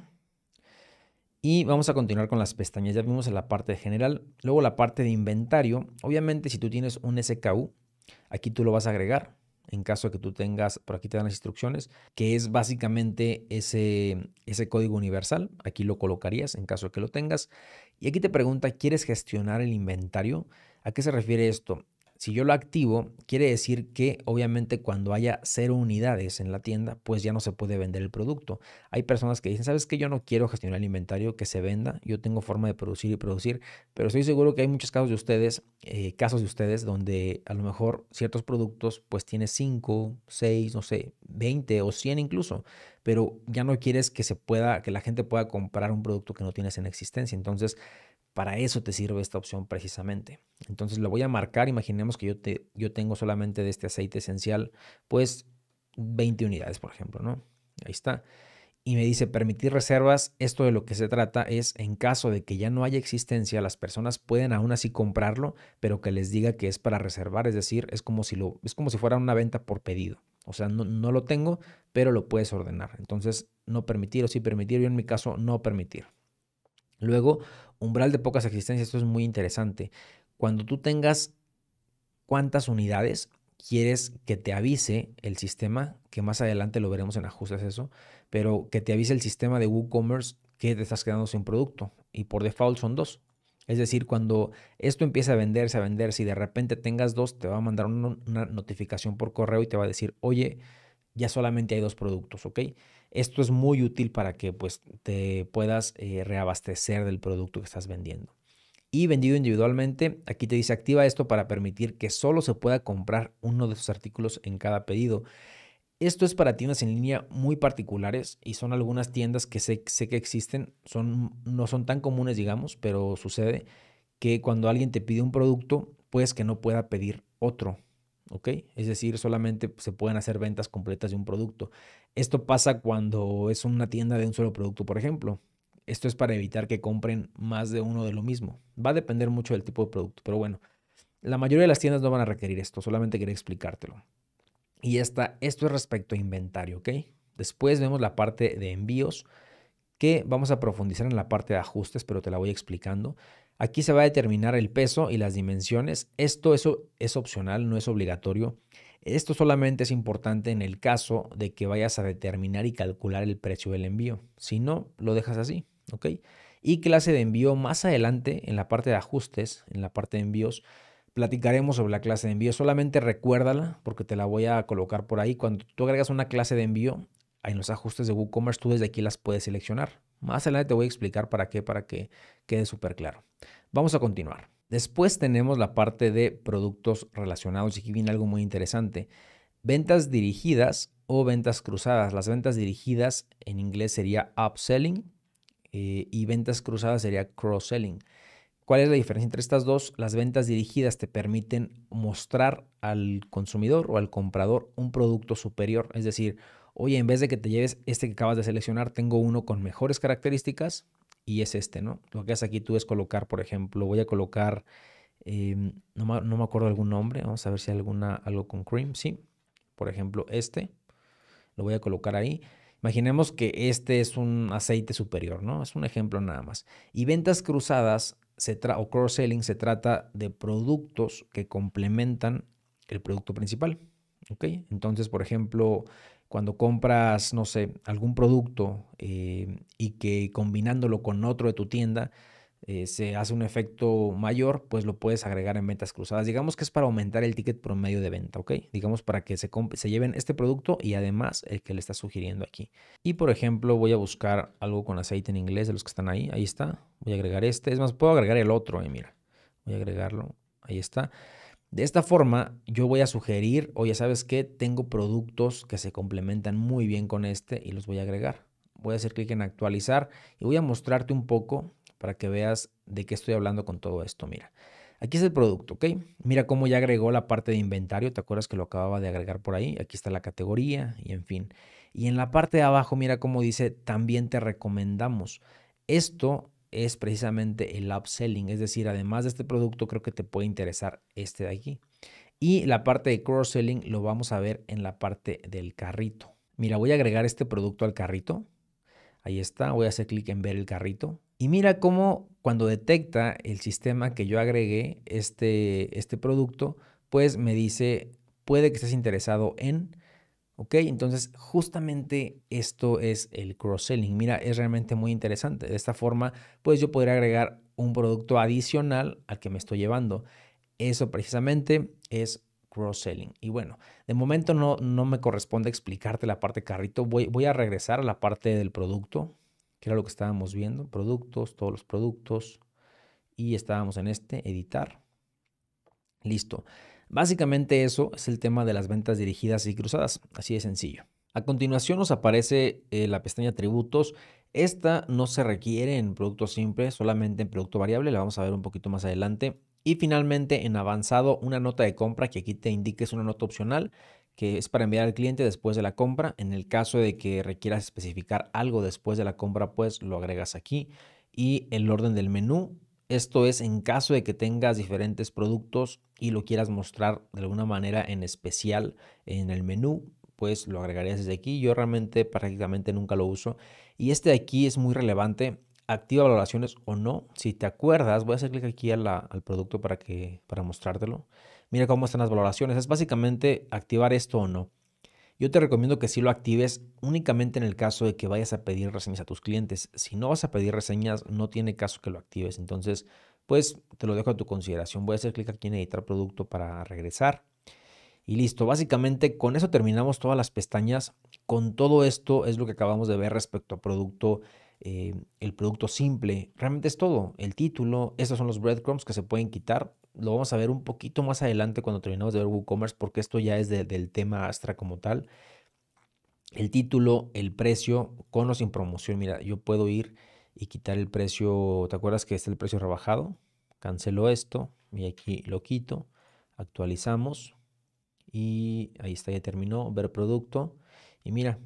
Y vamos a continuar con las pestañas. Ya vimos la parte de general. Luego la parte de inventario. Obviamente si tú tienes un SKU, aquí tú lo vas a agregar. En caso de que tú tengas, por aquí te dan las instrucciones, que es básicamente ese, ese código universal. Aquí lo colocarías en caso de que lo tengas. Y aquí te pregunta, ¿quieres gestionar el inventario? ¿A qué se refiere esto? Si yo lo activo, quiere decir que obviamente cuando haya cero unidades en la tienda, pues ya no se puede vender el producto. Hay personas que dicen, ¿sabes que Yo no quiero gestionar el inventario que se venda, yo tengo forma de producir y producir, pero estoy seguro que hay muchos casos de ustedes, eh, casos de ustedes donde a lo mejor ciertos productos pues tiene 5, 6, no sé, 20 o 100 incluso, pero ya no quieres que se pueda, que la gente pueda comprar un producto que no tienes en existencia. Entonces, para eso te sirve esta opción precisamente. Entonces lo voy a marcar, imaginemos que yo, te, yo tengo solamente de este aceite esencial, pues 20 unidades, por ejemplo, ¿no? Ahí está. Y me dice, permitir reservas, esto de lo que se trata es, en caso de que ya no haya existencia, las personas pueden aún así comprarlo, pero que les diga que es para reservar, es decir, es como si, lo, es como si fuera una venta por pedido. O sea, no, no lo tengo, pero lo puedes ordenar. Entonces, no permitir o sí permitir, yo en mi caso, no permitir. Luego, Umbral de pocas existencias, esto es muy interesante. Cuando tú tengas cuántas unidades quieres que te avise el sistema, que más adelante lo veremos en ajustes eso, pero que te avise el sistema de WooCommerce que te estás quedando sin producto. Y por default son dos. Es decir, cuando esto empieza a venderse, a venderse y de repente tengas dos, te va a mandar una notificación por correo y te va a decir, oye, ya solamente hay dos productos, ¿ok? Esto es muy útil para que pues te puedas eh, reabastecer del producto que estás vendiendo. Y vendido individualmente, aquí te dice activa esto para permitir que solo se pueda comprar uno de sus artículos en cada pedido. Esto es para tiendas en línea muy particulares y son algunas tiendas que sé, sé que existen, son, no son tan comunes, digamos, pero sucede que cuando alguien te pide un producto, pues que no pueda pedir otro. Es decir, solamente se pueden hacer ventas completas de un producto. Esto pasa cuando es una tienda de un solo producto, por ejemplo. Esto es para evitar que compren más de uno de lo mismo. Va a depender mucho del tipo de producto, pero bueno, la mayoría de las tiendas no van a requerir esto, solamente quería explicártelo. Y está, esto es respecto a inventario, ¿ok? Después vemos la parte de envíos, que vamos a profundizar en la parte de ajustes, pero te la voy explicando. Aquí se va a determinar el peso y las dimensiones. Esto es, es opcional, no es obligatorio. Esto solamente es importante en el caso de que vayas a determinar y calcular el precio del envío. Si no, lo dejas así, Y clase de envío más adelante, en la parte de ajustes, en la parte de envíos, platicaremos sobre la clase de envío. Solamente recuérdala porque te la voy a colocar por ahí. Cuando tú agregas una clase de envío, en los ajustes de WooCommerce, tú desde aquí las puedes seleccionar. Más adelante te voy a explicar para qué, para que quede súper claro. Vamos a continuar. Después tenemos la parte de productos relacionados y aquí viene algo muy interesante. Ventas dirigidas o ventas cruzadas. Las ventas dirigidas en inglés sería upselling eh, y ventas cruzadas sería cross-selling. ¿Cuál es la diferencia entre estas dos? Las ventas dirigidas te permiten mostrar al consumidor o al comprador un producto superior, es decir, oye, en vez de que te lleves este que acabas de seleccionar, tengo uno con mejores características y es este, ¿no? Lo que haces aquí tú es colocar, por ejemplo, voy a colocar, em, no, me, acuerdo algún nombre, vamos a ver si hay alguna, algo con cream, sí. Por ejemplo, este, lo voy a colocar ahí. Imaginemos que este es un aceite superior, ¿no? Es un ejemplo nada más. Y ventas cruzadas se o cross-selling se trata de productos que complementan el producto principal. ¿Ok? Entonces, por ejemplo, cuando compras, no sé, algún producto eh, y que combinándolo con otro de tu tienda eh, se hace un efecto mayor, pues lo puedes agregar en ventas cruzadas. Digamos que es para aumentar el ticket promedio de venta, ¿ok? Digamos para que se, se lleven este producto y además el que le estás sugiriendo aquí. Y por ejemplo, voy a buscar algo con aceite en inglés de los que están ahí. Ahí está. Voy a agregar este. Es más, puedo agregar el otro, eh, mira. Voy a agregarlo. Ahí está. De esta forma, yo voy a sugerir, o ya ¿sabes que Tengo productos que se complementan muy bien con este y los voy a agregar. Voy a hacer clic en actualizar y voy a mostrarte un poco para que veas de qué estoy hablando con todo esto. Mira, aquí es el producto, ¿ok? Mira cómo ya agregó la parte de inventario, ¿te acuerdas que lo acababa de agregar por ahí? Aquí está la categoría y en fin. Y en la parte de abajo, mira cómo dice, también te recomendamos. Esto es precisamente el upselling. Es decir, además de este producto, creo que te puede interesar este de aquí. Y la parte de cross-selling lo vamos a ver en la parte del carrito. Mira, voy a agregar este producto al carrito. Ahí está, voy a hacer clic en ver el carrito. Y mira cómo cuando detecta el sistema que yo agregué este, este producto, pues me dice, puede que estés interesado en ¿Ok? Entonces, justamente esto es el cross-selling. Mira, es realmente muy interesante. De esta forma, pues yo podría agregar un producto adicional al que me estoy llevando. Eso precisamente es cross-selling. Y bueno, de momento no, no me corresponde explicarte la parte carrito. Voy, voy a regresar a la parte del producto, que era lo que estábamos viendo. Productos, todos los productos. Y estábamos en este, editar. Listo. Básicamente eso es el tema de las ventas dirigidas y cruzadas, así de sencillo. A continuación nos aparece eh, la pestaña atributos Esta no se requiere en producto simple, solamente en producto variable, la vamos a ver un poquito más adelante. Y finalmente en avanzado una nota de compra que aquí te indique es una nota opcional que es para enviar al cliente después de la compra. En el caso de que requieras especificar algo después de la compra, pues lo agregas aquí. Y el orden del menú esto es en caso de que tengas diferentes productos y lo quieras mostrar de alguna manera en especial en el menú, pues lo agregarías desde aquí. Yo realmente prácticamente nunca lo uso. Y este de aquí es muy relevante. Activa valoraciones o no. Si te acuerdas, voy a hacer clic aquí al producto para, que, para mostrártelo. Mira cómo están las valoraciones. Es básicamente activar esto o no. Yo te recomiendo que sí lo actives únicamente en el caso de que vayas a pedir reseñas a tus clientes. Si no vas a pedir reseñas, no tiene caso que lo actives. Entonces, pues te lo dejo a tu consideración. Voy a hacer clic aquí en editar producto para regresar. Y listo, básicamente con eso terminamos todas las pestañas. Con todo esto es lo que acabamos de ver respecto a producto, eh, el producto simple. Realmente es todo. El título, estos son los breadcrumbs que se pueden quitar lo vamos a ver un poquito más adelante cuando terminemos de ver WooCommerce, porque esto ya es del tema Astra como tal. El título, el precio, con o sin promoción. Mira, yo puedo ir y quitar el precio. ¿Te acuerdas que es el precio rebajado? Cancelo esto y aquí lo quito. Actualizamos y ahí está, ya terminó. Ver producto. Y mira,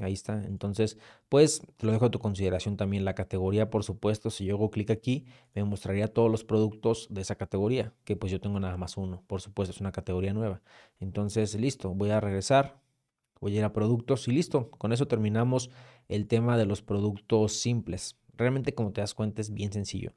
Ahí está. Entonces, pues te lo dejo a tu consideración también la categoría, por supuesto. Si yo hago clic aquí, me mostraría todos los productos de esa categoría, que pues yo tengo nada más uno. Por supuesto, es una categoría nueva. Entonces, listo, voy a regresar, voy a ir a productos y listo. Con eso terminamos el tema de los productos simples. Realmente, como te das cuenta, es bien sencillo.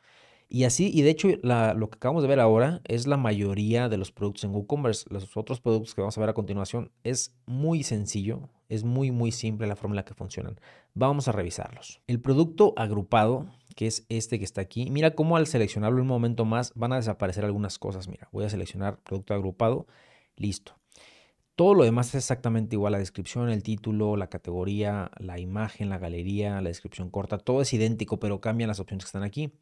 Y así, y de hecho, lo que acabamos de ver ahora es la mayoría de los productos en WooCommerce. Los otros productos que vamos a ver a continuación es muy sencillo, es muy, muy simple la fórmula que funcionan. Vamos a revisarlos. El producto agrupado, que es este que está aquí, mira cómo al seleccionarlo un momento más van a desaparecer algunas cosas. Mira, voy a seleccionar producto agrupado, listo. Todo lo demás es exactamente igual, la descripción, el título, la categoría, la imagen, la galería, la descripción corta, todo es idéntico, pero cambian las opciones que están aquí.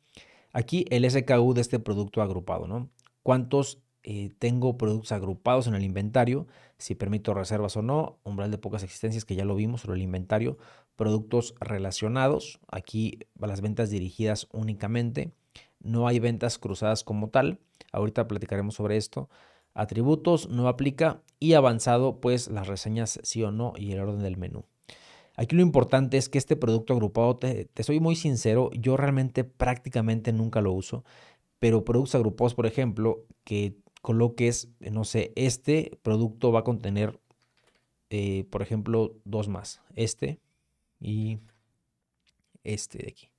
Aquí el SKU de este producto agrupado, ¿no? ¿Cuántos eh, tengo productos agrupados en el inventario? Si permito reservas o no, umbral de pocas existencias, que ya lo vimos sobre el inventario, productos relacionados, aquí las ventas dirigidas únicamente, no hay ventas cruzadas como tal, ahorita platicaremos sobre esto, atributos no aplica y avanzado pues las reseñas sí o no y el orden del menú. Aquí lo importante es que este producto agrupado, te, soy muy sincero, yo realmente prácticamente nunca lo uso, pero productos agrupados, por ejemplo, que coloques, no sé, este producto va a contener, eh, por ejemplo, dos más, este y este de aquí.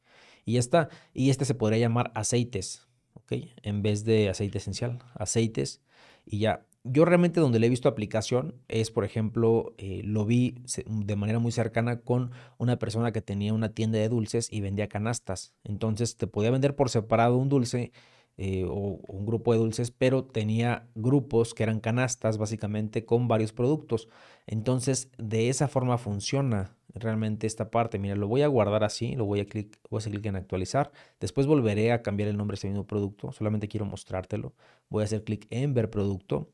Y ya y este se podría llamar aceites, ¿ok? En vez de aceite esencial, aceites, y ya yo realmente donde le he visto aplicación es, por ejemplo, eh, lo vi de manera muy cercana con una persona que tenía una tienda de dulces y vendía canastas. Entonces te podía vender por separado un dulce eh, o, un grupo de dulces, pero tenía grupos que eran canastas básicamente con varios productos. Entonces de esa forma funciona realmente esta parte. Mira, lo voy a guardar así, lo voy a, clic, voy a hacer clic en actualizar. Después volveré a cambiar el nombre de ese mismo producto, solamente quiero mostrártelo. Voy a hacer clic en ver producto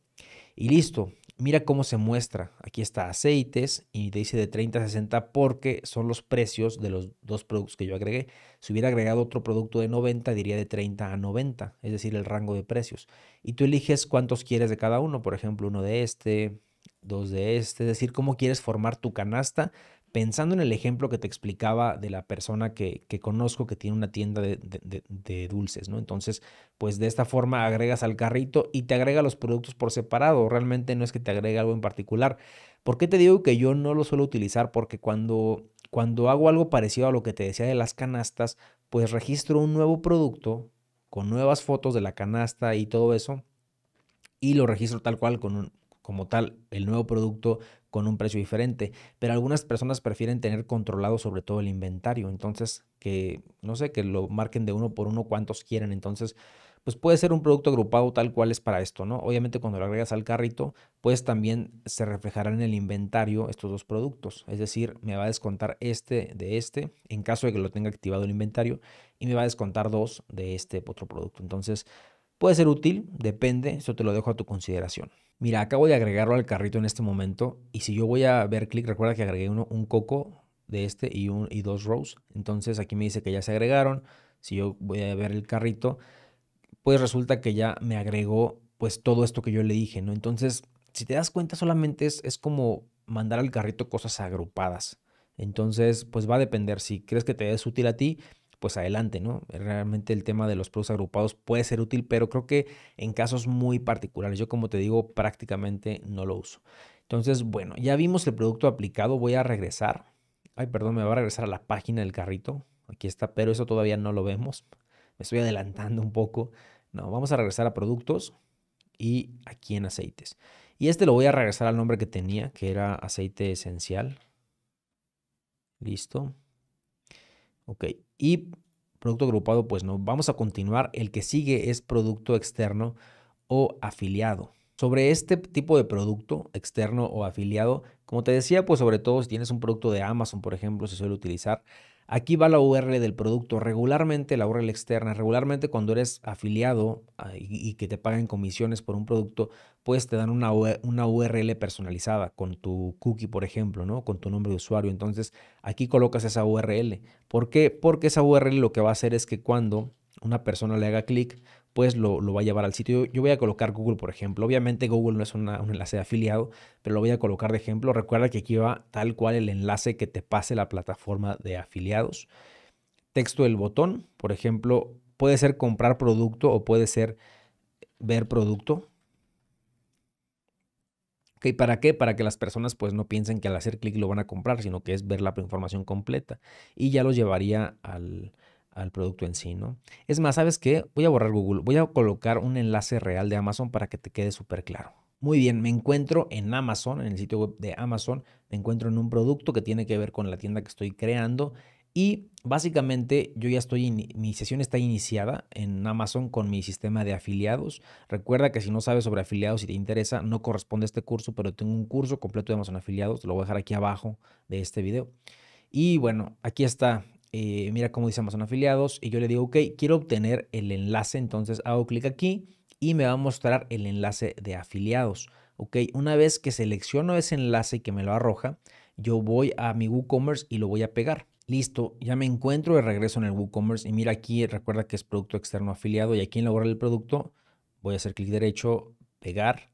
y listo, mira cómo se muestra. Aquí está aceites y te dice de 30 a 60 porque son los precios de los dos productos que yo agregué. Si hubiera agregado otro producto de 90, diría de 30 a 90, es decir, el rango de precios. Y tú eliges cuántos quieres de cada uno, por ejemplo, uno de este, dos de este, es decir, cómo quieres formar tu canasta pensando en el ejemplo que te explicaba de la persona que, conozco que tiene una tienda de, dulces, ¿no? Entonces, pues de esta forma agregas al carrito y te agrega los productos por separado. Realmente no es que te agregue algo en particular. ¿Por qué te digo que yo no lo suelo utilizar? Porque cuando, cuando hago algo parecido a lo que te decía de las canastas, pues registro un nuevo producto con nuevas fotos de la canasta y todo eso y lo registro tal cual con un, como tal el nuevo producto con un precio diferente, pero algunas personas prefieren tener controlado sobre todo el inventario, entonces que, no sé, que lo marquen de uno por uno cuantos quieran, entonces pues puede ser un producto agrupado tal cual es para esto, ¿no? Obviamente cuando lo agregas al carrito, pues también se reflejarán en el inventario estos dos productos, es decir, me va a descontar este de este en caso de que lo tenga activado el inventario y me va a descontar dos de este otro producto. Entonces, Puede ser útil, depende, eso te lo dejo a tu consideración. Mira, acabo de agregarlo al carrito en este momento y si yo voy a ver clic, recuerda que agregué uno, un coco de este y, un, y dos rows. Entonces aquí me dice que ya se agregaron. Si yo voy a ver el carrito, pues resulta que ya me agregó pues todo esto que yo le dije, ¿no? Entonces, si te das cuenta, solamente es, es como mandar al carrito cosas agrupadas. Entonces, pues va a depender. Si crees que te es útil a ti, pues adelante, ¿no? Realmente el tema de los productos agrupados puede ser útil, pero creo que en casos muy particulares. Yo como te digo, prácticamente no lo uso. Entonces, bueno, ya vimos el producto aplicado, voy a regresar. Ay, perdón, me va a regresar a la página del carrito. Aquí está, pero eso todavía no lo vemos. Me estoy adelantando un poco. No, vamos a regresar a productos y aquí en aceites. Y este lo voy a regresar al nombre que tenía, que era aceite esencial. Listo. Ok, y producto agrupado, pues no. Vamos a continuar. El que sigue es producto externo o afiliado. Sobre este tipo de producto externo o afiliado, como te decía, pues sobre todo si tienes un producto de Amazon, por ejemplo, se suele utilizar, Aquí va la URL del producto. Regularmente la URL externa, regularmente cuando eres afiliado ah, y, que te paguen comisiones por un producto, pues te dan una, una, URL personalizada con tu cookie, por ejemplo, ¿no? Con tu nombre de usuario. Entonces aquí colocas esa URL. ¿Por qué? Porque esa URL lo que va a hacer es que cuando una persona le haga clic, pues lo, va a llevar al sitio. Yo voy a colocar Google, por ejemplo. Obviamente Google no es un enlace de afiliado, pero lo voy a colocar de ejemplo. Recuerda que aquí va tal cual el enlace que te pase la plataforma de afiliados. Texto del botón, por ejemplo, puede ser comprar producto o puede ser ver producto. ¿Y ¿Para qué? Para que las personas pues no piensen que al hacer clic lo van a comprar, sino que es ver la información completa. Y ya los llevaría al, al producto en sí, ¿no? Es más, ¿sabes qué? Voy a borrar Google, voy a colocar un enlace real de Amazon para que te quede súper claro. Muy bien, me encuentro en Amazon, en el sitio web de Amazon, me encuentro en un producto que tiene que ver con la tienda que estoy creando y básicamente yo ya estoy, mi sesión está iniciada en Amazon con mi sistema de afiliados. Recuerda que si no sabes sobre afiliados y te interesa, no corresponde a este curso, pero tengo un curso completo de Amazon afiliados, lo voy a dejar aquí abajo de este video. Y bueno, aquí está eh, mira cómo dice Amazon Afiliados, y yo le digo, ok, quiero obtener el enlace, entonces hago clic aquí y me va a mostrar el enlace de afiliados. Ok, una vez que selecciono ese enlace y que me lo arroja, yo voy a mi WooCommerce y lo voy a pegar. Listo, ya me encuentro de regreso en el WooCommerce y mira aquí, recuerda que es producto externo afiliado y aquí en la URL del producto voy a hacer clic derecho, pegar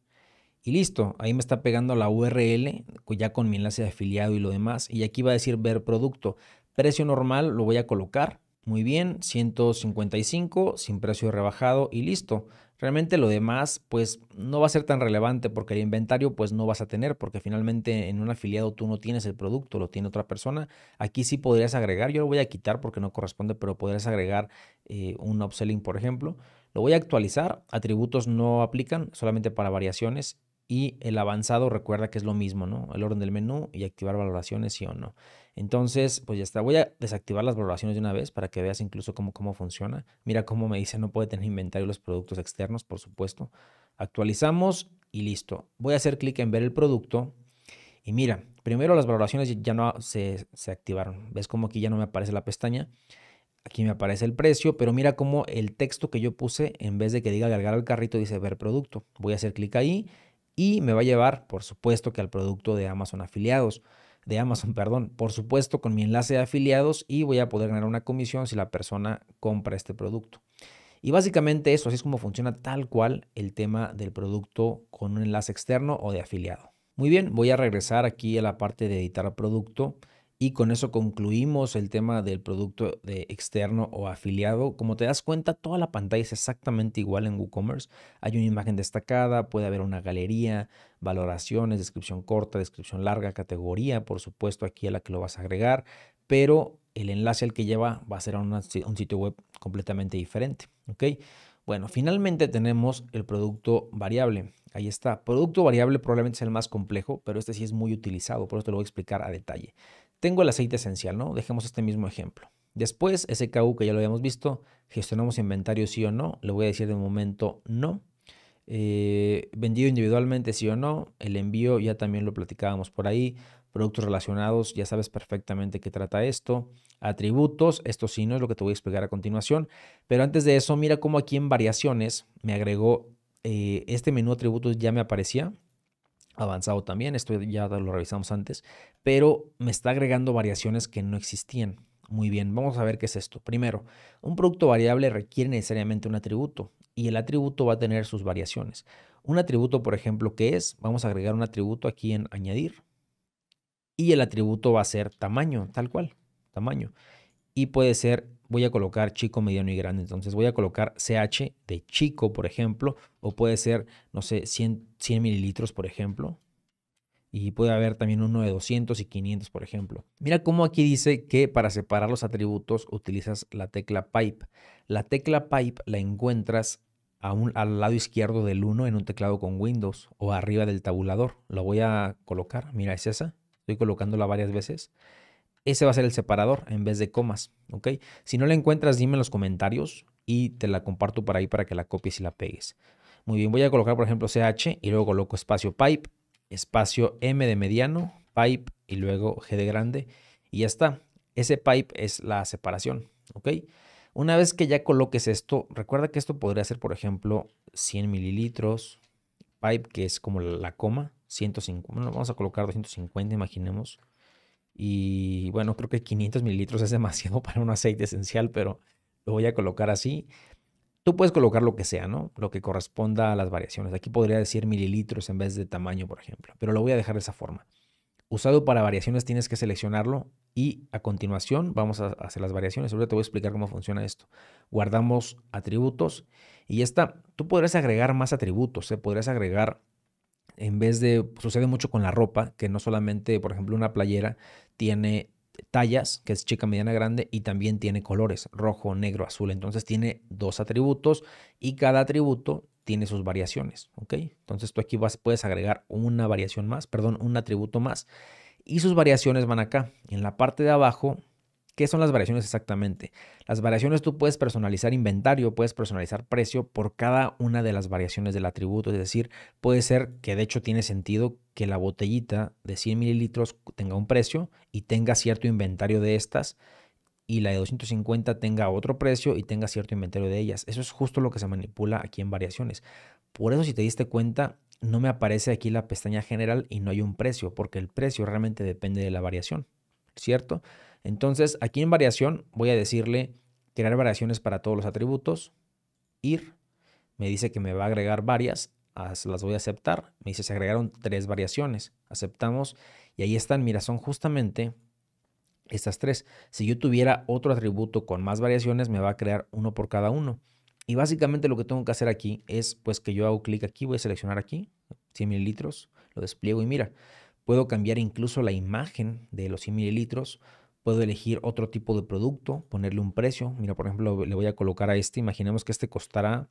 y listo, ahí me está pegando la URL ya con mi enlace de afiliado y lo demás y aquí va a decir ver producto. Precio normal lo voy a colocar. Muy bien, 155 sin precio rebajado y listo. Realmente lo demás pues no va a ser tan relevante porque el inventario pues no vas a tener porque finalmente en un afiliado tú no tienes el producto, lo tiene otra persona. Aquí sí podrías agregar, yo lo voy a quitar porque no corresponde, pero podrías agregar eh, un upselling por ejemplo. Lo voy a actualizar, atributos no aplican, solamente para variaciones y el avanzado recuerda que es lo mismo, ¿no? El orden del menú y activar valoraciones sí o no. Entonces, pues ya está. Voy a desactivar las valoraciones de una vez para que veas incluso cómo, cómo funciona. Mira cómo me dice no puede tener inventario los productos externos, por supuesto. Actualizamos y listo. Voy a hacer clic en ver el producto. Y mira, primero las valoraciones ya no se, activaron. Ves cómo aquí ya no me aparece la pestaña. Aquí me aparece el precio, pero mira cómo el texto que yo puse, en vez de que diga agregar al carrito, dice ver producto. Voy a hacer clic ahí y me va a llevar, por supuesto, que al producto de Amazon afiliados de Amazon, perdón, por supuesto con mi enlace de afiliados y voy a poder ganar una comisión si la persona compra este producto. Y básicamente eso, así es como funciona tal cual el tema del producto con un enlace externo o de afiliado. Muy bien, voy a regresar aquí a la parte de editar producto y con eso concluimos el tema del producto externo o afiliado. Como te das cuenta, toda la pantalla es exactamente igual en WooCommerce. Hay una imagen destacada, puede haber una galería, valoraciones, descripción corta, descripción larga, categoría, por supuesto, aquí a la que lo vas a agregar, pero el enlace al que lleva va a ser a un sitio web completamente diferente. ¿okay? Bueno, finalmente tenemos el producto variable. Ahí está. Producto variable probablemente es el más complejo, pero este sí es muy utilizado, por eso te lo voy a explicar a detalle. Tengo el aceite esencial, ¿no? Dejemos este mismo ejemplo. Después, ese SKU que ya lo habíamos visto, gestionamos inventario sí o no, le voy a decir de momento no. Eh, vendido individualmente sí o no, el envío ya también lo platicábamos por ahí, productos relacionados, ya sabes perfectamente qué trata esto, atributos, esto sí no es lo que te voy a explicar a continuación, pero antes de eso, mira cómo aquí en variaciones me agregó eh, este menú atributos ya me aparecía, avanzado también, esto ya lo revisamos antes, pero me está agregando variaciones que no existían. Muy bien, vamos a ver qué es esto. Primero, un producto variable requiere necesariamente un atributo y el atributo va a tener sus variaciones. Un atributo, por ejemplo, ¿qué es? Vamos a agregar un atributo aquí en añadir y el atributo va a ser tamaño, tal cual, tamaño. Y puede ser voy a colocar chico, mediano y grande. Entonces voy a colocar CH de chico, por ejemplo, o puede ser, no sé, 100, mililitros, por ejemplo. Y puede haber también uno de 200 y 500, por ejemplo. Mira cómo aquí dice que para separar los atributos utilizas la tecla pipe. La tecla pipe la encuentras al lado izquierdo del 1 en un teclado con Windows o arriba del tabulador. Lo voy a colocar. Mira, es esa. Estoy colocándola varias veces. Ese va a ser el separador en vez de comas, ¿ok? Si no la encuentras, dime en los comentarios y te la comparto para ahí para que la copies y la pegues. Muy bien, voy a colocar, por ejemplo, CH y luego coloco espacio pipe, espacio M de mediano, pipe y luego G de grande y ya está. Ese pipe es la separación, ¿ok? Una vez que ya coloques esto, recuerda que esto podría ser, por ejemplo, 100 mililitros, pipe que es como la coma, 150, vamos a colocar 250, imaginemos. Y bueno, creo que 500 mililitros es demasiado para un aceite esencial, pero lo voy a colocar así. Tú puedes colocar lo que sea, ¿no? Lo que corresponda a las variaciones. Aquí podría decir mililitros en vez de tamaño, por ejemplo, pero lo voy a dejar de esa forma. Usado para variaciones tienes que seleccionarlo y a continuación vamos a hacer las variaciones. ahora te voy a explicar cómo funciona esto. Guardamos atributos y ya está. Tú podrás agregar más atributos, se ¿eh? podrías agregar en vez de, sucede mucho con la ropa, que no solamente, por ejemplo, una playera tiene tallas, que es chica, mediana, grande, y también tiene colores, rojo, negro, azul. Entonces tiene dos atributos y cada atributo tiene sus variaciones, ¿ok? Entonces tú aquí vas, puedes agregar una variación más, perdón, un atributo más, y sus variaciones van acá. En la parte de abajo ¿Qué son las variaciones exactamente? Las variaciones tú puedes personalizar inventario, puedes personalizar precio por cada una de las variaciones del atributo. Es decir, puede ser que de hecho tiene sentido que la botellita de 100 mililitros tenga un precio y tenga cierto inventario de estas y la de 250 tenga otro precio y tenga cierto inventario de ellas. Eso es justo lo que se manipula aquí en variaciones. Por eso si te diste cuenta, no me aparece aquí la pestaña general y no hay un precio, porque el precio realmente depende de la variación, ¿cierto? Entonces, aquí en variación voy a decirle crear variaciones para todos los atributos, ir, me dice que me va a agregar varias, las voy a aceptar, me dice se agregaron tres variaciones, aceptamos y ahí están, mira, son justamente estas tres. Si yo tuviera otro atributo con más variaciones, me va a crear uno por cada uno. Y básicamente lo que tengo que hacer aquí es pues que yo hago clic aquí, voy a seleccionar aquí, 100 mililitros, lo despliego y mira, puedo cambiar incluso la imagen de los 100 mililitros Puedo elegir otro tipo de producto, ponerle un precio. Mira, por ejemplo, le voy a colocar a este. Imaginemos que este costará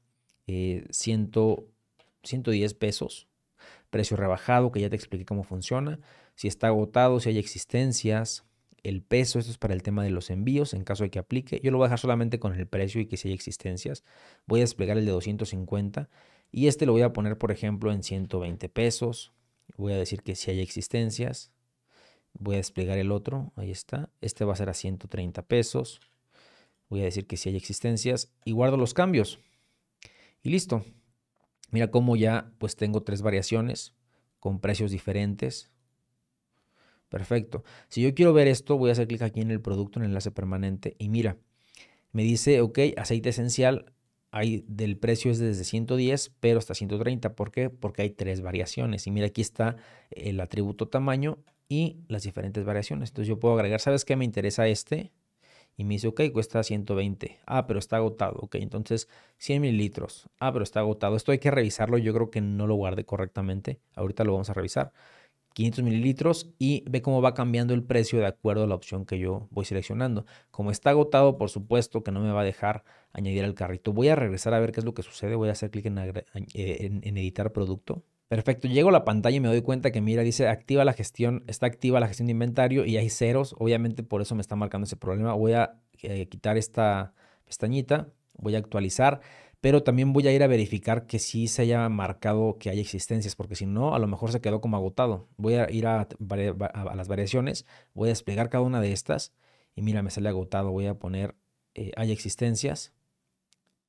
110 eh, pesos. Precio rebajado, que ya te expliqué cómo funciona. Si está agotado, si hay existencias, el peso, esto es para el tema de los envíos, en caso de que aplique. Yo lo voy a dejar solamente con el precio y que si hay existencias. Voy a desplegar el de 250 y este lo voy a poner, por ejemplo, en 120 pesos. Voy a decir que si hay existencias, Voy a desplegar el otro. Ahí está. Este va a ser a 130 pesos. Voy a decir que si sí hay existencias. Y guardo los cambios. Y listo. Mira cómo ya pues tengo tres variaciones con precios diferentes. Perfecto. Si yo quiero ver esto, voy a hacer clic aquí en el producto, en el enlace permanente. Y mira, me dice, ok, aceite esencial, hay, del precio es desde 110, pero hasta 130. ¿Por qué? Porque hay tres variaciones. Y mira, aquí está el atributo tamaño y las diferentes variaciones. Entonces yo puedo agregar, ¿sabes qué? Me interesa este. Y me dice, ok, cuesta 120. Ah, pero está agotado. Ok, entonces 100 mililitros. Ah, pero está agotado. Esto hay que revisarlo. Yo creo que no lo guardé correctamente. Ahorita lo vamos a revisar. 500 mililitros y ve cómo va cambiando el precio de acuerdo a la opción que yo voy seleccionando. Como está agotado, por supuesto que no me va a dejar añadir al carrito. Voy a regresar a ver qué es lo que sucede. Voy a hacer clic en, eh, en editar producto. Perfecto, llego a la pantalla y me doy cuenta que mira, dice activa la gestión, está activa la gestión de inventario y hay ceros, obviamente por eso me está marcando ese problema. Voy a eh, quitar esta pestañita, voy a actualizar, pero también voy a ir a verificar que sí se haya marcado que hay existencias, porque si no, a lo mejor se quedó como agotado. Voy a ir a, a las variaciones, voy a desplegar cada una de estas y mira, me sale agotado, voy a poner eh, hay existencias,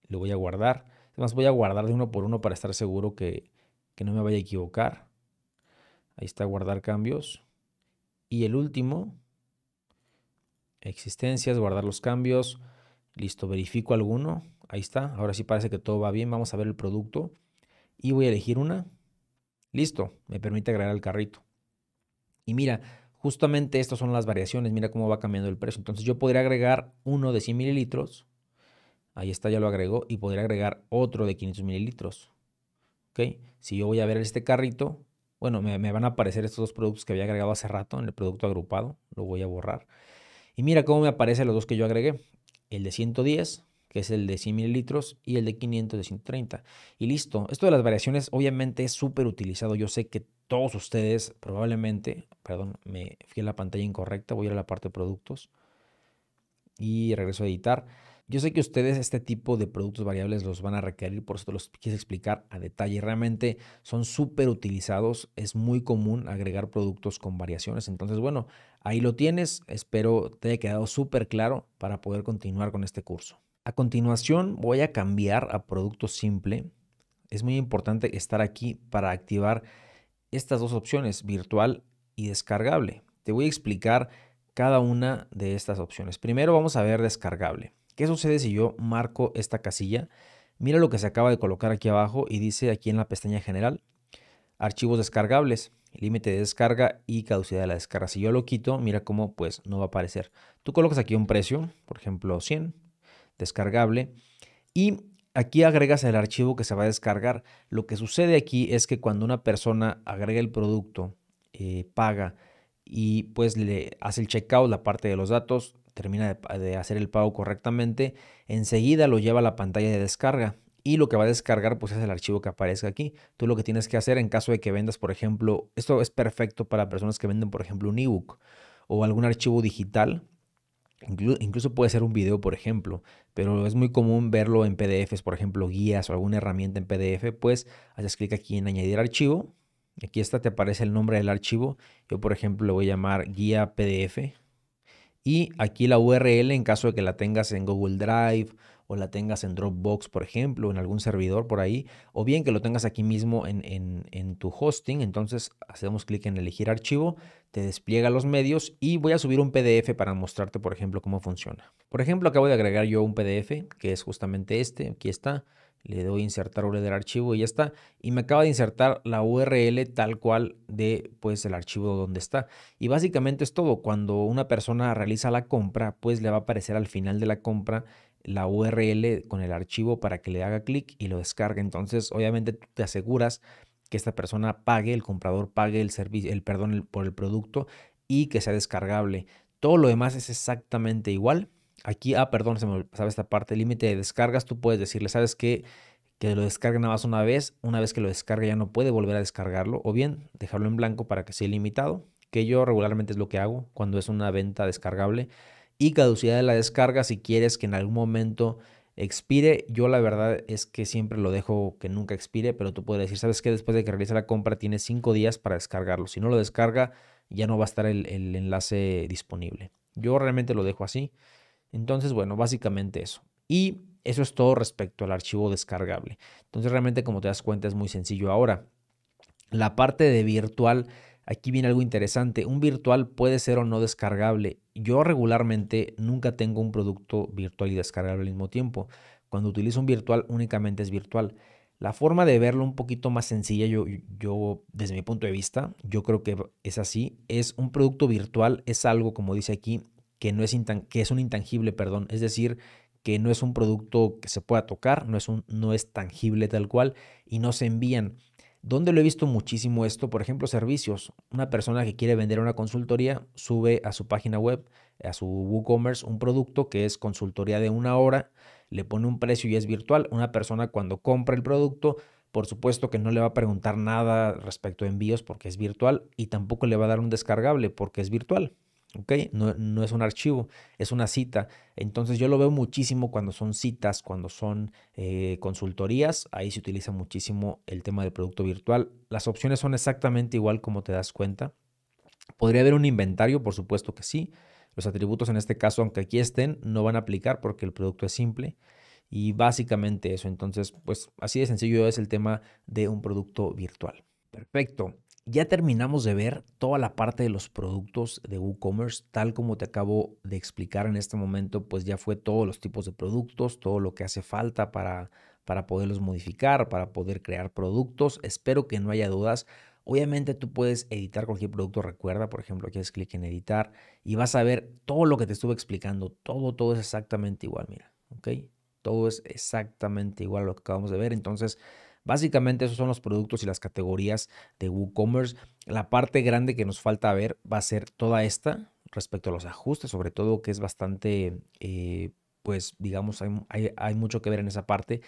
lo voy a guardar. Además voy a guardar de uno por uno para estar seguro que, que no me vaya a equivocar. Ahí está guardar cambios. Y el último, existencias, guardar los cambios. Listo, verifico alguno. Ahí está. Ahora sí parece que todo va bien. Vamos a ver el producto. Y voy a elegir una. Listo, me permite agregar al carrito. Y mira, justamente estas son las variaciones. Mira cómo va cambiando el precio. Entonces yo podría agregar uno de 100 mililitros. Ahí está, ya lo agregó. Y podría agregar otro de 500 mililitros. Si yo voy a ver este carrito, bueno, me, me van a aparecer estos dos productos que había agregado hace rato en el producto agrupado, lo voy a borrar. Y mira cómo me aparecen los dos que yo agregué, el de 110, que es el de 100 mililitros, y el de 500 de 130. Y listo, esto de las variaciones obviamente es súper utilizado, yo sé que todos ustedes probablemente, perdón, me fui a la pantalla incorrecta, voy a ir a la parte de productos y regreso a editar. Yo sé que ustedes este tipo de productos variables los van a requerir, por eso los quise explicar a detalle. Realmente son súper utilizados, es muy común agregar productos con variaciones. Entonces, bueno, ahí lo tienes. Espero te haya quedado súper claro para poder continuar con este curso. A continuación voy a cambiar a producto simple. Es muy importante estar aquí para activar estas dos opciones, virtual y descargable. Te voy a explicar cada una de estas opciones. Primero vamos a ver descargable. ¿Qué sucede si yo marco esta casilla? Mira lo que se acaba de colocar aquí abajo y dice aquí en la pestaña general, archivos descargables, límite de descarga y caducidad de la descarga. Si yo lo quito, mira cómo pues no va a aparecer. Tú colocas aquí un precio, por ejemplo 100, descargable, y aquí agregas el archivo que se va a descargar. Lo que sucede aquí es que cuando una persona agrega el producto, eh, paga y pues le hace el checkout, la parte de los datos, termina de, hacer el pago correctamente, enseguida lo lleva a la pantalla de descarga y lo que va a descargar pues es el archivo que aparezca aquí. Tú lo que tienes que hacer en caso de que vendas, por ejemplo, esto es perfecto para personas que venden, por ejemplo, un ebook o algún archivo digital. Incluso puede ser un video, por ejemplo, pero es muy común verlo en PDFs, por ejemplo, guías o alguna herramienta en PDF. Pues haces clic aquí en añadir archivo. Aquí está, te aparece el nombre del archivo. Yo, por ejemplo, le voy a llamar guía PDF y aquí la URL, en caso de que la tengas en Google Drive o la tengas en Dropbox, por ejemplo, en algún servidor por ahí, o bien que lo tengas aquí mismo en, en, en tu hosting, entonces hacemos clic en elegir archivo, te despliega los medios y voy a subir un PDF para mostrarte, por ejemplo, cómo funciona. Por ejemplo, acabo de agregar yo un PDF, que es justamente este, aquí está le doy insertar URL del archivo y ya está. Y me acaba de insertar la URL tal cual de pues el archivo donde está. Y básicamente es todo. Cuando una persona realiza la compra, pues le va a aparecer al final de la compra la URL con el archivo para que le haga clic y lo descargue. Entonces, obviamente te aseguras que esta persona pague, el comprador pague el servicio, el perdón por el producto y que sea descargable. Todo lo demás es exactamente igual Aquí, ah, perdón, se me pasaba esta parte, límite de descargas, tú puedes decirle, ¿sabes qué? Que lo descargue nada más una vez, una vez que lo descargue ya no puede volver a descargarlo, o bien dejarlo en blanco para que sea limitado, que yo regularmente es lo que hago cuando es una venta descargable, y caducidad de la descarga si quieres que en algún momento expire. Yo la verdad es que siempre lo dejo que nunca expire, pero tú puedes decir, ¿sabes qué? Después de que realice la compra tiene cinco días para descargarlo. Si no lo descarga, ya no va a estar el enlace disponible. Yo realmente lo dejo así. Entonces, bueno, básicamente eso. Y eso es todo respecto al archivo descargable. Entonces, realmente, como te das cuenta, es muy sencillo. Ahora, la parte de virtual, aquí viene algo interesante. Un virtual puede ser o no descargable. Yo regularmente nunca tengo un producto virtual y descargable al mismo tiempo. Cuando utilizo un virtual, únicamente es virtual. La forma de verlo un poquito más sencilla, yo, yo, desde mi punto de vista, yo creo que es así, es un producto virtual, es algo, como dice aquí, que, es, que es un intangible, perdón, es decir, que no es un producto que se pueda tocar, no es, un, no es tangible tal cual y no se envían. Donde lo he visto muchísimo esto? Por ejemplo, servicios. Una persona que quiere vender una consultoría sube a su página web, a su WooCommerce, un producto que es consultoría de una hora, le pone un precio y es virtual. Una persona cuando compra el producto, por supuesto que no le va a preguntar nada respecto a envíos porque es virtual y tampoco le va a dar un descargable porque es virtual. No, es un archivo, es una cita. Entonces yo lo veo muchísimo cuando son citas, cuando son eh, consultorías, ahí se utiliza muchísimo el tema del producto virtual. Las opciones son exactamente igual como te das cuenta. ¿Podría haber un inventario? Por supuesto que sí. Los atributos en este caso, aunque aquí estén, no van a aplicar porque el producto es simple. Y básicamente eso. Entonces, pues así de sencillo es el tema de un producto virtual. Perfecto. Ya terminamos de ver toda la parte de los productos de WooCommerce, tal como te acabo de explicar en este momento, pues ya fue todos los tipos de productos, todo lo que hace falta para, para poderlos modificar, para poder crear productos. Espero que no haya dudas. Obviamente tú puedes editar cualquier producto, recuerda, por ejemplo, aquí haces clic en editar y vas a ver todo lo que te estuve explicando, todo, todo es exactamente igual, mira, ¿ok? Todo es exactamente igual a lo que acabamos de ver, entonces Básicamente esos son los productos y las categorías de WooCommerce. La parte grande que nos falta ver va a ser toda esta respecto a los ajustes, sobre todo que es bastante... Eh, pues digamos, hay, mucho que ver en esa parte.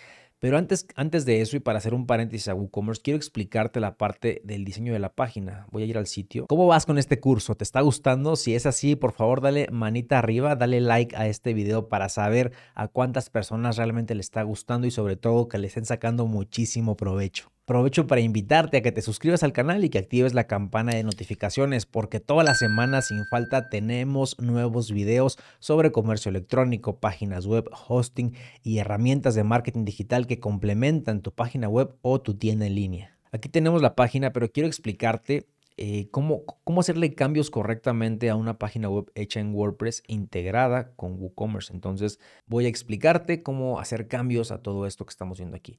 Pero antes, antes de eso y para hacer un paréntesis a WooCommerce, quiero explicarte la parte del diseño de la página. Voy a ir al sitio. ¿Cómo vas con este curso? ¿Te está gustando? Si es así, por favor, dale manita arriba, dale like a este video para saber a cuántas personas realmente le está gustando y sobre todo que le estén sacando muchísimo provecho. Aprovecho para invitarte a que te suscribas al canal y que actives la campana de notificaciones porque todas las semanas sin falta tenemos nuevos videos sobre comercio electrónico, páginas web, hosting y herramientas de marketing digital que complementan tu página web o tu tienda en línea. Aquí tenemos la página, pero quiero explicarte eh, cómo, cómo hacerle cambios correctamente a una página web hecha en WordPress integrada con WooCommerce. Entonces voy a explicarte cómo hacer cambios a todo esto que estamos viendo aquí.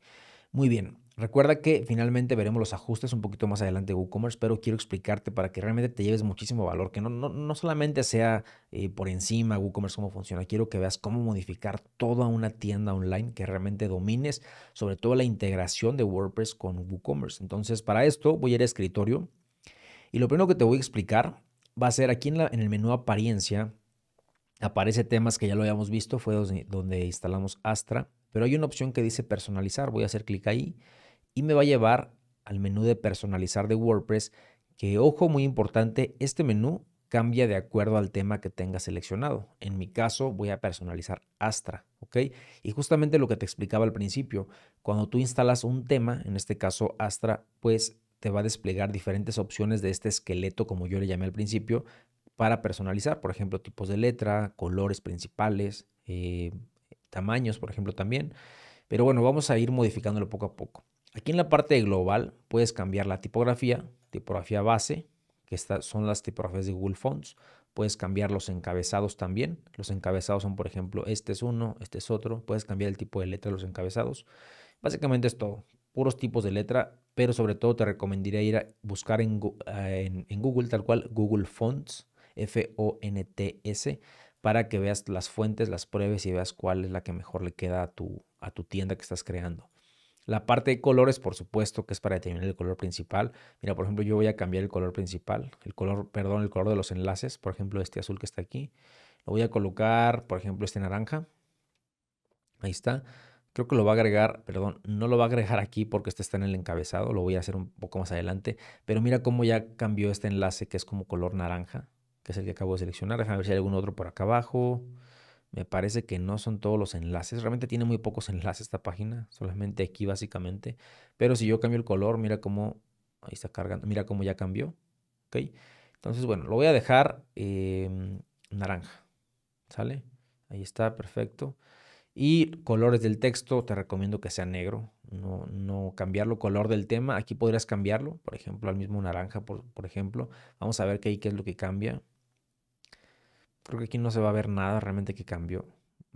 Muy bien, recuerda que finalmente veremos los ajustes un poquito más adelante de WooCommerce, pero quiero explicarte para que realmente te lleves muchísimo valor, que no, no, solamente sea eh, por encima WooCommerce cómo funciona, quiero que veas cómo modificar toda una tienda online que realmente domines, sobre todo la integración de WordPress con WooCommerce. Entonces, para esto voy a ir a escritorio y lo primero que te voy a explicar va a ser aquí en, la, en el menú apariencia, aparece temas que ya lo habíamos visto, fue donde instalamos Astra, pero hay una opción que dice personalizar. Voy a hacer clic ahí y me va a llevar al menú de personalizar de WordPress, que ojo muy importante, este menú cambia de acuerdo al tema que tenga seleccionado. En mi caso voy a personalizar Astra, ¿ok? Y justamente lo que te explicaba al principio, cuando tú instalas un tema, en este caso Astra, pues te va a desplegar diferentes opciones de este esqueleto, como yo le llamé al principio, para personalizar, por ejemplo, tipos de letra, colores principales, eh, tamaños, por ejemplo, también. Pero bueno, vamos a ir modificándolo poco a poco. Aquí en la parte global puedes cambiar la tipografía, tipografía base, que estas son las tipografías de Google Fonts. Puedes cambiar los encabezados también. Los encabezados son, por ejemplo, este es uno, este es otro. Puedes cambiar el tipo de letra de los encabezados. Básicamente es todo. Puros tipos de letra, pero sobre todo te recomendaría ir a buscar en eh, Google, tal cual, Google Fonts, F-O-N-T-S para que veas las fuentes, las pruebes y veas cuál es la que mejor le queda a tu, a tu tienda que estás creando. La parte de colores, por supuesto, que es para determinar el color principal. Mira, por ejemplo, yo voy a cambiar el color principal, el color, perdón, el color de los enlaces, por ejemplo, este azul que está aquí. Lo voy a colocar, por ejemplo, este naranja. Ahí está. Creo que lo va a agregar, perdón, no lo va a agregar aquí porque este está en el encabezado, lo voy a hacer un poco más adelante, pero mira cómo ya cambió este enlace que es como color naranja que es el que acabo de seleccionar. Déjame ver si hay algún otro por acá abajo. Me parece que no son todos los enlaces. Realmente tiene muy pocos enlaces esta página. Solamente aquí básicamente. Pero si yo cambio el color, mira cómo... Ahí está cargando. Mira cómo ya cambió. ¿Ok? Entonces, bueno, lo voy a dejar em, naranja. ¿Sale? Ahí está, perfecto. Y colores del texto, te recomiendo que sea negro. No, cambiarlo. Color del tema, aquí podrías cambiarlo. Por ejemplo, al mismo naranja, por, ejemplo. Vamos a ver qué, qué es lo que cambia. Creo que aquí no se va a ver nada realmente que cambió,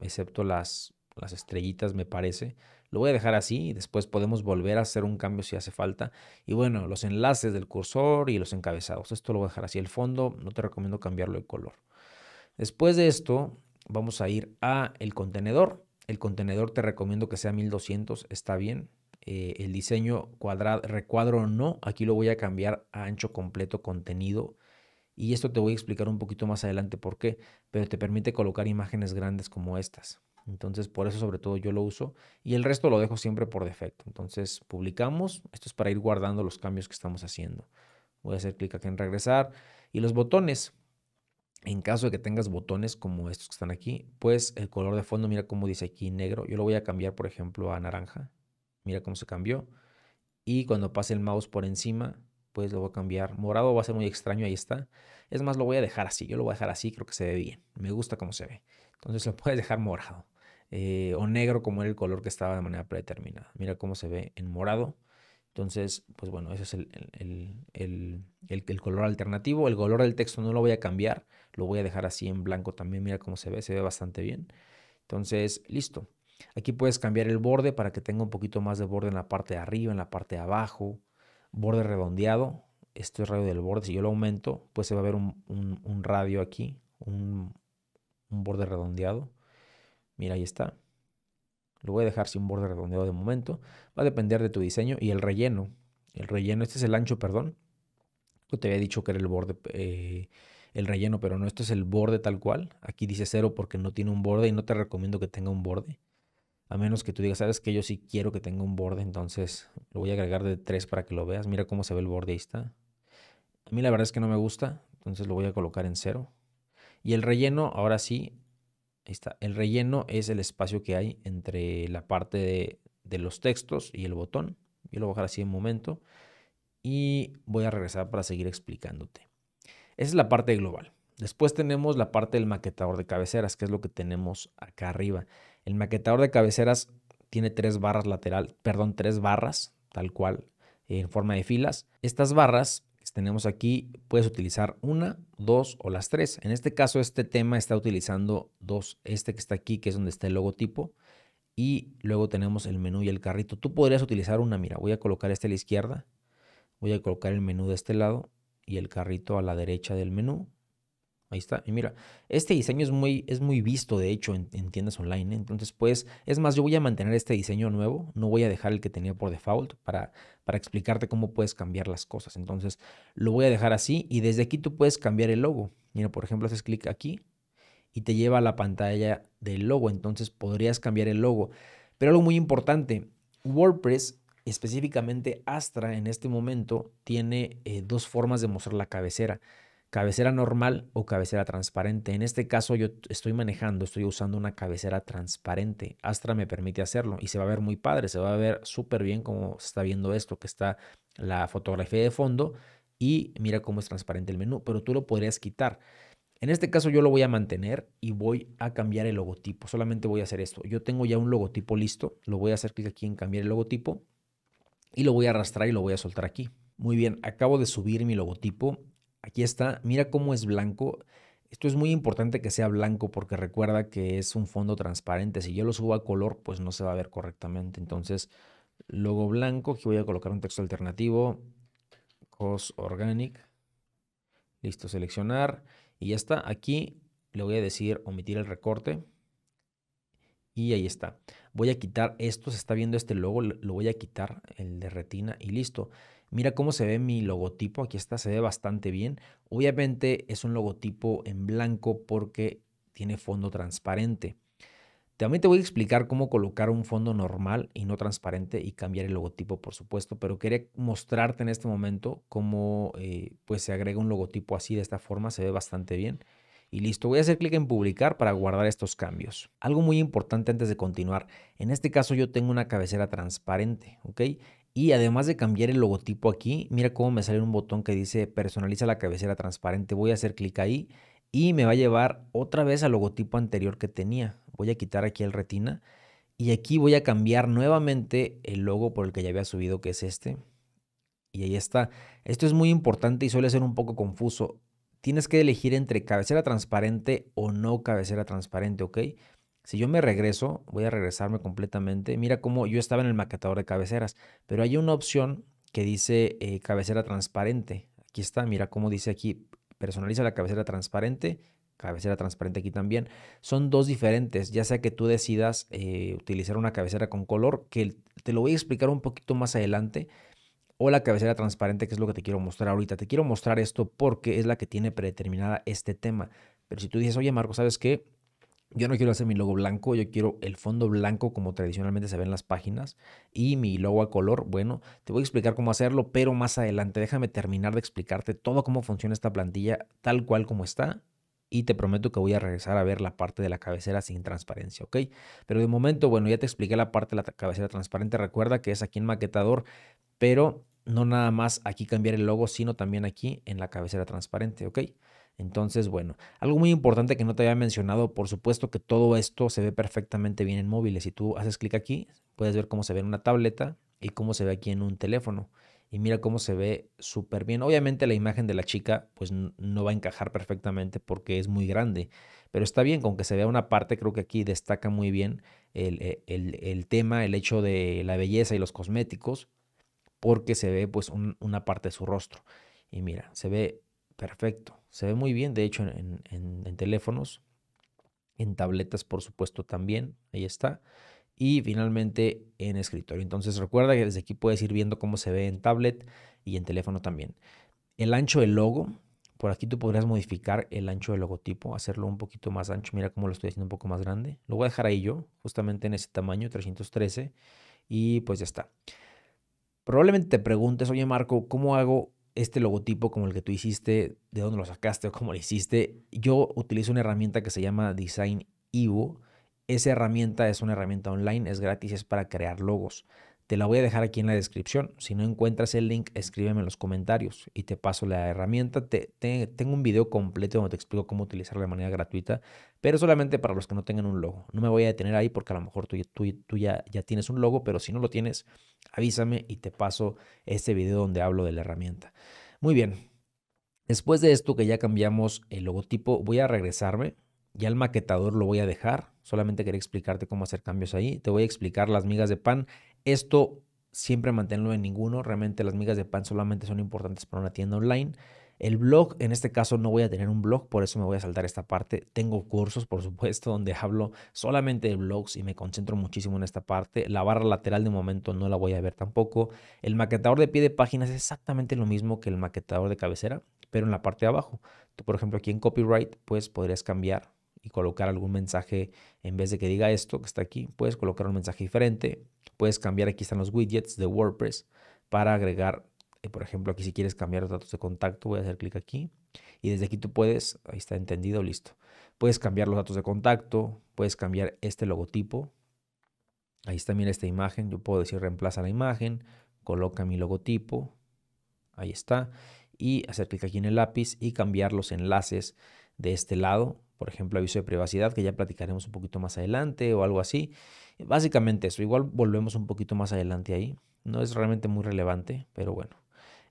excepto las, las estrellitas, me parece. Lo voy a dejar así y después podemos volver a hacer un cambio si hace falta. Y bueno, los enlaces del cursor y los encabezados. Esto lo voy a dejar así. El fondo no te recomiendo cambiarlo de color. Después de esto, vamos a ir a el contenedor. El contenedor te recomiendo que sea 1200, está bien. Eh, el diseño cuadrado, recuadro no, aquí lo voy a cambiar a ancho completo contenido y esto te voy a explicar un poquito más adelante por qué, pero te permite colocar imágenes grandes como estas. Entonces, por eso sobre todo yo lo uso y el resto lo dejo siempre por defecto. Entonces, publicamos. Esto es para ir guardando los cambios que estamos haciendo. Voy a hacer clic aquí en regresar. Y los botones, en caso de que tengas botones como estos que están aquí, pues el color de fondo, mira cómo dice aquí negro. Yo lo voy a cambiar, por ejemplo, a naranja. Mira cómo se cambió. Y cuando pase el mouse por encima, lo voy a cambiar. Morado va a ser muy extraño, ahí está. Es más, lo voy a dejar así. Yo lo voy a dejar así, creo que se ve bien. Me gusta cómo se ve. Entonces lo puedes dejar morado. Eh, o negro como era el color que estaba de manera predeterminada. Mira cómo se ve en morado. Entonces, pues bueno, ese es el, el, el, el, color alternativo. El color del texto no lo voy a cambiar, lo voy a dejar así en blanco también. Mira cómo se ve, se ve bastante bien. Entonces, listo. Aquí puedes cambiar el borde para que tenga un poquito más de borde en la parte de arriba, en la parte de abajo borde redondeado, esto es radio del borde, si yo lo aumento, pues se va a ver un, radio aquí, un, borde redondeado. Mira, ahí está. Lo voy a dejar sin borde redondeado de momento. Va a depender de tu diseño y el relleno. El relleno, este es el ancho, perdón. Yo te había dicho que era el borde, eh, el relleno, pero no, esto es el borde tal cual. Aquí dice cero porque no tiene un borde y no te recomiendo que tenga un borde. A menos que tú digas, sabes que yo sí quiero que tenga un borde, entonces lo voy a agregar de tres para que lo veas. Mira cómo se ve el borde, ahí está. A mí la verdad es que no me gusta, entonces lo voy a colocar en cero. Y el relleno, ahora sí, ahí está. El relleno es el espacio que hay entre la parte de, los textos y el botón. Yo lo voy a dejar así en un momento y voy a regresar para seguir explicándote. Esa es la parte global. Después tenemos la parte del maquetador de cabeceras, que es lo que tenemos acá arriba. El maquetador de cabeceras tiene tres barras lateral, perdón, tres barras, tal cual, en forma de filas. Estas barras que tenemos aquí, puedes utilizar una, dos o las tres. En este caso, este tema está utilizando dos. Este que está aquí, que es donde está el logotipo. Y luego tenemos el menú y el carrito. Tú podrías utilizar una, mira, voy a colocar este a la izquierda. Voy a colocar el menú de este lado y el carrito a la derecha del menú. Ahí está. Y mira, este diseño es muy, es muy visto, de hecho, en, tiendas online. ¿eh? Entonces, pues, es más, yo voy a mantener este diseño nuevo. No voy a dejar el que tenía por default para, para explicarte cómo puedes cambiar las cosas. Entonces, lo voy a dejar así y desde aquí tú puedes cambiar el logo. Mira, por ejemplo, haces clic aquí y te lleva a la pantalla del logo. Entonces, podrías cambiar el logo. Pero algo muy importante, WordPress específicamente Astra en este momento tiene eh, dos formas de mostrar la cabecera cabecera normal o cabecera transparente. En este caso yo estoy manejando, estoy usando una cabecera transparente. Astra me permite hacerlo y se va a ver muy padre, se va a ver súper bien como está viendo esto, que está la fotografía de fondo y mira cómo es transparente el menú, pero tú lo podrías quitar. En este caso yo lo voy a mantener y voy a cambiar el logotipo. Solamente voy a hacer esto. Yo tengo ya un logotipo listo. Lo voy a hacer clic aquí en cambiar el logotipo y lo voy a arrastrar y lo voy a soltar aquí. Muy bien, acabo de subir mi logotipo Aquí está, mira cómo es blanco. Esto es muy importante que sea blanco porque recuerda que es un fondo transparente. Si yo lo subo a color, pues no se va a ver correctamente. Entonces, logo blanco, aquí voy a colocar un texto alternativo, cos organic. Listo, seleccionar y ya está. Aquí le voy a decir omitir el recorte y ahí está. Voy a quitar esto, se está viendo este logo, lo voy a quitar, el de retina y listo. Mira cómo se ve mi logotipo, aquí está, se ve bastante bien. Obviamente es un logotipo en blanco porque tiene fondo transparente. También te voy a explicar cómo colocar un fondo normal y no transparente y cambiar el logotipo, por supuesto, pero quería mostrarte en este momento cómo eh, pues se agrega un logotipo así de esta forma, se ve bastante bien. Y listo, voy a hacer clic en publicar para guardar estos cambios. Algo muy importante antes de continuar, en este caso yo tengo una cabecera transparente, ¿ok? Y además de cambiar el logotipo aquí, mira cómo me sale un botón que dice personaliza la cabecera transparente. Voy a hacer clic ahí y me va a llevar otra vez al logotipo anterior que tenía. Voy a quitar aquí el retina y aquí voy a cambiar nuevamente el logo por el que ya había subido, que es este. Y ahí está. Esto es muy importante y suele ser un poco confuso. Tienes que elegir entre cabecera transparente o no cabecera transparente, ¿ok? Si yo me regreso, voy a regresarme completamente. Mira cómo yo estaba en el maquetador de cabeceras, pero hay una opción que dice eh, cabecera transparente. Aquí está, mira cómo dice aquí, personaliza la cabecera transparente, cabecera transparente aquí también. Son dos diferentes, ya sea que tú decidas eh, utilizar una cabecera con color, que te lo voy a explicar un poquito más adelante, o la cabecera transparente, que es lo que te quiero mostrar ahorita. Te quiero mostrar esto porque es la que tiene predeterminada este tema. Pero si tú dices, oye Marco, ¿sabes qué? Yo no quiero hacer mi logo blanco, yo quiero el fondo blanco como tradicionalmente se ven las páginas y mi logo a color. Bueno, te voy a explicar cómo hacerlo, pero más adelante déjame terminar de explicarte todo cómo funciona esta plantilla tal cual como está y te prometo que voy a regresar a ver la parte de la cabecera sin transparencia, ¿ok? Pero de momento, bueno, ya te expliqué la parte de la cabecera transparente. Recuerda que es aquí en maquetador, pero no nada más aquí cambiar el logo, sino también aquí en la cabecera transparente, ¿ok? Entonces, bueno, algo muy importante que no te había mencionado, por supuesto que todo esto se ve perfectamente bien en móviles. Si tú haces clic aquí, puedes ver cómo se ve en una tableta y cómo se ve aquí en un teléfono. Y mira cómo se ve súper bien. Obviamente la imagen de la chica pues no va a encajar perfectamente porque es muy grande. Pero está bien, con que se vea una parte, creo que aquí destaca muy bien el, eh, tema, el hecho de la belleza y los cosméticos, porque se ve pues una parte de su rostro. Y mira, se ve perfecto. Se ve muy bien, de hecho, en, teléfonos, en tabletas, por supuesto, también. Ahí está. Y finalmente en escritorio. Entonces recuerda que desde aquí puedes ir viendo cómo se ve en tablet y en teléfono también. El ancho del logo, por aquí tú podrías modificar el ancho del logotipo, hacerlo un poquito más ancho. Mira cómo lo estoy haciendo un poco más grande. Lo voy a dejar ahí yo, justamente en ese tamaño, 313. Y pues ya está. Probablemente te preguntes, oye Marco, ¿cómo hago este logotipo como el que tú hiciste, de dónde lo sacaste o cómo lo hiciste. Yo utilizo una herramienta que se llama Design Evo. Esa herramienta es una herramienta online, es gratis, es para crear logos. Te la voy a dejar aquí en la descripción. Si no encuentras el link, escríbeme en los comentarios y te paso la herramienta. Te, tengo un video completo donde te explico cómo utilizarla de manera gratuita, pero solamente para los que no tengan un logo. No me voy a detener ahí porque a lo mejor tú, ya, ya tienes un logo, pero si no lo tienes, avísame y te paso este video donde hablo de la herramienta. Muy bien. Después de esto que ya cambiamos el logotipo, voy a regresarme. Ya el maquetador lo voy a dejar. Solamente quería explicarte cómo hacer cambios ahí. Te voy a explicar las migas de pan esto siempre manténlo en ninguno. Realmente las migas de pan solamente son importantes para una tienda online. El blog, en este caso no voy a tener un blog, por eso me voy a saltar esta parte. Tengo cursos, por supuesto, donde hablo solamente de blogs y me concentro muchísimo en esta parte. La barra lateral de momento no la voy a ver tampoco. El maquetador de pie de página es exactamente lo mismo que el maquetador de cabecera, pero en la parte de abajo. Tú, por ejemplo, aquí en copyright, pues podrías cambiar y colocar algún mensaje en vez de que diga esto que está aquí, puedes colocar un mensaje diferente Puedes cambiar, aquí están los widgets de WordPress para agregar, eh, por ejemplo, aquí si quieres cambiar los datos de contacto, voy a hacer clic aquí y desde aquí tú puedes, ahí está entendido, listo. Puedes cambiar los datos de contacto, puedes cambiar este logotipo. Ahí está, mira esta imagen, yo puedo decir reemplaza la imagen, coloca mi logotipo, ahí está, y hacer clic aquí en el lápiz y cambiar los enlaces de este lado, por ejemplo, aviso de privacidad, que ya platicaremos un poquito más adelante o algo así. Básicamente eso, igual volvemos un poquito más adelante ahí, no es realmente muy relevante, pero bueno.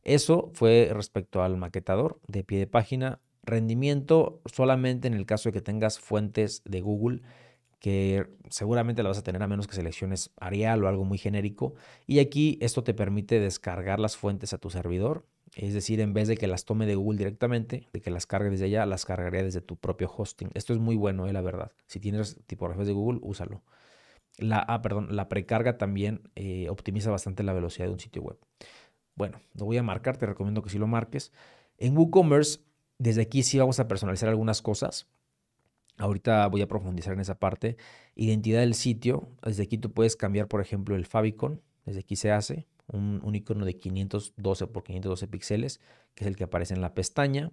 Eso fue respecto al maquetador de pie de página. Rendimiento solamente en el caso de que tengas fuentes de Google, que seguramente la vas a tener a menos que selecciones Arial o algo muy genérico. Y aquí esto te permite descargar las fuentes a tu servidor. Es decir, en vez de que las tome de Google directamente, de que las cargue desde allá, las cargaría desde tu propio hosting. Esto es muy bueno, eh, la verdad. Si tienes tipografías de Google, úsalo. La, ah, perdón, la precarga también eh, optimiza bastante la velocidad de un sitio web. Bueno, lo voy a marcar, te recomiendo que sí lo marques. En WooCommerce, desde aquí sí vamos a personalizar algunas cosas. Ahorita voy a profundizar en esa parte. Identidad del sitio. Desde aquí tú puedes cambiar, por ejemplo, el favicon. Desde aquí se hace un, icono de 512 por 512 píxeles, que es el que aparece en la pestaña.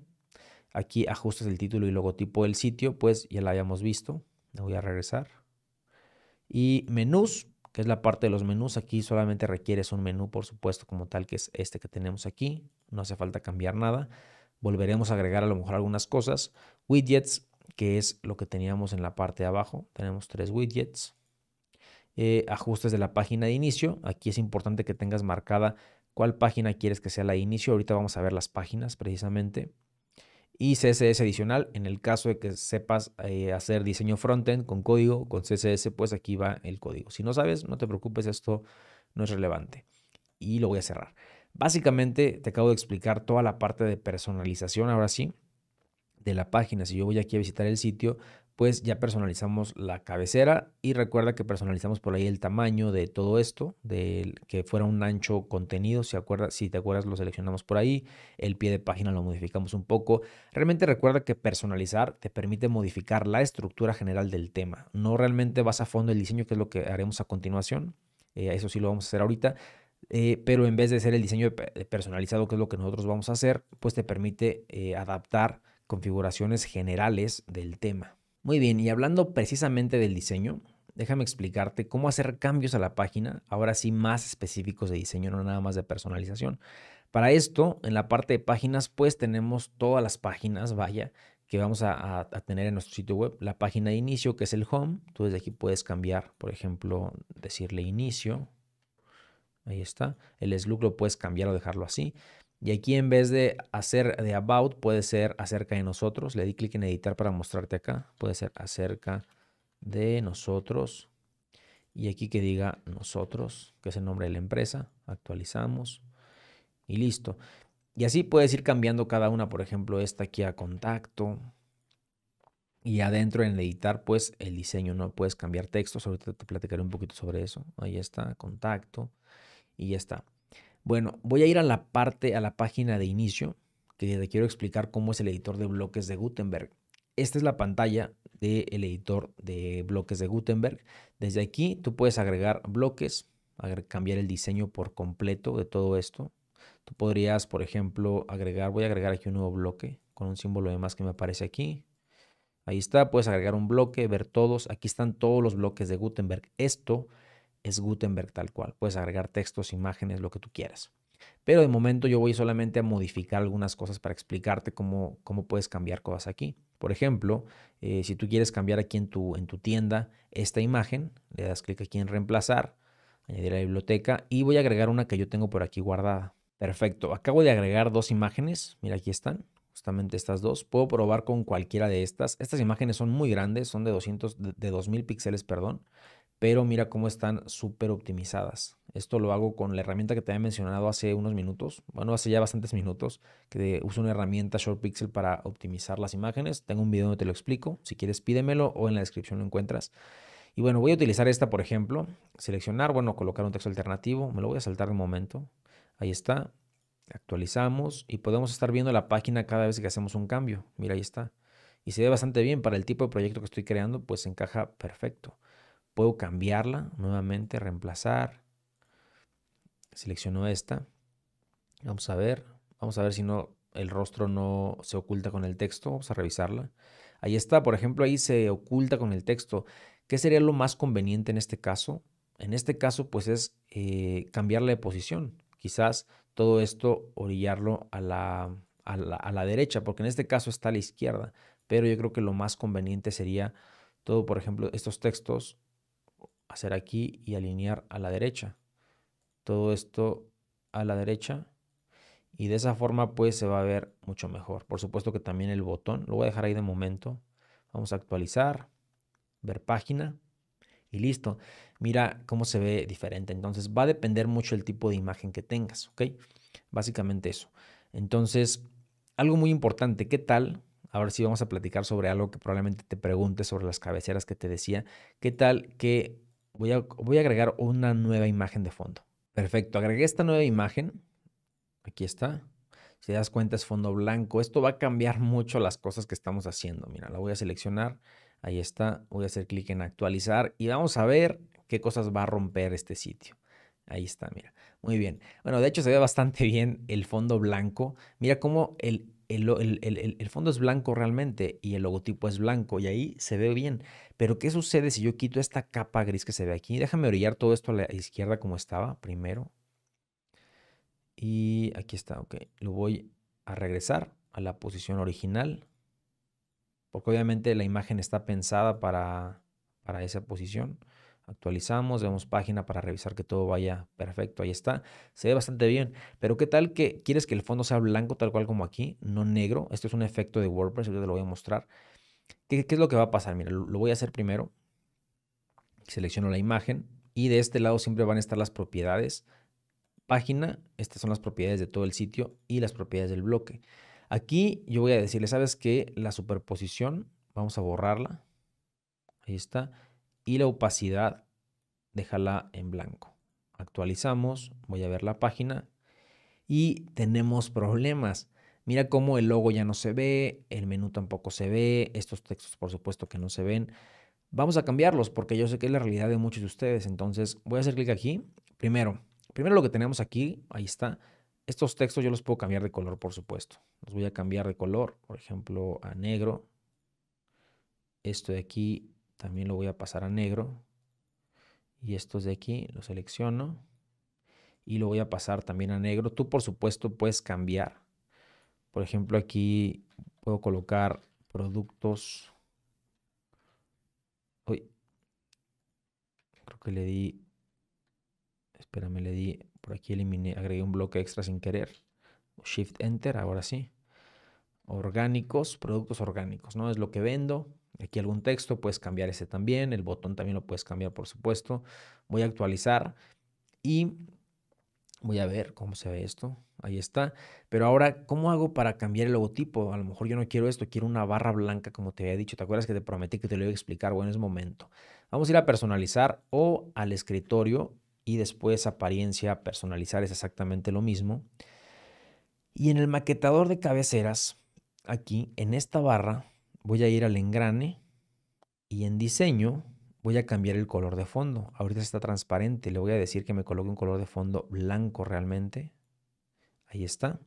Aquí ajustas el título y logotipo del sitio, pues ya lo habíamos visto. Me voy a regresar y menús, que es la parte de los menús. Aquí solamente requieres un menú, por supuesto, como tal, que es este que tenemos aquí. No hace falta cambiar nada. Volveremos a agregar a lo mejor algunas cosas. Widgets, que es lo que teníamos en la parte de abajo. Tenemos tres widgets. Eh, ajustes de la página de inicio. Aquí es importante que tengas marcada cuál página quieres que sea la de inicio. Ahorita vamos a ver las páginas precisamente y CSS adicional. En el caso de que sepas eh, hacer diseño frontend con código, con CSS, pues aquí va el código. Si no sabes, no te preocupes, esto no es relevante. Y lo voy a cerrar. Básicamente te acabo de explicar toda la parte de personalización ahora sí de la página. Si yo voy aquí a visitar el sitio, pues ya personalizamos la cabecera y recuerda que personalizamos por ahí el tamaño de todo esto, de que fuera un ancho contenido, si, si te acuerdas lo seleccionamos por ahí, el pie de página lo modificamos un poco. Realmente recuerda que personalizar te permite modificar la estructura general del tema, no realmente vas a fondo el diseño, que es lo que haremos a continuación, eh, eso sí lo vamos a hacer ahorita. Eh, pero en vez de ser el diseño personalizado, que es lo que nosotros vamos a hacer, pues te permite eh, adaptar configuraciones generales del tema. Muy bien, y hablando precisamente del diseño, déjame explicarte cómo hacer cambios a la página, ahora sí más específicos de diseño, no nada más de personalización. Para esto, en la parte de páginas, pues tenemos todas las páginas, vaya, que vamos a, tener en nuestro sitio web. La página de inicio, que es el home. Tú desde aquí puedes cambiar, por ejemplo, decirle inicio. Ahí está. El slug lo puedes cambiar o dejarlo así. Y aquí en vez de hacer de about, puede ser acerca de nosotros. Le di clic en editar para mostrarte acá. Puede ser acerca de nosotros. Y aquí que diga nosotros, que es el nombre de la empresa. Actualizamos. Y listo. Y así puedes ir cambiando cada una. Por ejemplo, esta aquí a contacto. Y adentro en editar, pues el diseño, ¿no? Puedes cambiar textos. Ahorita te platicaré un poquito sobre eso. Ahí está, contacto. Y ya está. Bueno, voy a ir a la parte, a la página de inicio, que te quiero explicar cómo es el editor de bloques de Gutenberg. Esta es la pantalla del editor de bloques de Gutenberg. Desde aquí tú puedes agregar bloques, cambiar el diseño por completo de todo esto. Tú podrías, por ejemplo, agregar, voy a agregar aquí un nuevo bloque con un símbolo de más que me aparece aquí. Ahí está, puedes agregar un bloque, ver todos. Aquí están todos los bloques de Gutenberg. Esto es Gutenberg tal cual. Puedes agregar textos, imágenes, lo que tú quieras. Pero de momento yo voy solamente a modificar algunas cosas para explicarte cómo, cómo puedes cambiar cosas aquí. Por ejemplo, eh, si tú quieres cambiar aquí en tu, en tu tienda esta imagen, le das clic aquí en reemplazar, añadir a la biblioteca y voy a agregar una que yo tengo por aquí guardada. Perfecto, acabo de agregar dos imágenes, mira aquí están, justamente estas dos. Puedo probar con cualquiera de estas. Estas imágenes son muy grandes, son de 200, de 2000 píxeles, perdón pero mira cómo están súper optimizadas. Esto lo hago con la herramienta que te había mencionado hace unos minutos, bueno, hace ya bastantes minutos, que uso una herramienta ShortPixel para optimizar las imágenes. Tengo un video donde te lo explico, si quieres pídemelo o en la descripción lo encuentras. Y bueno, voy a utilizar esta, por ejemplo, seleccionar, bueno, colocar un texto alternativo, me lo voy a saltar de momento. Ahí está, actualizamos y podemos estar viendo la página cada vez que hacemos un cambio. Mira, ahí está. Y se ve bastante bien para el tipo de proyecto que estoy creando, pues encaja perfecto. Puedo cambiarla nuevamente, reemplazar. Selecciono esta. Vamos a ver. Vamos a ver si no el rostro no se oculta con el texto. Vamos a revisarla. Ahí está, por ejemplo, ahí se oculta con el texto. ¿Qué sería lo más conveniente en este caso? En este caso, pues es eh, cambiarle de posición. Quizás todo esto orillarlo a la, a, la, a la derecha, porque en este caso está a la izquierda. Pero yo creo que lo más conveniente sería todo, por ejemplo, estos textos hacer aquí y alinear a la derecha. Todo esto a la derecha y de esa forma pues se va a ver mucho mejor. Por supuesto que también el botón, lo voy a dejar ahí de momento. Vamos a actualizar, ver página y listo. Mira cómo se ve diferente. Entonces va a depender mucho el tipo de imagen que tengas, ¿ok? Básicamente eso. Entonces, algo muy importante, ¿qué tal? Ahora si vamos a platicar sobre algo que probablemente te pregunte sobre las cabeceras que te decía. ¿Qué tal que voy a, agregar una nueva imagen de fondo. Perfecto, agregué esta nueva imagen. Aquí está. Si te das cuenta es fondo blanco. Esto va a cambiar mucho las cosas que estamos haciendo. Mira, la voy a seleccionar. Ahí está. Voy a hacer clic en actualizar y vamos a ver qué cosas va a romper este sitio. Ahí está, mira. Muy bien. Bueno, de hecho se ve bastante bien el fondo blanco. Mira cómo el el, fondo es blanco realmente y el logotipo es blanco y ahí se ve bien. Pero ¿qué sucede si yo quito esta capa gris que se ve aquí? Déjame orillar todo esto a la izquierda como estaba primero. Y aquí está, ok. Lo voy a regresar a la posición original. Porque obviamente la imagen está pensada para esa posición actualizamos, vemos página para revisar que todo vaya perfecto, ahí está, se ve bastante bien, pero qué tal que quieres que el fondo sea blanco tal cual como aquí, no negro, esto es un efecto de WordPress, yo te lo voy a mostrar. ¿Qué, es lo que va a pasar? Mira, lo, lo voy a hacer primero, selecciono la imagen y de este lado siempre van a estar las propiedades, página, estas son las propiedades de todo el sitio y las propiedades del bloque. Aquí yo voy a decirle, ¿sabes que La superposición, vamos a borrarla, ahí está, y la opacidad, déjala en blanco. Actualizamos, voy a ver la página y tenemos problemas. Mira cómo el logo ya no se ve, el menú tampoco se ve, estos textos por supuesto que no se ven. Vamos a cambiarlos porque yo sé que es la realidad de muchos de ustedes. Entonces voy a hacer clic aquí. Primero, primero lo que tenemos aquí, ahí está. Estos textos yo los puedo cambiar de color, por supuesto. Los voy a cambiar de color, por ejemplo, a negro. Esto de aquí también lo voy a pasar a negro. Y estos de aquí lo selecciono. Y lo voy a pasar también a negro. Tú, por supuesto, puedes cambiar. Por ejemplo, aquí puedo colocar productos. Uy. Creo que le di. Espérame, le di. Por aquí eliminé, agregué un bloque extra sin querer. Shift Enter, ahora sí. Orgánicos, productos orgánicos, ¿no? Es lo que vendo aquí algún texto, puedes cambiar ese también, el botón también lo puedes cambiar, por supuesto. Voy a actualizar y voy a ver cómo se ve esto. Ahí está. Pero ahora, ¿cómo hago para cambiar el logotipo? A lo mejor yo no quiero esto, quiero una barra blanca, como te había dicho. ¿Te acuerdas que te prometí que te lo iba a explicar? Bueno, es momento. Vamos a ir a personalizar o al escritorio y después apariencia, personalizar es exactamente lo mismo. Y en el maquetador de cabeceras, aquí en esta barra, voy a ir al engrane y en diseño voy a cambiar el color de fondo. Ahorita está transparente, le voy a decir que me coloque un color de fondo blanco realmente. Ahí está,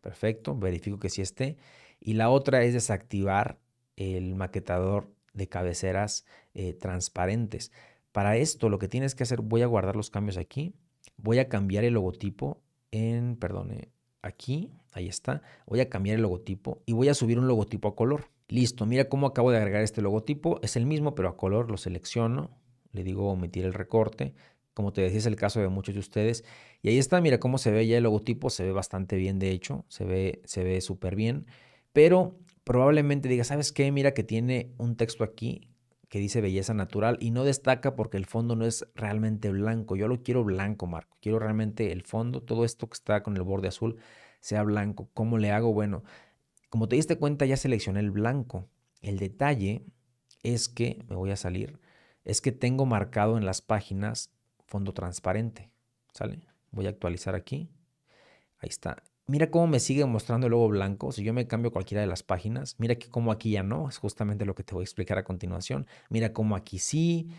perfecto, verifico que sí esté. Y la otra es desactivar el maquetador de cabeceras eh, transparentes. Para esto lo que tienes que hacer, voy a guardar los cambios aquí, voy a cambiar el logotipo en, perdone, aquí, ahí está, voy a cambiar el logotipo y voy a subir un logotipo a color. Listo, mira cómo acabo de agregar este logotipo. Es el mismo, pero a color lo selecciono. Le digo omitir el recorte. Como te decía, es el caso de muchos de ustedes. Y ahí está, mira cómo se ve ya el logotipo. Se ve bastante bien, de hecho. Se ve se ve súper bien. Pero probablemente diga, ¿sabes qué? Mira que tiene un texto aquí que dice belleza natural y no destaca porque el fondo no es realmente blanco. Yo lo quiero blanco, Marco. Quiero realmente el fondo, todo esto que está con el borde azul, sea blanco. ¿Cómo le hago? Bueno, como te diste cuenta, ya seleccioné el blanco. El detalle es que, me voy a salir, es que tengo marcado en las páginas fondo transparente. ¿Sale? Voy a actualizar aquí. Ahí está. Mira cómo me sigue mostrando el logo blanco. Si yo me cambio cualquiera de las páginas, mira que como aquí ya no, es justamente lo que te voy a explicar a continuación. Mira cómo aquí sí.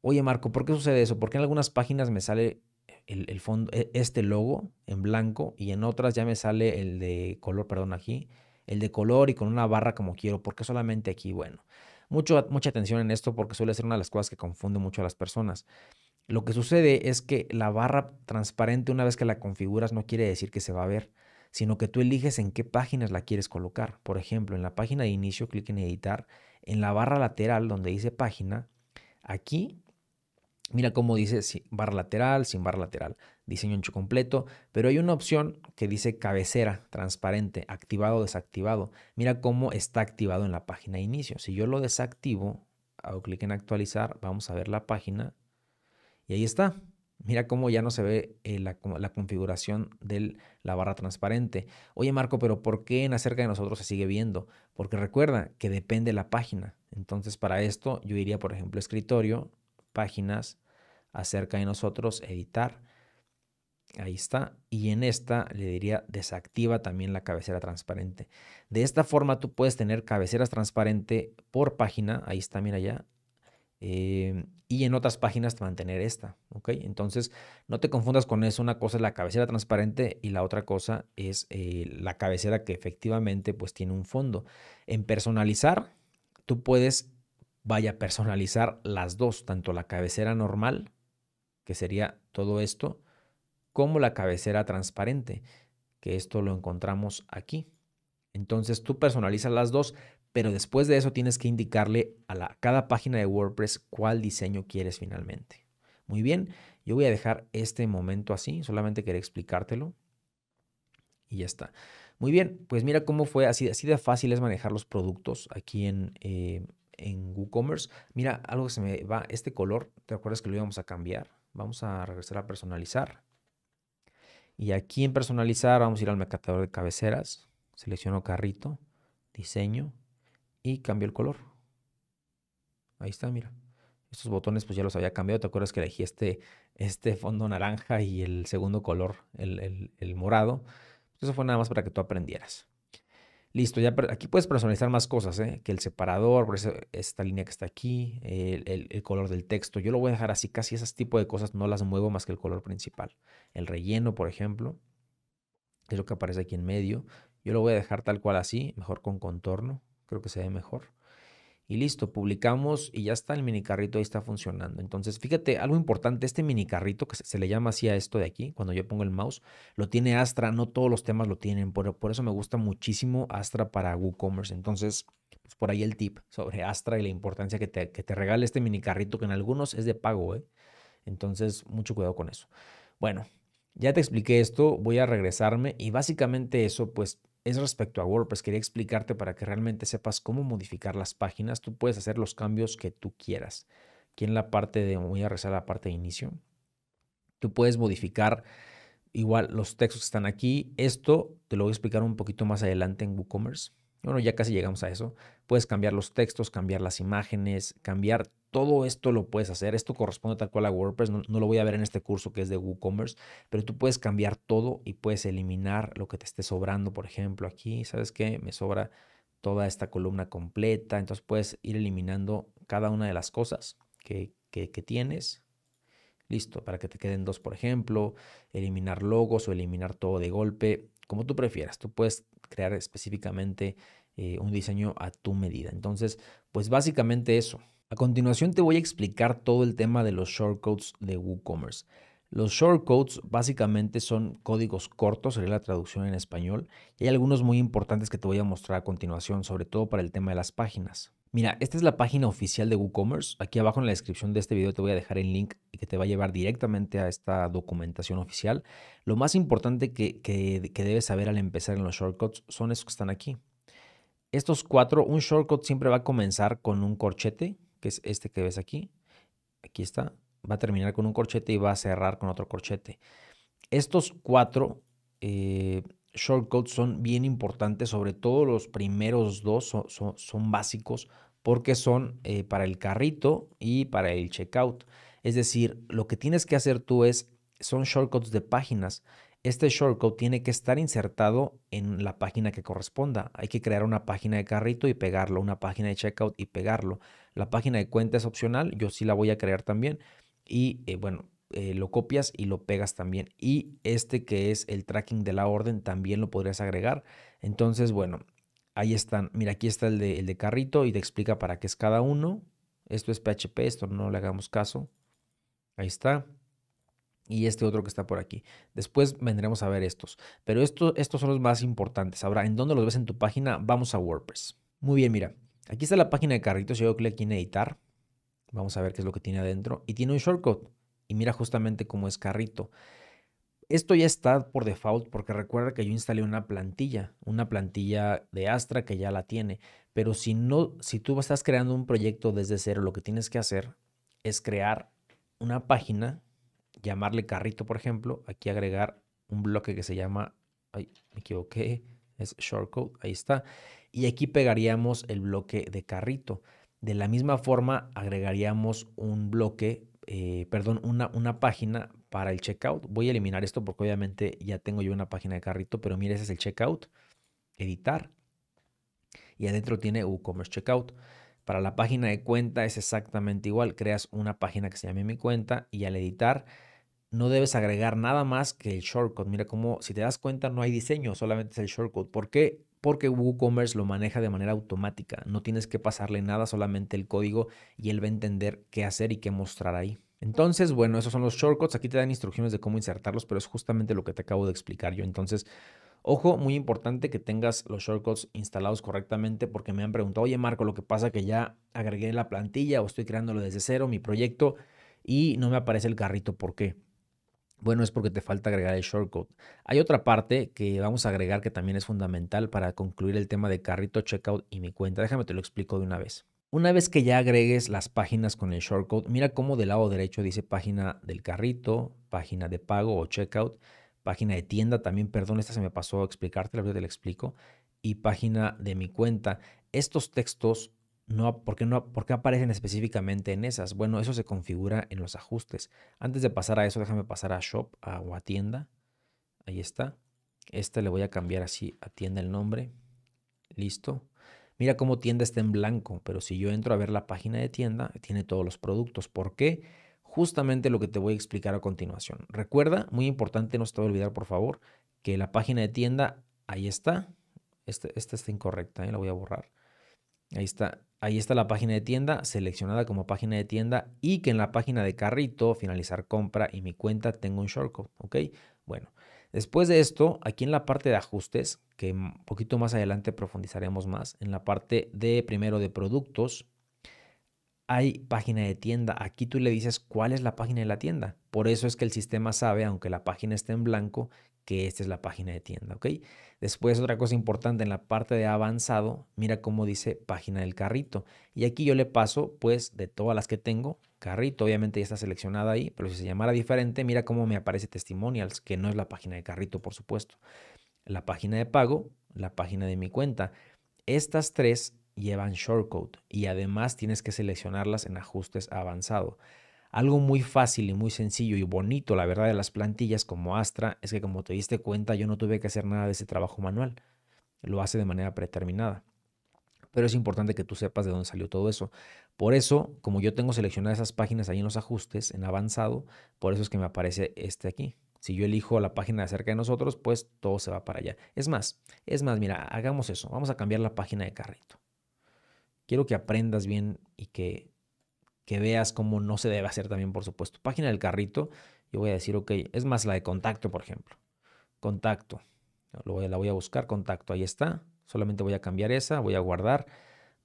Oye, Marco, ¿por qué sucede eso? Porque en algunas páginas me sale el, fondo, e, este logo en blanco y en otras ya me sale el de color, perdón, aquí, el de color y con una barra como quiero, porque solamente aquí, bueno. Mucho, mucha atención en esto porque suele ser una de las cosas que confunde mucho a las personas. Lo que sucede es que la barra transparente, una vez que la configuras, no quiere decir que se va a ver, sino que tú eliges en qué páginas la quieres colocar. Por ejemplo, en la página de inicio, clic en editar, en la barra lateral donde dice página, aquí Mira cómo dice barra lateral, sin barra lateral, diseño ancho completo, pero hay una opción que dice cabecera transparente, activado o desactivado. Mira cómo está activado en la página de inicio. Si yo lo desactivo, hago clic en actualizar, vamos a ver la página y ahí está. Mira cómo ya no se ve eh, la, la, configuración de la barra transparente. Oye Marco, pero ¿por qué en acerca de nosotros se sigue viendo? Porque recuerda que depende de la página. Entonces para esto yo iría, por ejemplo, escritorio, páginas acerca de nosotros, editar. Ahí está. Y en esta le diría desactiva también la cabecera transparente. De esta forma tú puedes tener cabeceras transparente por página. Ahí está, mira ya. Em, y en otras páginas mantener esta. ¿ok? Entonces, no te confundas con eso. Una cosa es la cabecera transparente y la otra cosa es eh, la cabecera que efectivamente pues tiene un fondo. En personalizar, tú puedes vaya a personalizar las dos, tanto la cabecera normal, que sería todo esto, como la cabecera transparente, que esto lo encontramos aquí. Entonces tú personalizas las dos, pero después de eso tienes que indicarle a, la, cada página de WordPress cuál diseño quieres finalmente. Muy bien, yo voy a dejar este momento así, solamente quería explicártelo y ya está. Muy bien, pues mira cómo fue, así, de fácil es manejar los productos aquí en, eh, en WooCommerce. Mira, algo que se me va, este color, ¿te acuerdas que lo íbamos a cambiar? Vamos a regresar a personalizar. Y aquí en personalizar vamos a ir al mercador de cabeceras. Selecciono carrito, diseño y cambio el color. Ahí está, mira. Estos botones pues ya los había cambiado. ¿Te acuerdas que elegí este, este fondo naranja y el segundo color, el morado? Eso fue nada más para que tú aprendieras. Listo, ya aquí puedes personalizar más cosas, ¿eh? que el separador, por esta línea que está aquí, el, el, color del texto. Yo lo voy a dejar así, casi esas tipo de cosas no las muevo más que el color principal. El relleno, por ejemplo, que es lo que aparece aquí en medio. Yo lo voy a dejar tal cual así, mejor con contorno, creo que se ve mejor y listo, publicamos y ya está el minicarrito, ahí está funcionando. Entonces, fíjate, algo importante, este minicarrito, que se le llama así a esto de aquí, cuando yo pongo el mouse, lo tiene Astra, no todos los temas lo tienen, pero por eso me gusta muchísimo Astra para WooCommerce. Entonces, pues, por ahí el tip sobre Astra y la importancia que te, que regale este mini carrito, que en algunos es de pago, ¿eh? Entonces, mucho cuidado con eso. Bueno, ya te expliqué esto, voy a regresarme y básicamente eso, pues es respecto a WordPress. Quería explicarte para que realmente sepas cómo modificar las páginas. Tú puedes hacer los cambios que tú quieras. Aquí en la parte de, voy a rezar la parte de inicio. Tú puedes modificar igual los textos que están aquí. Esto te lo voy a explicar un poquito más adelante en WooCommerce. Bueno, ya casi llegamos a eso. Puedes cambiar los textos, cambiar las imágenes, cambiar todo esto lo puedes hacer. Esto corresponde tal cual a WordPress. No, lo voy a ver en este curso que es de WooCommerce, pero tú puedes cambiar todo y puedes eliminar lo que te esté sobrando. Por ejemplo, aquí, ¿sabes qué? Me sobra toda esta columna completa. Entonces puedes ir eliminando cada una de las cosas que, tienes. Listo, para que te queden dos, por ejemplo, eliminar logos o eliminar todo de golpe, como tú prefieras. Tú puedes crear específicamente eh, un diseño a tu medida. Entonces, pues básicamente eso. A continuación te voy a explicar todo el tema de los shortcodes de WooCommerce. Los shortcodes básicamente son códigos cortos, sería la traducción en español, y hay algunos muy importantes que te voy a mostrar a continuación, sobre todo para el tema de las páginas. Mira, esta es la página oficial de WooCommerce. Aquí abajo en la descripción de este video te voy a dejar el link que te va a llevar directamente a esta documentación oficial. Lo más importante que, debes saber al empezar en los shortcodes son esos que están aquí. Estos cuatro, un shortcut siempre va a comenzar con un corchete, que es este que ves aquí, aquí está, va a terminar con un corchete y va a cerrar con otro corchete. Estos cuatro shortcuts eh, shortcodes son bien importantes, sobre todo los primeros dos son, básicos porque son eh, para el carrito y para el checkout. Es decir, lo que tienes que hacer tú es, son shortcodes de páginas. Este shortcode tiene que estar insertado en la página que corresponda. Hay que crear una página de carrito y pegarlo, una página de checkout y pegarlo. La página de cuenta es opcional, yo sí la voy a crear también. Y eh, bueno, eh, lo copias y lo pegas también. Y este que es el tracking de la orden también lo podrías agregar. Entonces, bueno, ahí están. Mira, aquí está el de, de carrito y te explica para qué es cada uno. Esto es PHP, esto no le hagamos caso. Ahí está y este otro que está por aquí. Después vendremos a ver estos, pero estos son los más importantes. Ahora, ¿en dónde los ves en tu página? Vamos a WordPress. Muy bien, mira. Aquí está la página de carritos. Yo hago clic aquí en editar. Vamos a ver qué es lo que tiene adentro. Y tiene un shortcode. Y mira justamente cómo es carrito. Esto ya está por default porque recuerda que yo instalé una plantilla, una plantilla de Astra que ya la tiene. Pero si no, si tú estás creando un proyecto desde cero, lo que tienes que hacer es crear una página, llamarle carrito, por ejemplo. Aquí agregar un bloque que se llama, ay, me equivoqué, es shortcode, ahí está y aquí pegaríamos el bloque de carrito. De la misma forma agregaríamos un bloque, eh, perdón, una, una página para el checkout. Voy a eliminar esto porque obviamente ya tengo yo una página de carrito, pero mira, ese es el checkout, editar. Y adentro tiene WooCommerce Checkout. Para la página de cuenta es exactamente igual. Creas una página que se llame mi cuenta y al editar no debes agregar nada más que el shortcut. Mira cómo, si te das cuenta, no hay diseño, solamente es el shortcode. ¿Por qué? porque WooCommerce lo maneja de manera automática. No tienes que pasarle nada, solamente el código y él va a entender qué hacer y qué mostrar ahí. Entonces, bueno, esos son los shortcuts. Aquí te dan instrucciones de cómo insertarlos, pero es justamente lo que te acabo de explicar yo. Entonces, ojo, muy importante que tengas los shortcuts instalados correctamente porque me han preguntado, oye Marco, lo que pasa que ya agregué la plantilla o estoy creándolo desde cero, mi proyecto, y no me aparece el carrito. ¿Por qué? Bueno, es porque te falta agregar el shortcode. Hay otra parte que vamos a agregar que también es fundamental para concluir el tema de carrito, checkout y mi cuenta. Déjame te lo explico de una vez. Una vez que ya agregues las páginas con el shortcode, mira cómo del lado derecho dice página del carrito, página de pago o checkout, página de tienda también, perdón, esta se me pasó a explicarte, la verdad te la explico, y página de mi cuenta. Estos textos no, ¿por, qué no, aparecen específicamente en esas? Bueno, eso se configura en los ajustes. Antes de pasar a eso, déjame pasar a Shop o a Tienda. Ahí está. Este le voy a cambiar así a Tienda el nombre. Listo. Mira cómo Tienda está en blanco, pero si yo entro a ver la página de Tienda, tiene todos los productos. ¿Por qué? Justamente lo que te voy a explicar a continuación. Recuerda, muy importante, no se te va a olvidar, por favor, que la página de Tienda, ahí está. Este, esta está incorrecta, ¿eh? la voy a borrar. Ahí está Ahí está la página de tienda seleccionada como página de tienda y que en la página de carrito, finalizar compra y mi cuenta tengo un shortcode, ¿ok? Bueno, después de esto, aquí en la parte de ajustes, que un poquito más adelante profundizaremos más, en la parte de primero de productos, hay página de tienda. Aquí tú le dices cuál es la página de la tienda. Por eso es que el sistema sabe, aunque la página esté en blanco, que esta es la página de tienda, ¿ok? Después otra cosa importante en la parte de avanzado, mira cómo dice página del carrito. Y aquí yo le paso, pues, de todas las que tengo, carrito, obviamente ya está seleccionada ahí, pero si se llamara diferente, mira cómo me aparece testimonials, que no es la página de carrito, por supuesto. La página de pago, la página de mi cuenta. Estas tres llevan shortcode y además tienes que seleccionarlas en ajustes avanzado. Algo muy fácil y muy sencillo y bonito, la verdad, de las plantillas como Astra es que como te diste cuenta, yo no tuve que hacer nada de ese trabajo manual. Lo hace de manera predeterminada. Pero es importante que tú sepas de dónde salió todo eso. Por eso, como yo tengo seleccionadas esas páginas ahí en los ajustes, en avanzado, por eso es que me aparece este aquí. Si yo elijo la página de cerca de nosotros, pues todo se va para allá. Es más, es más, mira, hagamos eso. Vamos a cambiar la página de carrito. Quiero que aprendas bien y que que veas cómo no se debe hacer también, por supuesto. Página del carrito, yo voy a decir, ok, es más la de contacto, por ejemplo. Contacto, la voy a buscar, contacto, ahí está. Solamente voy a cambiar esa, voy a guardar.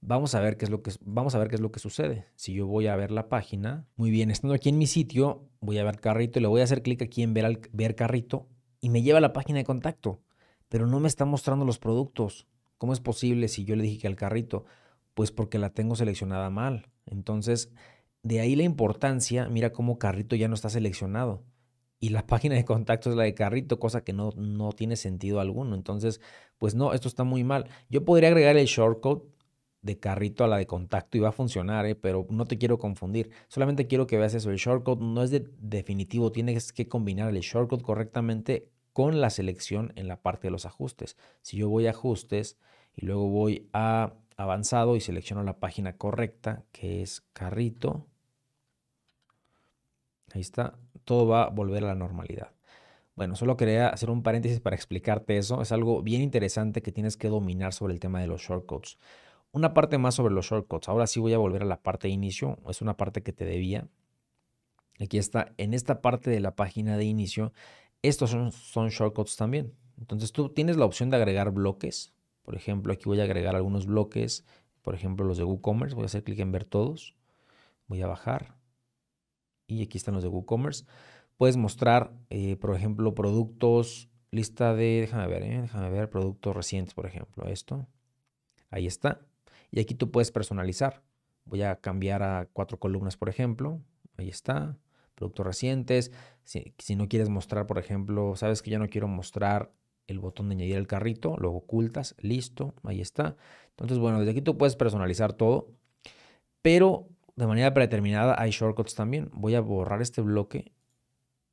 Vamos a, ver qué es lo que, vamos a ver qué es lo que sucede. Si yo voy a ver la página, muy bien, estando aquí en mi sitio, voy a ver carrito y le voy a hacer clic aquí en ver, ver carrito y me lleva a la página de contacto, pero no me está mostrando los productos. ¿Cómo es posible si yo le dije que al carrito? Pues porque la tengo seleccionada mal. Entonces, de ahí la importancia, mira cómo Carrito ya no está seleccionado. Y la página de contacto es la de Carrito, cosa que no, no tiene sentido alguno. Entonces, pues no, esto está muy mal. Yo podría agregar el shortcode de Carrito a la de contacto y va a funcionar, eh, pero no te quiero confundir. Solamente quiero que veas eso. El shortcode no es definitivo, tienes que combinar el shortcode correctamente con la selección en la parte de los ajustes. Si yo voy a ajustes y luego voy a avanzado y selecciono la página correcta, que es Carrito, Ahí está, todo va a volver a la normalidad. Bueno, solo quería hacer un paréntesis para explicarte eso. Es algo bien interesante que tienes que dominar sobre el tema de los shortcuts. Una parte más sobre los shortcuts. Ahora sí voy a volver a la parte de inicio. Es una parte que te debía. Aquí está, en esta parte de la página de inicio, estos son, son shortcuts también. Entonces tú tienes la opción de agregar bloques. Por ejemplo, aquí voy a agregar algunos bloques. Por ejemplo, los de WooCommerce. Voy a hacer clic en ver todos. Voy a bajar y aquí están los de WooCommerce. Puedes mostrar, eh, por ejemplo, productos, lista de, déjame ver, eh, déjame ver, productos recientes, por ejemplo, esto. Ahí está. Y aquí tú puedes personalizar. Voy a cambiar a cuatro columnas, por ejemplo. Ahí está. Productos recientes. Si, no quieres mostrar, por ejemplo, sabes que yo no quiero mostrar el botón de añadir el carrito, lo ocultas, listo, ahí está. Entonces, bueno, desde aquí tú puedes personalizar todo, pero de manera predeterminada hay shortcuts también. Voy a borrar este bloque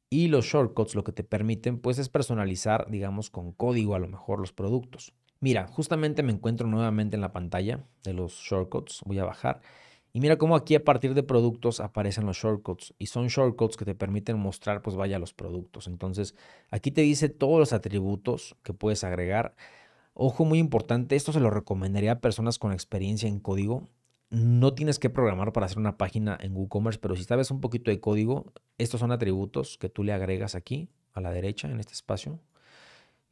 y los shortcuts lo que te permiten pues es personalizar, digamos, con código a lo mejor los productos. Mira, justamente me encuentro nuevamente en la pantalla de los shortcuts. Voy a bajar. Y mira cómo aquí a partir de productos aparecen los shortcuts y son shortcuts que te permiten mostrar pues vaya los productos. Entonces aquí te dice todos los atributos que puedes agregar. Ojo muy importante, esto se lo recomendaría a personas con experiencia en código no tienes que programar para hacer una página en WooCommerce, pero si sabes un poquito de código, estos son atributos que tú le agregas aquí a la derecha en este espacio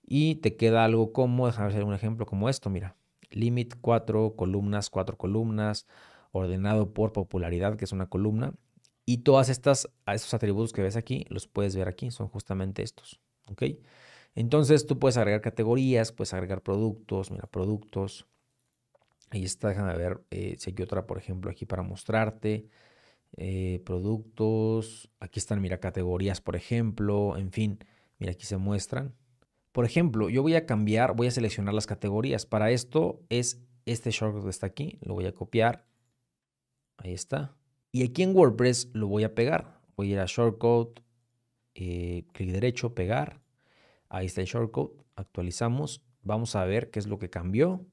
y te queda algo como, déjame hacer un ejemplo como esto, mira, limit 4 columnas, 4 columnas, ordenado por popularidad, que es una columna, y todas estas, estos atributos que ves aquí, los puedes ver aquí, son justamente estos, ¿ok? Entonces tú puedes agregar categorías, puedes agregar productos, mira, productos, Ahí está, déjame ver eh, si hay otra, por ejemplo, aquí para mostrarte. Eh, productos, aquí están, mira, categorías, por ejemplo, en fin, mira, aquí se muestran. Por ejemplo, yo voy a cambiar, voy a seleccionar las categorías. Para esto es este shortcode que está aquí, lo voy a copiar. Ahí está. Y aquí en WordPress lo voy a pegar. Voy a ir a shortcode, eh, clic derecho, pegar. Ahí está el shortcode. Actualizamos. Vamos a ver qué es lo que cambió.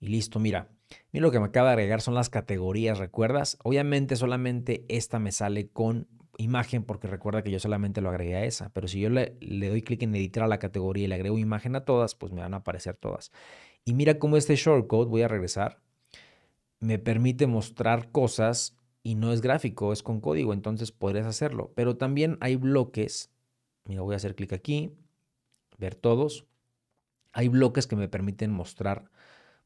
Y listo, mira. Mira lo que me acaba de agregar son las categorías, ¿recuerdas? Obviamente solamente esta me sale con imagen porque recuerda que yo solamente lo agregué a esa, pero si yo le, doy clic en editar a la categoría y le agrego imagen a todas, pues me van a aparecer todas. Y mira cómo este shortcode, voy a regresar, me permite mostrar cosas y no es gráfico, es con código, entonces podrías hacerlo. Pero también hay bloques, mira, voy a hacer clic aquí, ver todos. Hay bloques que me permiten mostrar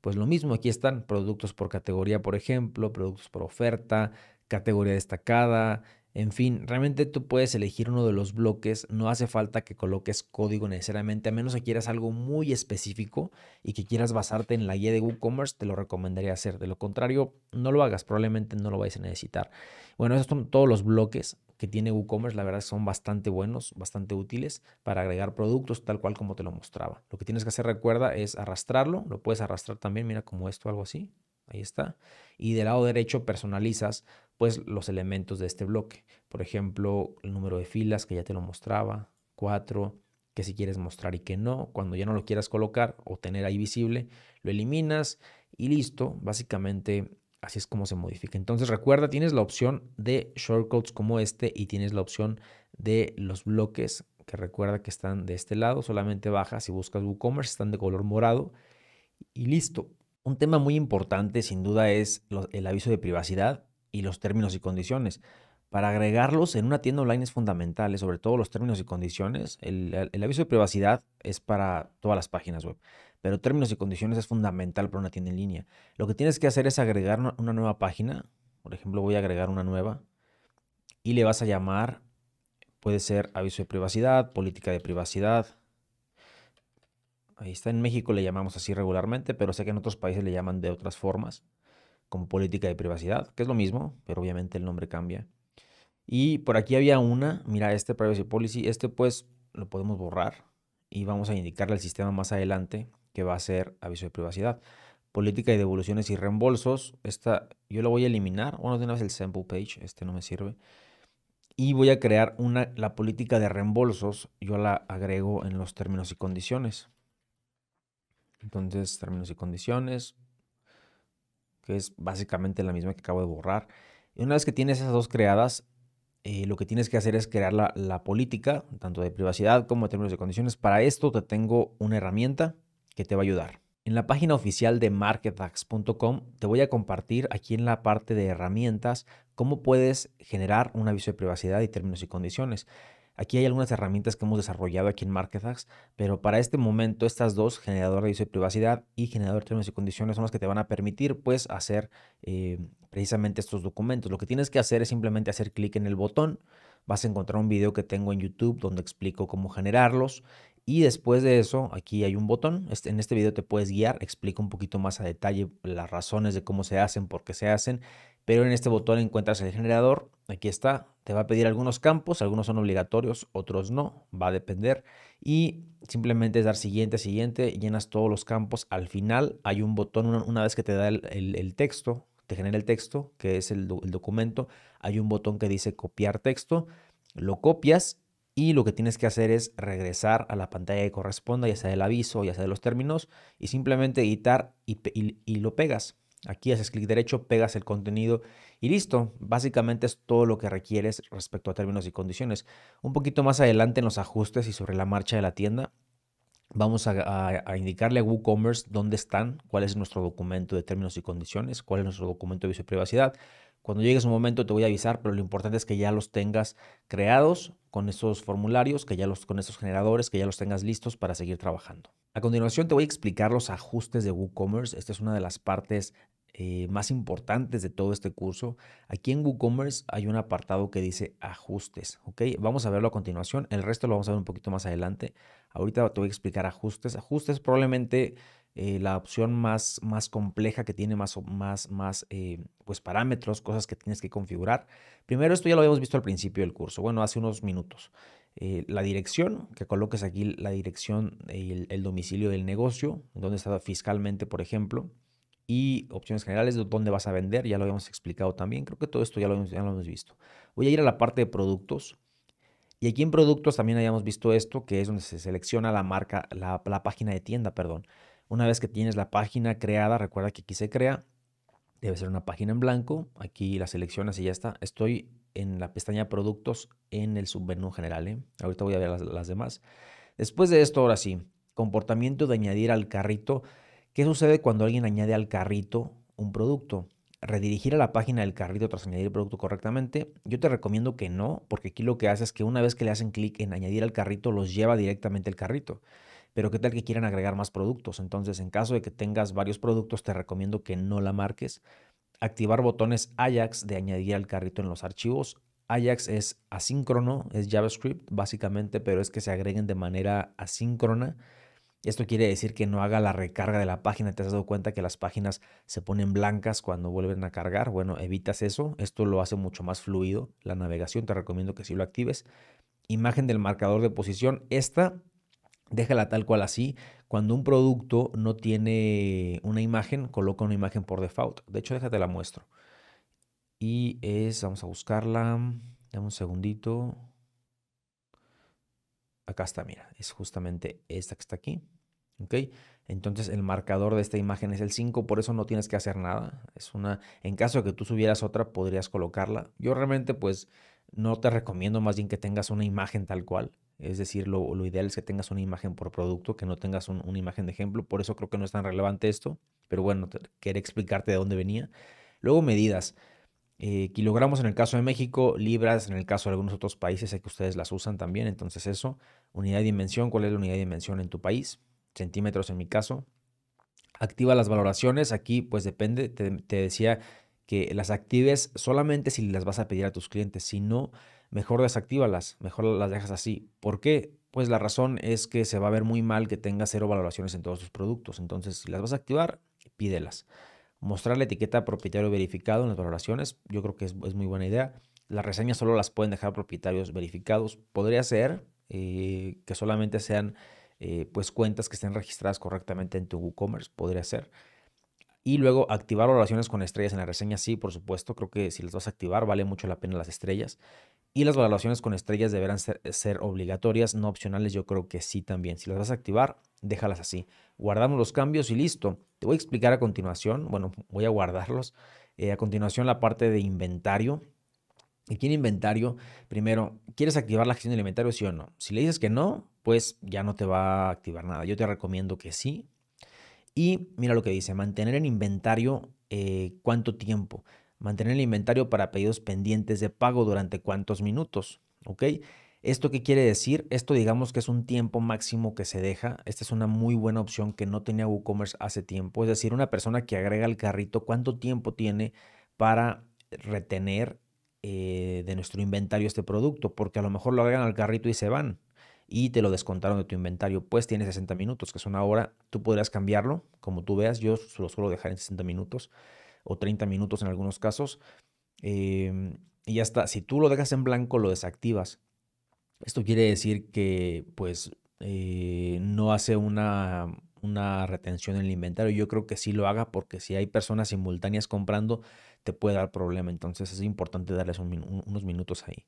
pues lo mismo, aquí están productos por categoría, por ejemplo, productos por oferta, categoría destacada, en fin, realmente tú puedes elegir uno de los bloques, no hace falta que coloques código necesariamente, a menos que quieras algo muy específico y que quieras basarte en la guía de WooCommerce, te lo recomendaría hacer. De lo contrario, no lo hagas, probablemente no lo vais a necesitar. Bueno, esos son todos los bloques que tiene WooCommerce, la verdad son bastante buenos, bastante útiles para agregar productos tal cual como te lo mostraba. Lo que tienes que hacer, recuerda, es arrastrarlo, lo puedes arrastrar también, mira como esto, algo así, ahí está. Y del lado derecho personalizas pues los elementos de este bloque. Por ejemplo, el número de filas que ya te lo mostraba, cuatro, que si quieres mostrar y que no, cuando ya no lo quieras colocar o tener ahí visible, lo eliminas y listo. Básicamente Así es como se modifica. Entonces recuerda, tienes la opción de shortcuts como este y tienes la opción de los bloques que recuerda que están de este lado. Solamente bajas y buscas WooCommerce, están de color morado y listo. Un tema muy importante sin duda es el aviso de privacidad y los términos y condiciones. Para agregarlos en una tienda online es fundamental, ¿eh? sobre todo los términos y condiciones. El, aviso de privacidad es para todas las páginas web, pero términos y condiciones es fundamental para una tienda en línea. Lo que tienes que hacer es agregar una nueva página. Por ejemplo, voy a agregar una nueva y le vas a llamar, puede ser aviso de privacidad, política de privacidad. Ahí está, en México le llamamos así regularmente, pero sé que en otros países le llaman de otras formas, como política de privacidad, que es lo mismo, pero obviamente el nombre cambia y por aquí había una, mira, este Privacy Policy, este pues lo podemos borrar y vamos a indicarle al sistema más adelante que va a ser aviso de privacidad. Política de devoluciones y reembolsos, esta yo la voy a eliminar, bueno, de una vez el sample page, este no me sirve. Y voy a crear una, la política de reembolsos, yo la agrego en los términos y condiciones. Entonces, términos y condiciones, que es básicamente la misma que acabo de borrar. Y una vez que tienes esas dos creadas, eh, lo que tienes que hacer es crear la, política, tanto de privacidad como de términos de condiciones. Para esto te tengo una herramienta que te va a ayudar. En la página oficial de marketdax.com te voy a compartir aquí en la parte de herramientas cómo puedes generar un aviso de privacidad y términos y condiciones. Aquí hay algunas herramientas que hemos desarrollado aquí en MarketAx, pero para este momento estas dos, generador de aviso de privacidad y generador de términos y condiciones, son las que te van a permitir pues hacer eh, precisamente estos documentos. Lo que tienes que hacer es simplemente hacer clic en el botón. Vas a encontrar un video que tengo en YouTube donde explico cómo generarlos. Y después de eso, aquí hay un botón. Este, en este video te puedes guiar, explico un poquito más a detalle las razones de cómo se hacen, por qué se hacen pero en este botón encuentras el generador, aquí está, te va a pedir algunos campos, algunos son obligatorios, otros no, va a depender y simplemente es dar siguiente, siguiente, llenas todos los campos, al final hay un botón una, vez que te da el, texto, te genera el texto, que es el, documento, hay un botón que dice copiar texto, lo copias y lo que tienes que hacer es regresar a la pantalla que corresponda, ya sea del aviso, ya sea de los términos, y simplemente editar y lo pegas. Aquí haces clic derecho, pegas el contenido y listo. Básicamente es todo lo que requieres respecto a términos y condiciones. Un poquito más adelante en los ajustes y sobre la marcha de la tienda, vamos a, indicarle a WooCommerce dónde están, cuál es nuestro documento de términos y condiciones, cuál es nuestro documento de uso y privacidad. Cuando llegue un momento te voy a avisar, pero lo importante es que ya los tengas creados con esos formularios, que ya los con esos generadores, que ya los tengas listos para seguir trabajando. A continuación te voy a explicar los ajustes de WooCommerce. Esta es una de las partes eh, más importantes de todo este curso, aquí en WooCommerce hay un apartado que dice ajustes, ¿ok? Vamos a verlo a continuación, el resto lo vamos a ver un poquito más adelante. Ahorita te voy a explicar ajustes. Ajustes probablemente eh, la opción más, más compleja que tiene más, más, más eh, pues parámetros, cosas que tienes que configurar. Primero, esto ya lo habíamos visto al principio del curso, bueno, hace unos minutos. la dirección, que coloques aquí la dirección, el, el domicilio del negocio, donde está fiscalmente, por ejemplo y opciones generales, de dónde vas a vender, ya lo habíamos explicado también, creo que todo esto ya lo, lo hemos visto. Voy a ir a la parte de productos. Y aquí en productos también habíamos visto esto, que es donde se selecciona la marca, la, página de tienda, perdón. Una vez que tienes la página creada, recuerda que aquí se crea, debe ser una página en blanco, aquí la seleccionas y ya está. Estoy en la pestaña productos en el submenú general, ¿eh? ahorita voy a ver las demás. Después de esto, ahora sí, comportamiento de añadir al carrito ¿Qué sucede cuando alguien añade al carrito un producto? ¿Redirigir a la página del carrito tras añadir el producto correctamente? Yo te recomiendo que no, porque aquí lo que hace es que una vez que le hacen clic en añadir al carrito, los lleva directamente al carrito. Pero qué tal que quieran agregar más productos. Entonces, en caso de que tengas varios productos, te recomiendo que no la marques. Activar botones Ajax de añadir al carrito en los archivos. Ajax es asíncrono, es JavaScript básicamente, pero es que se agreguen de manera asíncrona esto quiere decir que no haga la recarga de la página. ¿Te has dado cuenta que las páginas se ponen blancas cuando vuelven a cargar? Bueno, evitas eso. Esto lo hace mucho más fluido la navegación. Te recomiendo que sí lo actives. Imagen del marcador de posición. Esta déjala tal cual así. Cuando un producto no tiene una imagen, coloca una imagen por default. De hecho, déjate la muestro. Y es, vamos a buscarla. Dame un segundito acá está, mira, es justamente esta que está aquí. ¿Ok? Entonces el marcador de esta imagen es el 5, por eso no tienes que hacer nada. Es una, en caso de que tú subieras otra, podrías colocarla. Yo realmente pues no te recomiendo más bien que tengas una imagen tal cual. Es decir, lo, ideal es que tengas una imagen por producto, que no tengas una imagen de ejemplo. Por eso creo que no es tan relevante esto. Pero bueno, quería explicarte de dónde venía. Luego medidas. Eh, kilogramos en el caso de México, libras en el caso de algunos otros países, sé que ustedes las usan también, entonces eso, unidad de dimensión, cuál es la unidad de dimensión en tu país, centímetros en mi caso. Activa las valoraciones, aquí pues depende, te, decía que las actives solamente si las vas a pedir a tus clientes, si no, mejor desactívalas, mejor las dejas así. ¿Por qué? Pues la razón es que se va a ver muy mal que tenga cero valoraciones en todos tus productos, entonces si las vas a activar, pídelas. Mostrar la etiqueta propietario verificado en las valoraciones, yo creo que es, muy buena idea. Las reseñas solo las pueden dejar propietarios verificados. Podría ser eh, que solamente sean eh, pues cuentas que estén registradas correctamente en tu WooCommerce, podría ser. Y luego activar valoraciones con estrellas en la reseña, sí, por supuesto, creo que si las vas a activar vale mucho la pena las estrellas. Y las valoraciones con estrellas deberán ser, obligatorias, no opcionales, yo creo que sí también. Si las vas a activar, déjalas así. Guardamos los cambios y listo. Te voy a explicar a continuación, bueno, voy a guardarlos. Eh, a continuación la parte de inventario. Aquí en inventario, primero, ¿quieres activar la gestión del inventario, sí o no? Si le dices que no, pues ya no te va a activar nada. Yo te recomiendo que sí, y mira lo que dice, mantener el inventario eh, cuánto tiempo. Mantener el inventario para pedidos pendientes de pago durante cuántos minutos. ¿Ok? ¿Esto qué quiere decir? Esto digamos que es un tiempo máximo que se deja. Esta es una muy buena opción que no tenía WooCommerce hace tiempo. Es decir, una persona que agrega al carrito cuánto tiempo tiene para retener eh, de nuestro inventario este producto. Porque a lo mejor lo agregan al carrito y se van y te lo descontaron de tu inventario, pues tienes 60 minutos, que es una hora, tú podrías cambiarlo, como tú veas, yo lo suelo dejar en 60 minutos o 30 minutos en algunos casos. Em, y ya está, si tú lo dejas en blanco, lo desactivas. Esto quiere decir que pues eh, no hace una, una retención en el inventario. Yo creo que sí lo haga porque si hay personas simultáneas comprando, te puede dar problema. Entonces es importante darles unos minutos ahí.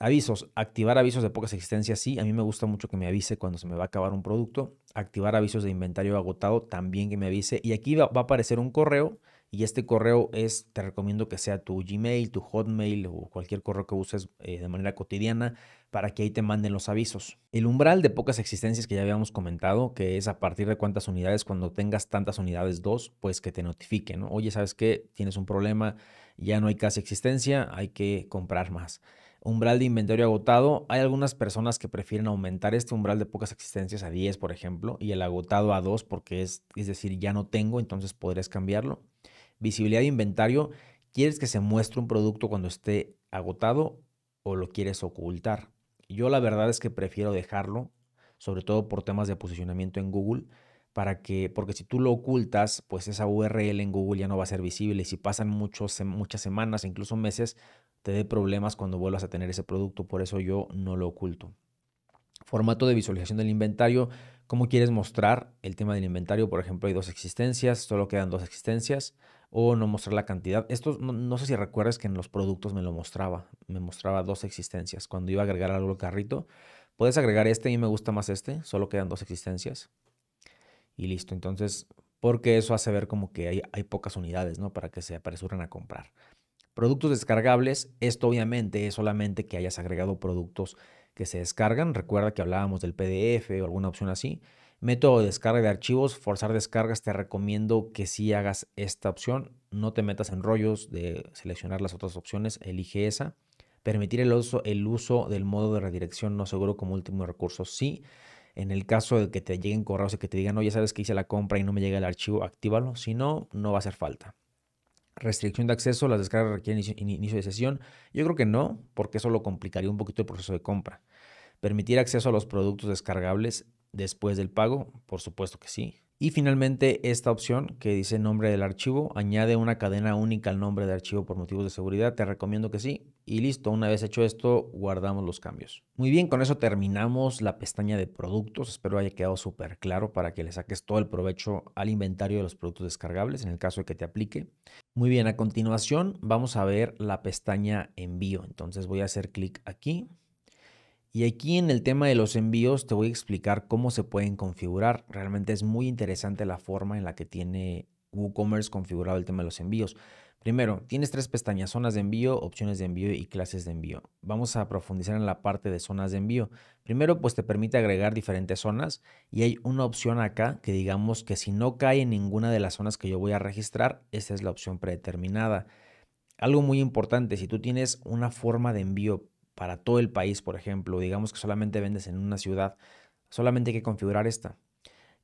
Avisos. Activar avisos de pocas existencias, sí. A mí me gusta mucho que me avise cuando se me va a acabar un producto. Activar avisos de inventario agotado, también que me avise. Y aquí va, a aparecer un correo. Y este correo es, te recomiendo que sea tu Gmail, tu Hotmail o cualquier correo que uses eh, de manera cotidiana para que ahí te manden los avisos. El umbral de pocas existencias que ya habíamos comentado, que es a partir de cuántas unidades, cuando tengas tantas unidades, dos, pues que te notifiquen. Oye, ¿sabes qué? Tienes un problema, ya no hay casi existencia, hay que comprar más umbral de inventario agotado. Hay algunas personas que prefieren aumentar este umbral de pocas existencias a 10, por ejemplo, y el agotado a 2 porque es, es decir, ya no tengo, entonces podrías cambiarlo. Visibilidad de inventario, ¿quieres que se muestre un producto cuando esté agotado o lo quieres ocultar? Yo la verdad es que prefiero dejarlo, sobre todo por temas de posicionamiento en Google para que, porque si tú lo ocultas, pues esa URL en Google ya no va a ser visible y si pasan muchos, muchas semanas, incluso meses, te dé problemas cuando vuelvas a tener ese producto, por eso yo no lo oculto. Formato de visualización del inventario, cómo quieres mostrar el tema del inventario, por ejemplo, hay dos existencias, solo quedan dos existencias, o no mostrar la cantidad. Esto no, sé si recuerdas que en los productos me lo mostraba, me mostraba dos existencias. Cuando iba a agregar algo al carrito, puedes agregar este, y me gusta más este, solo quedan dos existencias y listo. Entonces, porque eso hace ver como que hay, pocas unidades, ¿no? Para que se apresuren a comprar. Productos descargables, esto obviamente es solamente que hayas agregado productos que se descargan. Recuerda que hablábamos del PDF o alguna opción así. Método de descarga de archivos, forzar descargas, te recomiendo que sí hagas esta opción. No te metas en rollos de seleccionar las otras opciones, elige esa. Permitir el uso, el uso del modo de redirección no seguro como último recurso, sí en el caso de que te lleguen correos y que te digan, ya sabes que hice la compra y no me llega el archivo, actívalo. Si no, no va a hacer falta. Restricción de acceso, las descargas requieren inicio de sesión. Yo creo que no, porque eso lo complicaría un poquito el proceso de compra. Permitir acceso a los productos descargables después del pago, por supuesto que sí. Y finalmente esta opción que dice nombre del archivo, añade una cadena única al nombre de archivo por motivos de seguridad, te recomiendo que sí. Y listo, una vez hecho esto, guardamos los cambios. Muy bien, con eso terminamos la pestaña de productos, espero haya quedado súper claro para que le saques todo el provecho al inventario de los productos descargables en el caso de que te aplique. Muy bien, a continuación vamos a ver la pestaña envío, entonces voy a hacer clic aquí y aquí en el tema de los envíos te voy a explicar cómo se pueden configurar. Realmente es muy interesante la forma en la que tiene WooCommerce configurado el tema de los envíos. Primero, tienes tres pestañas, zonas de envío, opciones de envío y clases de envío. Vamos a profundizar en la parte de zonas de envío. Primero, pues te permite agregar diferentes zonas y hay una opción acá que digamos que si no cae en ninguna de las zonas que yo voy a registrar, esta es la opción predeterminada. Algo muy importante, si tú tienes una forma de envío para todo el país, por ejemplo, digamos que solamente vendes en una ciudad, solamente hay que configurar esta.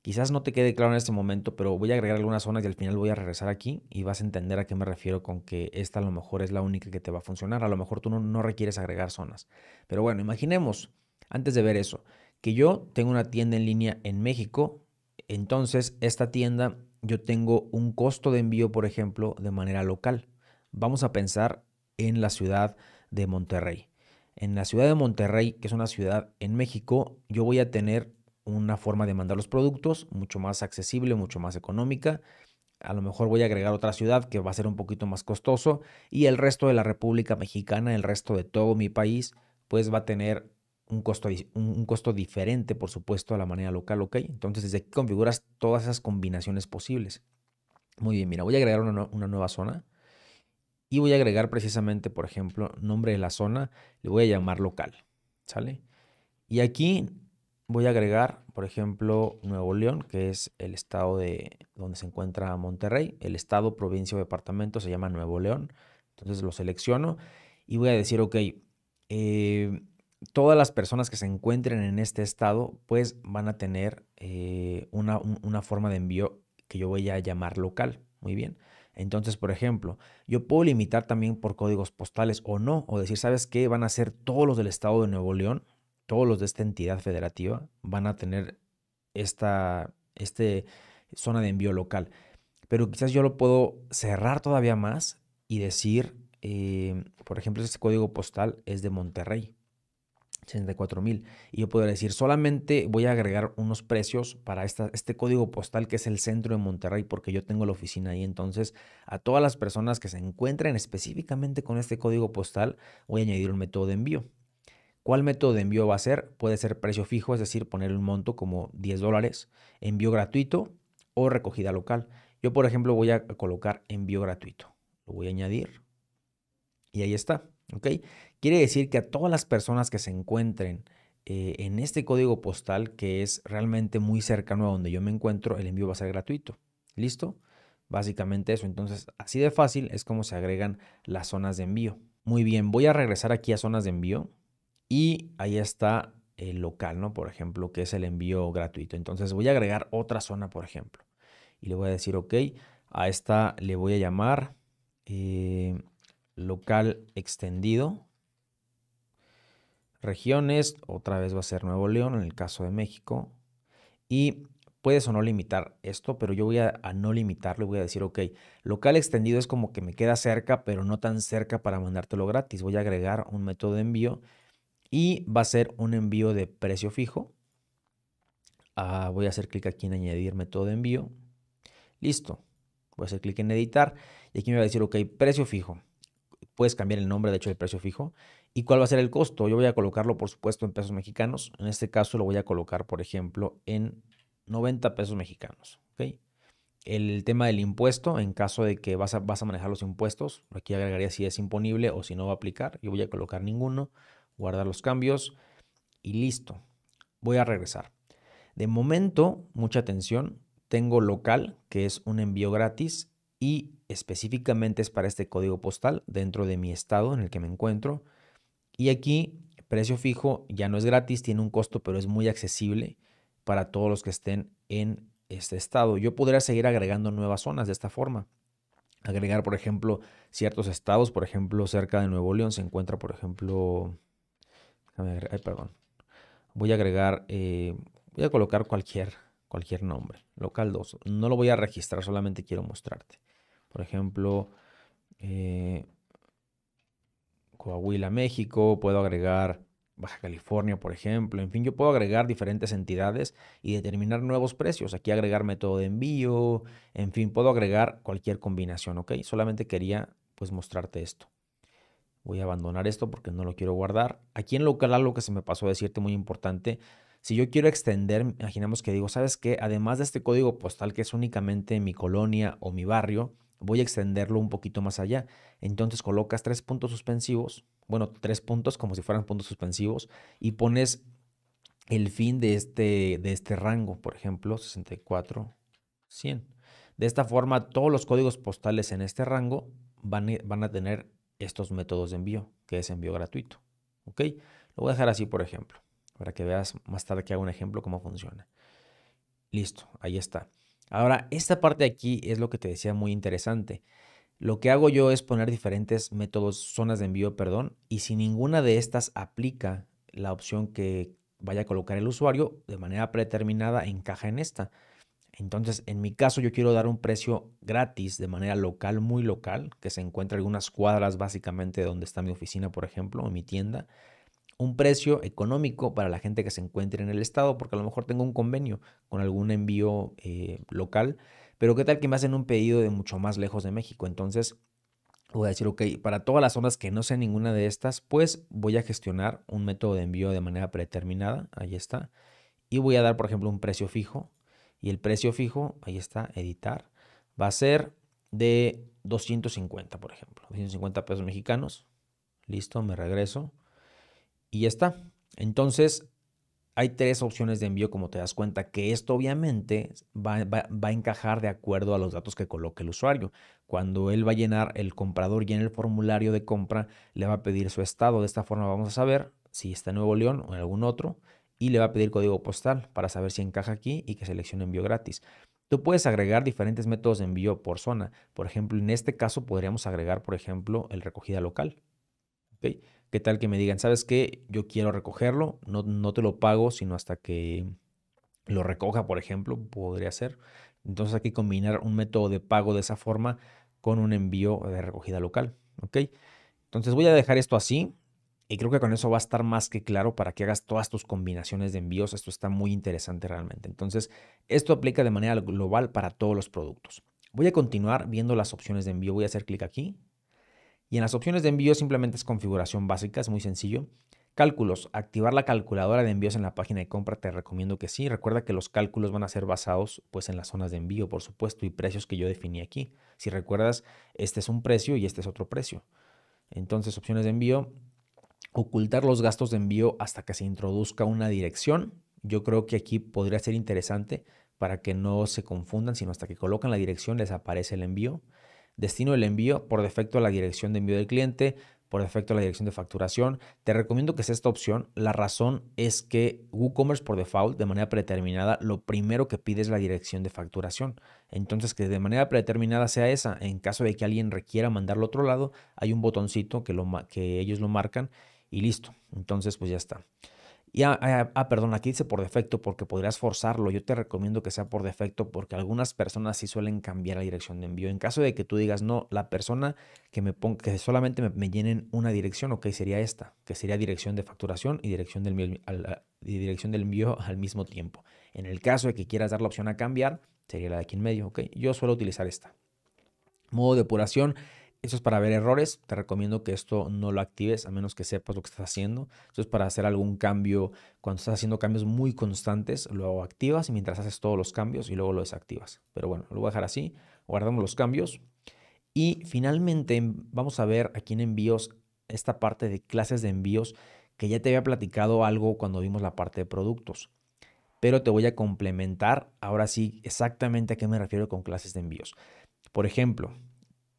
Quizás no te quede claro en este momento, pero voy a agregar algunas zonas y al final voy a regresar aquí y vas a entender a qué me refiero con que esta a lo mejor es la única que te va a funcionar. A lo mejor tú no, no requieres agregar zonas. Pero bueno, imaginemos, antes de ver eso, que yo tengo una tienda en línea en México, entonces esta tienda yo tengo un costo de envío, por ejemplo, de manera local. Vamos a pensar en la ciudad de Monterrey en la ciudad de Monterrey, que es una ciudad en México, yo voy a tener una forma de mandar los productos mucho más accesible, mucho más económica. A lo mejor voy a agregar otra ciudad que va a ser un poquito más costoso y el resto de la República Mexicana, el resto de todo mi país, pues va a tener un costo, un costo diferente, por supuesto, a la manera local, ¿ok? Entonces desde aquí configuras todas esas combinaciones posibles. Muy bien, mira, voy a agregar una nueva zona y voy a agregar precisamente, por ejemplo, nombre de la zona, le voy a llamar local, ¿sale? Y aquí voy a agregar, por ejemplo, Nuevo León, que es el estado de donde se encuentra Monterrey, el estado, provincia o departamento se llama Nuevo León, entonces lo selecciono y voy a decir, ok, eh, todas las personas que se encuentren en este estado, pues van a tener eh, una, una, forma de envío que yo voy a llamar local, muy bien. Entonces, por ejemplo, yo puedo limitar también por códigos postales o no, o decir, ¿sabes qué? Van a ser todos los del estado de Nuevo León, todos los de esta entidad federativa, van a tener esta, este zona de envío local. Pero quizás yo lo puedo cerrar todavía más y decir, eh, por ejemplo, este código postal es de Monterrey. 64,000. Y yo puedo decir, solamente voy a agregar unos precios para este código postal que es el centro de Monterrey, porque yo tengo la oficina ahí. Entonces, a todas las personas que se encuentren específicamente con este código postal, voy a añadir un método de envío. ¿Cuál método de envío va a ser? Puede ser precio fijo, es decir, poner un monto como 10 dólares, envío gratuito o recogida local. Yo, por ejemplo, voy a colocar envío gratuito. Lo voy a añadir. Y ahí está. ¿Ok? Quiere decir que a todas las personas que se encuentren eh, en este código postal, que es realmente muy cercano a donde yo me encuentro, el envío va a ser gratuito. ¿Listo? Básicamente eso. Entonces, así de fácil es como se agregan las zonas de envío. Muy bien, voy a regresar aquí a zonas de envío y ahí está el local, ¿no? Por ejemplo, que es el envío gratuito. Entonces voy a agregar otra zona, por ejemplo. Y le voy a decir, ok, a esta le voy a llamar eh, local extendido regiones, otra vez va a ser Nuevo León en el caso de México, y puedes o no limitar esto, pero yo voy a, no limitarlo y voy a decir, ok, local extendido es como que me queda cerca, pero no tan cerca para mandártelo gratis. Voy a agregar un método de envío y va a ser un envío de precio fijo. Ah, voy a hacer clic aquí en añadir método de envío. Listo. Voy a hacer clic en editar y aquí me va a decir, ok, precio fijo. Puedes cambiar el nombre, de hecho, el precio fijo. ¿Y cuál va a ser el costo? Yo voy a colocarlo, por supuesto, en pesos mexicanos. En este caso lo voy a colocar, por ejemplo, en 90 pesos mexicanos. El tema del impuesto, en caso de que a, vas a manejar los impuestos, aquí agregaría si es imponible o si no va a aplicar. Yo voy a colocar ninguno, guardar los cambios y listo. Voy a regresar. De momento, mucha atención, tengo local, que es un envío gratis y específicamente es para este código postal dentro de mi estado en el que me encuentro. Y aquí, precio fijo ya no es gratis, tiene un costo, pero es muy accesible para todos los que estén en este estado. Yo podría seguir agregando nuevas zonas de esta forma. Agregar, por ejemplo, ciertos estados, por ejemplo, cerca de Nuevo León se encuentra, por ejemplo, ay, perdón, voy a agregar, eh, voy a colocar cualquier, cualquier nombre, local 2. No lo voy a registrar, solamente quiero mostrarte. Por ejemplo, eh, Coahuila, México, puedo agregar Baja California, por ejemplo. En fin, yo puedo agregar diferentes entidades y determinar nuevos precios. Aquí agregar método de envío, en fin, puedo agregar cualquier combinación, ¿ok? Solamente quería pues mostrarte esto. Voy a abandonar esto porque no lo quiero guardar. Aquí en local algo que se me pasó decirte muy importante. Si yo quiero extender, imaginamos que digo, ¿sabes qué? Además de este código postal que es únicamente mi colonia o mi barrio, voy a extenderlo un poquito más allá. Entonces colocas tres puntos suspensivos, bueno, tres puntos como si fueran puntos suspensivos, y pones el fin de este, de este rango, por ejemplo, 64, 100. De esta forma, todos los códigos postales en este rango e, van, a tener estos métodos de envío, que es envío gratuito. ¿Ok? Lo voy a dejar así, por ejemplo, para que veas más tarde que hago un ejemplo cómo funciona. Listo, ahí está. Ahora, esta parte aquí es lo que te decía muy interesante. Lo que hago yo es poner diferentes métodos, zonas de envío, perdón, y si ninguna de estas aplica la opción que vaya a colocar el usuario, de manera predeterminada encaja en esta. Entonces, en mi caso, yo quiero dar un precio gratis de manera local, muy local, que se encuentra en algunas cuadras básicamente donde está mi oficina, por ejemplo, o mi tienda un precio económico para la gente que se encuentre en el estado, porque a lo mejor tengo un convenio con algún envío eh, local, pero qué tal que me hacen un pedido de mucho más lejos de México. Entonces, voy a decir, ok, para todas las zonas que no sean ninguna de estas, pues voy a gestionar un método de envío de manera predeterminada, ahí está, y voy a dar, por ejemplo, un precio fijo, y el precio fijo, ahí está, editar, va a ser de 250, por ejemplo, 250 pesos mexicanos, listo, me regreso y ya está. Entonces, hay tres opciones de envío, como te das cuenta, que esto obviamente va, a encajar de acuerdo a los datos que coloque el usuario. Cuando él va a llenar, el comprador y en el formulario de compra, le va a pedir su estado. De esta forma vamos a saber si está en Nuevo León o en algún otro y le va a pedir código postal para saber si encaja aquí y que seleccione envío gratis. Tú puedes agregar diferentes métodos de envío por zona. Por ejemplo, en este caso podríamos agregar, por ejemplo, el recogida local. ¿Okay? ¿Qué tal que me digan, sabes que Yo quiero recogerlo, no, te lo pago, sino hasta que lo recoja, por ejemplo, podría ser. Entonces hay que combinar un método de pago de esa forma con un envío de recogida local, ¿ok? Entonces voy a dejar esto así y creo que con eso va a estar más que claro para que hagas todas tus combinaciones de envíos. Esto está muy interesante realmente. Entonces esto aplica de manera global para todos los productos. Voy a continuar viendo las opciones de envío. Voy a hacer clic aquí y en las opciones de envío simplemente es configuración básica, es muy sencillo. Cálculos, activar la calculadora de envíos en la página de compra, te recomiendo que sí. Recuerda que los cálculos van a ser basados pues en las zonas de envío, por supuesto, y precios que yo definí aquí. Si recuerdas, este es un precio y este es otro precio. Entonces, opciones de envío, ocultar los gastos de envío hasta que se introduzca una dirección. Yo creo que aquí podría ser interesante para que no se confundan, sino hasta que colocan la dirección les aparece el envío destino del envío, por defecto a la dirección de envío del cliente, por defecto a la dirección de facturación. Te recomiendo que sea esta opción. La razón es que WooCommerce por default, de manera predeterminada, lo primero que pide es la dirección de facturación. Entonces, que de manera predeterminada sea esa. En caso de que alguien requiera mandarlo a otro lado, hay un botoncito que ellos lo marcan y listo. Entonces, pues ya está. Y, ah, ah, ah, ah, perdón, aquí dice por defecto porque podrías forzarlo. Yo te recomiendo que sea por defecto porque algunas personas sí suelen cambiar la dirección de envío. En caso de que tú digas, no, la persona que, me que solamente me, llenen una dirección, ok, sería esta, que sería dirección de facturación y dirección del, dirección del envío al mismo tiempo. En el caso de que quieras dar la opción a cambiar, sería la de aquí en medio, ok. Yo suelo utilizar esta. Modo de depuración eso es para ver errores. Te recomiendo que esto no lo actives a menos que sepas lo que estás haciendo. Eso es para hacer algún cambio. Cuando estás haciendo cambios muy constantes, lo activas y mientras haces todos los cambios y luego lo desactivas. Pero bueno, lo voy a dejar así. Guardamos los cambios. Y finalmente vamos a ver aquí en envíos esta parte de clases de envíos que ya te había platicado algo cuando vimos la parte de productos. Pero te voy a complementar ahora sí exactamente a qué me refiero con clases de envíos. Por ejemplo,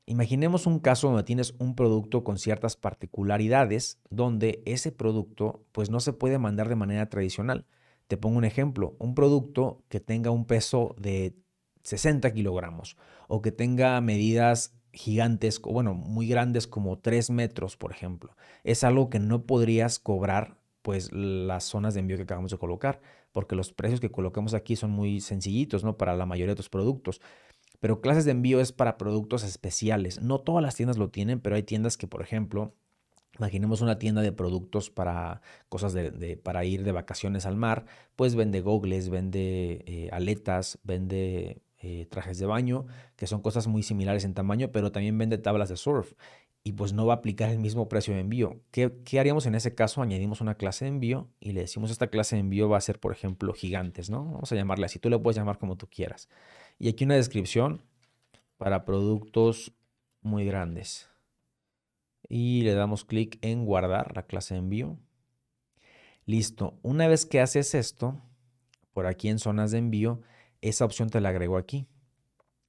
Imaginemos un caso donde tienes un producto con ciertas particularidades donde ese producto pues no se puede mandar de manera tradicional. Te pongo un ejemplo, un producto que tenga un peso de 60 kilogramos o que tenga medidas gigantes, o bueno, muy grandes como 3 metros, por ejemplo. Es algo que no podrías cobrar pues las zonas de envío que acabamos de colocar, porque los precios que colocamos aquí son muy sencillitos, ¿no? Para la mayoría de tus productos. Pero clases de envío es para productos especiales. No todas las tiendas lo tienen, pero hay tiendas que, por ejemplo, Imaginemos una tienda de productos para cosas de, para ir de vacaciones al mar, pues vende gogles, vende eh, aletas, vende eh, trajes de baño, que son cosas muy similares en tamaño, pero también vende tablas de surf y pues no va a aplicar el mismo precio de envío. ¿Qué, ¿Qué, haríamos en ese caso? Añadimos una clase de envío y le decimos esta clase de envío va a ser, por ejemplo, gigantes, ¿no? Vamos a llamarle así, tú le puedes llamar como tú quieras. Y aquí una descripción para productos muy grandes. Y le damos clic en guardar la clase de envío. Listo. Una vez que haces esto, por aquí en zonas de envío, esa opción te la agrego aquí.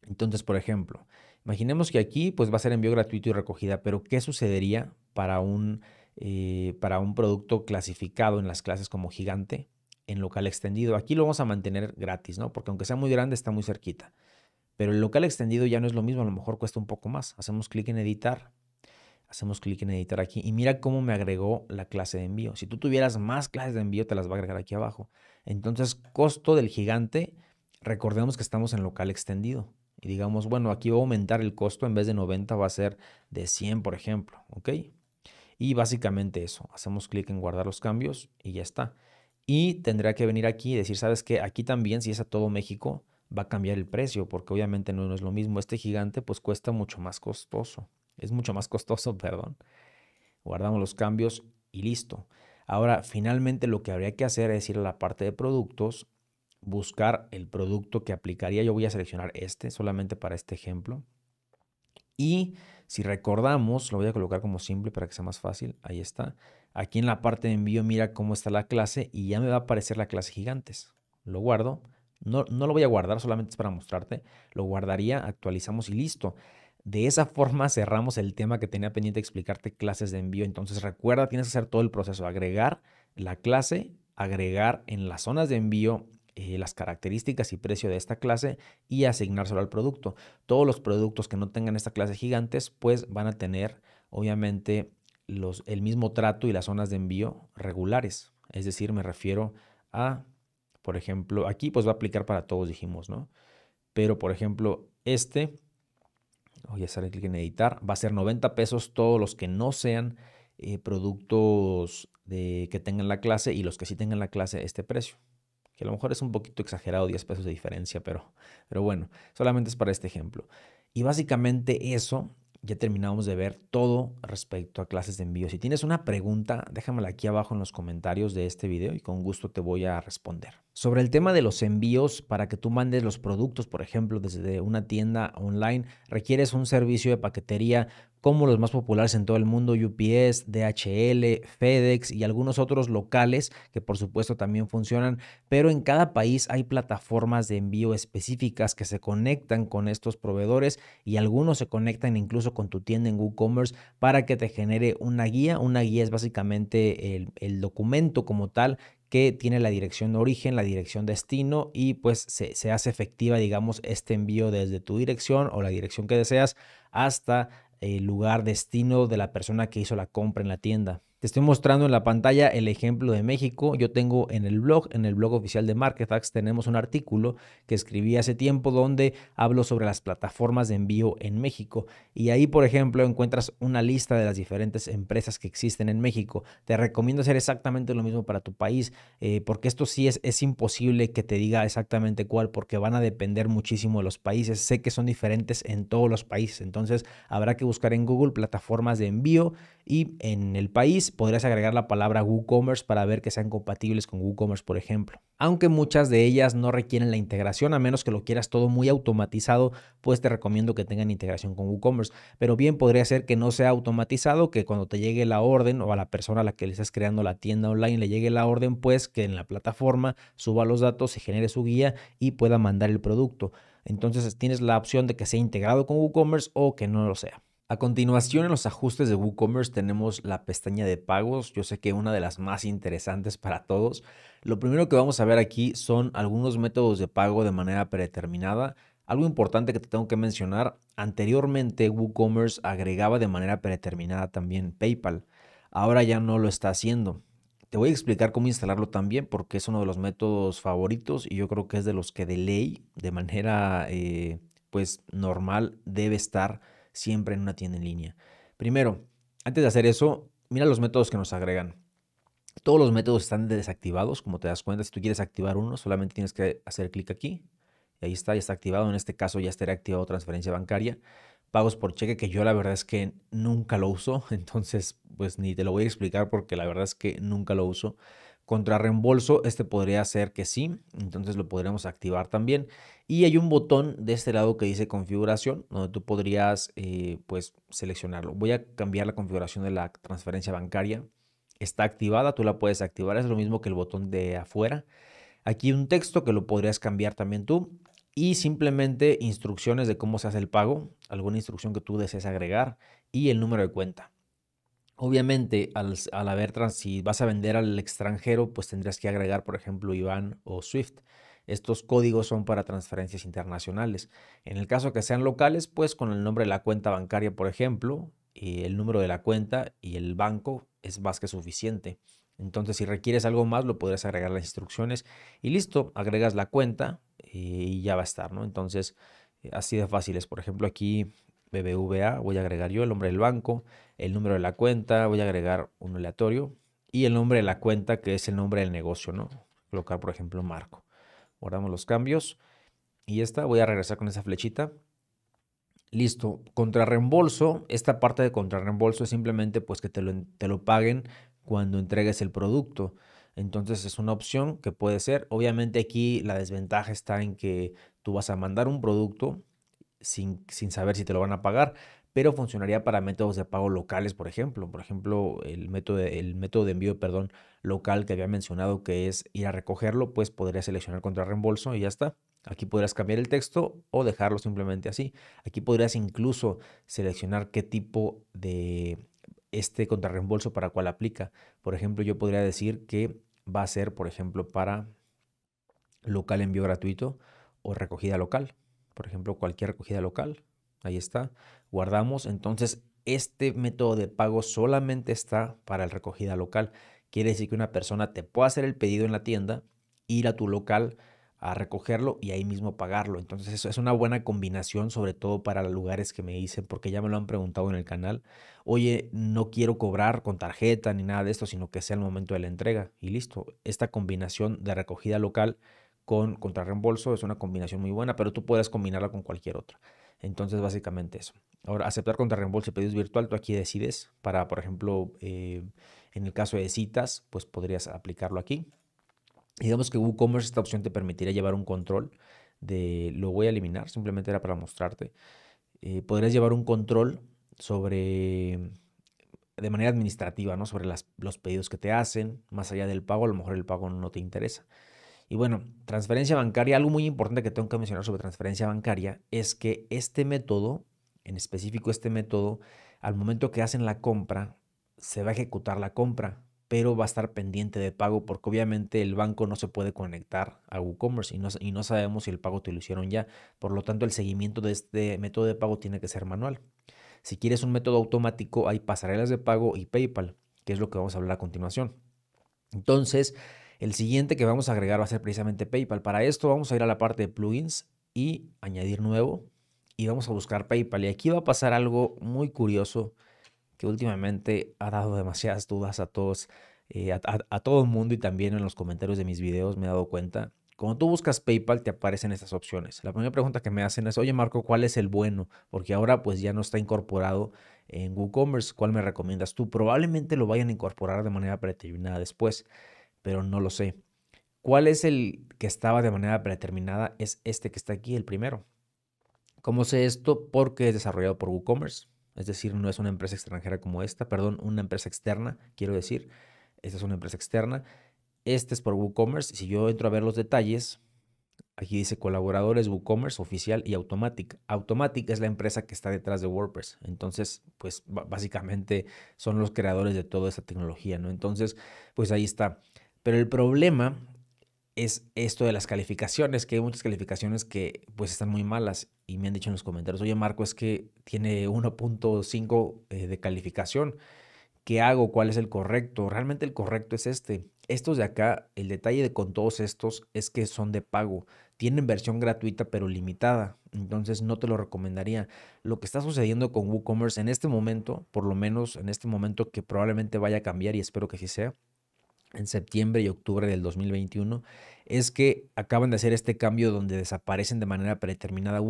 Entonces, por ejemplo, imaginemos que aquí pues va a ser envío gratuito y recogida, pero ¿qué sucedería para un, eh, para un producto clasificado en las clases como gigante? en local extendido. Aquí lo vamos a mantener gratis, ¿no? Porque aunque sea muy grande, está muy cerquita. Pero el local extendido ya no es lo mismo, a lo mejor cuesta un poco más. Hacemos clic en editar, hacemos clic en editar aquí y mira cómo me agregó la clase de envío. Si tú tuvieras más clases de envío, te las va a agregar aquí abajo. Entonces, costo del gigante, recordemos que estamos en local extendido. Y digamos, bueno, aquí va a aumentar el costo, en vez de 90 va a ser de 100, por ejemplo, ¿ok? Y básicamente eso, hacemos clic en guardar los cambios y ya está y tendría que venir aquí y decir, ¿sabes qué? Aquí también, si es a todo México, va a cambiar el precio, porque obviamente no, no es lo mismo. Este gigante pues cuesta mucho más costoso. Es mucho más costoso, perdón. Guardamos los cambios y listo. Ahora, finalmente lo que habría que hacer es ir a la parte de productos, buscar el producto que aplicaría. Yo voy a seleccionar este solamente para este ejemplo. Y si recordamos, lo voy a colocar como simple para que sea más fácil. Ahí está. Aquí en la parte de envío mira cómo está la clase y ya me va a aparecer la clase gigantes. Lo guardo. No, no lo voy a guardar, solamente es para mostrarte. Lo guardaría, actualizamos y listo. De esa forma cerramos el tema que tenía pendiente explicarte clases de envío. Entonces recuerda, tienes que hacer todo el proceso, agregar la clase, agregar en las zonas de envío eh, las características y precio de esta clase y asignárselo al producto. Todos los productos que no tengan esta clase gigantes, pues van a tener obviamente el mismo trato y las zonas de envío regulares. Es decir, me refiero a, por ejemplo, aquí pues va a aplicar para todos, dijimos, ¿no? Pero, por ejemplo, este, voy a hacer clic en editar, va a ser 90 pesos todos los que no sean eh, productos de, que tengan la clase y los que sí tengan la clase este precio. Que a lo mejor es un poquito exagerado, 10 pesos de diferencia, pero, pero bueno, solamente es para este ejemplo. Y básicamente eso ya terminamos de ver todo respecto a clases de envío. Si tienes una pregunta, déjamela aquí abajo en los comentarios de este video y con gusto te voy a responder. Sobre el tema de los envíos, para que tú mandes los productos, por ejemplo, desde una tienda online, requieres un servicio de paquetería como los más populares en todo el mundo, UPS, DHL, FedEx y algunos otros locales que por supuesto también funcionan, pero en cada país hay plataformas de envío específicas que se conectan con estos proveedores y algunos se conectan incluso con tu tienda en WooCommerce para que te genere una guía. Una guía es básicamente el, documento como tal tiene la dirección de origen, la dirección destino y pues se, se, hace efectiva, digamos, este envío desde tu dirección o la dirección que deseas hasta el lugar destino de la persona que hizo la compra en la tienda. Te estoy mostrando en la pantalla el ejemplo de México. Yo tengo en el blog, en el blog oficial de MarketAx, tenemos un artículo que escribí hace tiempo donde hablo sobre las plataformas de envío en México. Y ahí, por ejemplo, encuentras una lista de las diferentes empresas que existen en México. Te recomiendo hacer exactamente lo mismo para tu país, eh, porque esto sí es, es imposible que te diga exactamente cuál, porque van a depender muchísimo de los países. Sé que son diferentes en todos los países, entonces habrá que buscar en Google plataformas de envío y en el país podrías agregar la palabra WooCommerce para ver que sean compatibles con WooCommerce, por ejemplo. Aunque muchas de ellas no requieren la integración, a menos que lo quieras todo muy automatizado, pues te recomiendo que tengan integración con WooCommerce. Pero bien podría ser que no sea automatizado, que cuando te llegue la orden o a la persona a la que le estás creando la tienda online le llegue la orden, pues que en la plataforma suba los datos, se genere su guía y pueda mandar el producto. Entonces tienes la opción de que sea integrado con WooCommerce o que no lo sea. A continuación, en los ajustes de WooCommerce tenemos la pestaña de pagos. Yo sé que una de las más interesantes para todos. Lo primero que vamos a ver aquí son algunos métodos de pago de manera predeterminada. Algo importante que te tengo que mencionar, anteriormente WooCommerce agregaba de manera predeterminada también PayPal. Ahora ya no lo está haciendo. Te voy a explicar cómo instalarlo también porque es uno de los métodos favoritos y yo creo que es de los que de ley, de manera eh, pues normal, debe estar siempre en una tienda en línea. Primero, antes de hacer eso, mira los métodos que nos agregan. Todos los métodos están desactivados, como te das cuenta. Si tú quieres activar uno, solamente tienes que hacer clic aquí. Y ahí está, ya está activado. En este caso ya estará activado transferencia bancaria. Pagos por cheque, que yo la verdad es que nunca lo uso. Entonces, pues ni te lo voy a explicar porque la verdad es que nunca lo uso. Contra reembolso, este podría ser que sí, entonces lo podríamos activar también. Y hay un botón de este lado que dice configuración, donde tú podrías eh, pues seleccionarlo. Voy a cambiar la configuración de la transferencia bancaria. Está activada, tú la puedes activar, es lo mismo que el botón de afuera. Aquí un texto que lo podrías cambiar también tú y simplemente instrucciones de cómo se hace el pago, alguna instrucción que tú desees agregar y el número de cuenta. Obviamente, al, haber trans, si vas a vender al extranjero, pues tendrías que agregar, por ejemplo, IBAN o SWIFT. Estos códigos son para transferencias internacionales. En el caso que sean locales, pues con el nombre de la cuenta bancaria, por ejemplo, y el número de la cuenta y el banco es más que suficiente. Entonces, si requieres algo más, lo podrás agregar las instrucciones y listo, agregas la cuenta y ya va a estar, ¿no? Entonces, eh, así de fácil es. Por ejemplo, aquí BBVA, voy a agregar yo el nombre del banco, el número de la cuenta, voy a agregar un aleatorio y el nombre de la cuenta que es el nombre del negocio, ¿no? Colocar, por ejemplo, Marco. Guardamos los cambios y esta voy a regresar con esa flechita. Listo, contrarreembolso, esta parte de contrarreembolso es simplemente pues que te lo, te lo paguen cuando entregues el producto. Entonces es una opción que puede ser. Obviamente aquí la desventaja está en que tú vas a mandar un producto sin, saber si te lo van a pagar, pero funcionaría para métodos de pago locales, por ejemplo. Por ejemplo, el método, de, método de envío, perdón, local que había mencionado que es ir a recogerlo, pues podrías seleccionar contra reembolso y ya está. Aquí podrías cambiar el texto o dejarlo simplemente así. Aquí podrías incluso seleccionar qué tipo de este contrarreembolso para cuál aplica. Por ejemplo, yo podría decir que va a ser, por ejemplo, para local envío gratuito o recogida local por ejemplo, cualquier recogida local, ahí está, guardamos, entonces este método de pago solamente está para el recogida local. Quiere decir que una persona te puede hacer el pedido en la tienda, ir a tu local a recogerlo y ahí mismo pagarlo. Entonces eso es una buena combinación, sobre todo para lugares que me dicen, porque ya me lo han preguntado en el canal, oye, no quiero cobrar con tarjeta ni nada de esto, sino que sea el momento de la entrega y listo. Esta combinación de recogida local con contrarreembolso es una combinación muy buena, pero tú puedes combinarla con cualquier otra. Entonces, básicamente eso. Ahora, aceptar contrarreembolso y pedidos virtual, tú aquí decides para, por ejemplo, eh, en el caso de citas, pues podrías aplicarlo aquí. digamos que WooCommerce, esta opción te permitiría llevar un control de, lo voy a eliminar, simplemente era para mostrarte. Eh, podrías llevar un control sobre de manera administrativa, ¿no? Sobre las, los pedidos que te hacen, más allá del pago, a lo mejor el pago no te interesa. Y bueno, transferencia bancaria, algo muy importante que tengo que mencionar sobre transferencia bancaria es que este método, en específico este método, al momento que hacen la compra, se va a ejecutar la compra, pero va a estar pendiente de pago porque obviamente el banco no se puede conectar a WooCommerce y no, y no sabemos si el pago te lo hicieron ya. Por lo tanto, el seguimiento de este método de pago tiene que ser manual. Si quieres un método automático, hay pasarelas de pago y PayPal, que es lo que vamos a hablar a continuación. Entonces, el siguiente que vamos a agregar va a ser precisamente PayPal. Para esto vamos a ir a la parte de plugins y añadir nuevo y vamos a buscar PayPal. Y aquí va a pasar algo muy curioso que últimamente ha dado demasiadas dudas a todos, eh, a, todo el mundo y también en los comentarios de mis videos me he dado cuenta. Cuando tú buscas PayPal te aparecen estas opciones. La primera pregunta que me hacen es, oye Marco, ¿cuál es el bueno? Porque ahora pues ya no está incorporado en WooCommerce. ¿Cuál me recomiendas tú? Probablemente lo vayan a incorporar de manera predeterminada después pero no lo sé. ¿Cuál es el que estaba de manera predeterminada? Es este que está aquí, el primero. ¿Cómo sé esto? Porque es desarrollado por WooCommerce. Es decir, no es una empresa extranjera como esta, perdón, una empresa externa, quiero decir. Esta es una empresa externa. Este es por WooCommerce. Si yo entro a ver los detalles, aquí dice colaboradores WooCommerce oficial y Automatic. Automatic es la empresa que está detrás de WordPress. Entonces, pues básicamente son los creadores de toda esta tecnología, ¿no? Entonces, pues ahí está. Pero el problema es esto de las calificaciones, que hay muchas calificaciones que pues están muy malas y me han dicho en los comentarios, oye Marco, es que tiene 1.5 eh, de calificación, ¿qué hago? ¿Cuál es el correcto? Realmente el correcto es este. Estos de acá, el detalle de con todos estos es que son de pago, tienen versión gratuita pero limitada, entonces no te lo recomendaría. Lo que está sucediendo con WooCommerce en este momento, por lo menos en este momento que probablemente vaya a cambiar y espero que sí sea, en septiembre y octubre del 2021 es que acaban de hacer este cambio donde desaparecen de manera predeterminada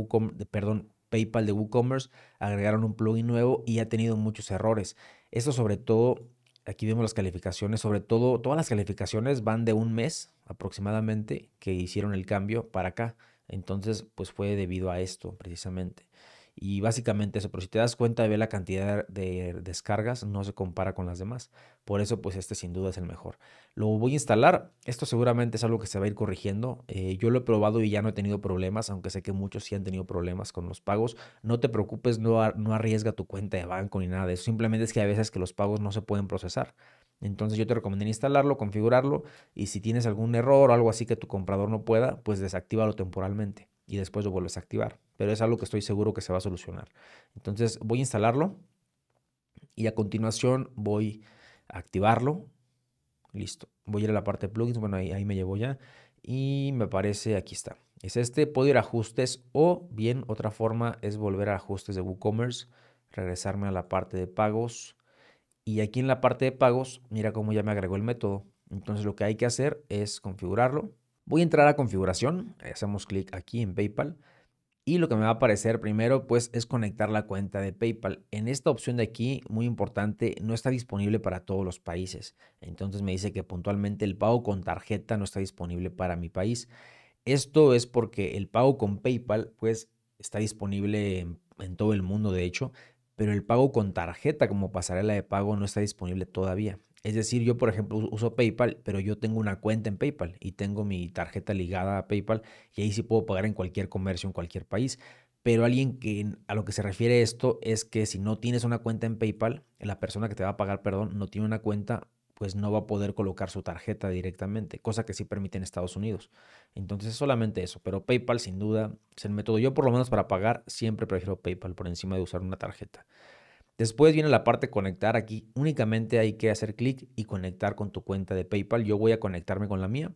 PayPal de WooCommerce, agregaron un plugin nuevo y ha tenido muchos errores. Esto sobre todo, aquí vemos las calificaciones, sobre todo todas las calificaciones van de un mes aproximadamente que hicieron el cambio para acá. Entonces, pues fue debido a esto precisamente. Y básicamente eso, pero si te das cuenta, de la cantidad de descargas, no se compara con las demás. Por eso, pues este sin duda es el mejor. Lo voy a instalar, esto seguramente es algo que se va a ir corrigiendo. Eh, yo lo he probado y ya no he tenido problemas, aunque sé que muchos sí han tenido problemas con los pagos. No te preocupes, no, arriesga tu cuenta de banco ni nada de eso. Simplemente es que a veces que los pagos no se pueden procesar. Entonces yo te recomiendo instalarlo, configurarlo y si tienes algún error o algo así que tu comprador no pueda, pues desactívalo temporalmente y después lo vuelves a activar. Pero es algo que estoy seguro que se va a solucionar. Entonces voy a instalarlo y a continuación voy a activarlo. Listo. Voy a ir a la parte de plugins. Bueno, ahí, me llevo ya. Y me aparece, aquí está. Es este. Puedo ir a ajustes o bien otra forma es volver a ajustes de WooCommerce. Regresarme a la parte de pagos. Y aquí en la parte de pagos, mira cómo ya me agregó el método. Entonces lo que hay que hacer es configurarlo Voy a entrar a configuración, hacemos clic aquí en PayPal y lo que me va a aparecer primero pues es conectar la cuenta de PayPal. En esta opción de aquí, muy importante, no está disponible para todos los países. Entonces me dice que puntualmente el pago con tarjeta no está disponible para mi país. Esto es porque el pago con PayPal pues está disponible en, en todo el mundo de hecho, pero el pago con tarjeta como pasarela de pago no está disponible todavía. Es decir, yo por ejemplo uso PayPal, pero yo tengo una cuenta en PayPal y tengo mi tarjeta ligada a PayPal y ahí sí puedo pagar en cualquier comercio, en cualquier país. Pero alguien que a lo que se refiere esto es que si no tienes una cuenta en PayPal, la persona que te va a pagar, perdón, no tiene una cuenta, pues no va a poder colocar su tarjeta directamente, cosa que sí permite en Estados Unidos. Entonces es solamente eso, pero PayPal sin duda es el método. Yo por lo menos para pagar siempre prefiero PayPal por encima de usar una tarjeta. Después viene la parte conectar. Aquí únicamente hay que hacer clic y conectar con tu cuenta de PayPal. Yo voy a conectarme con la mía.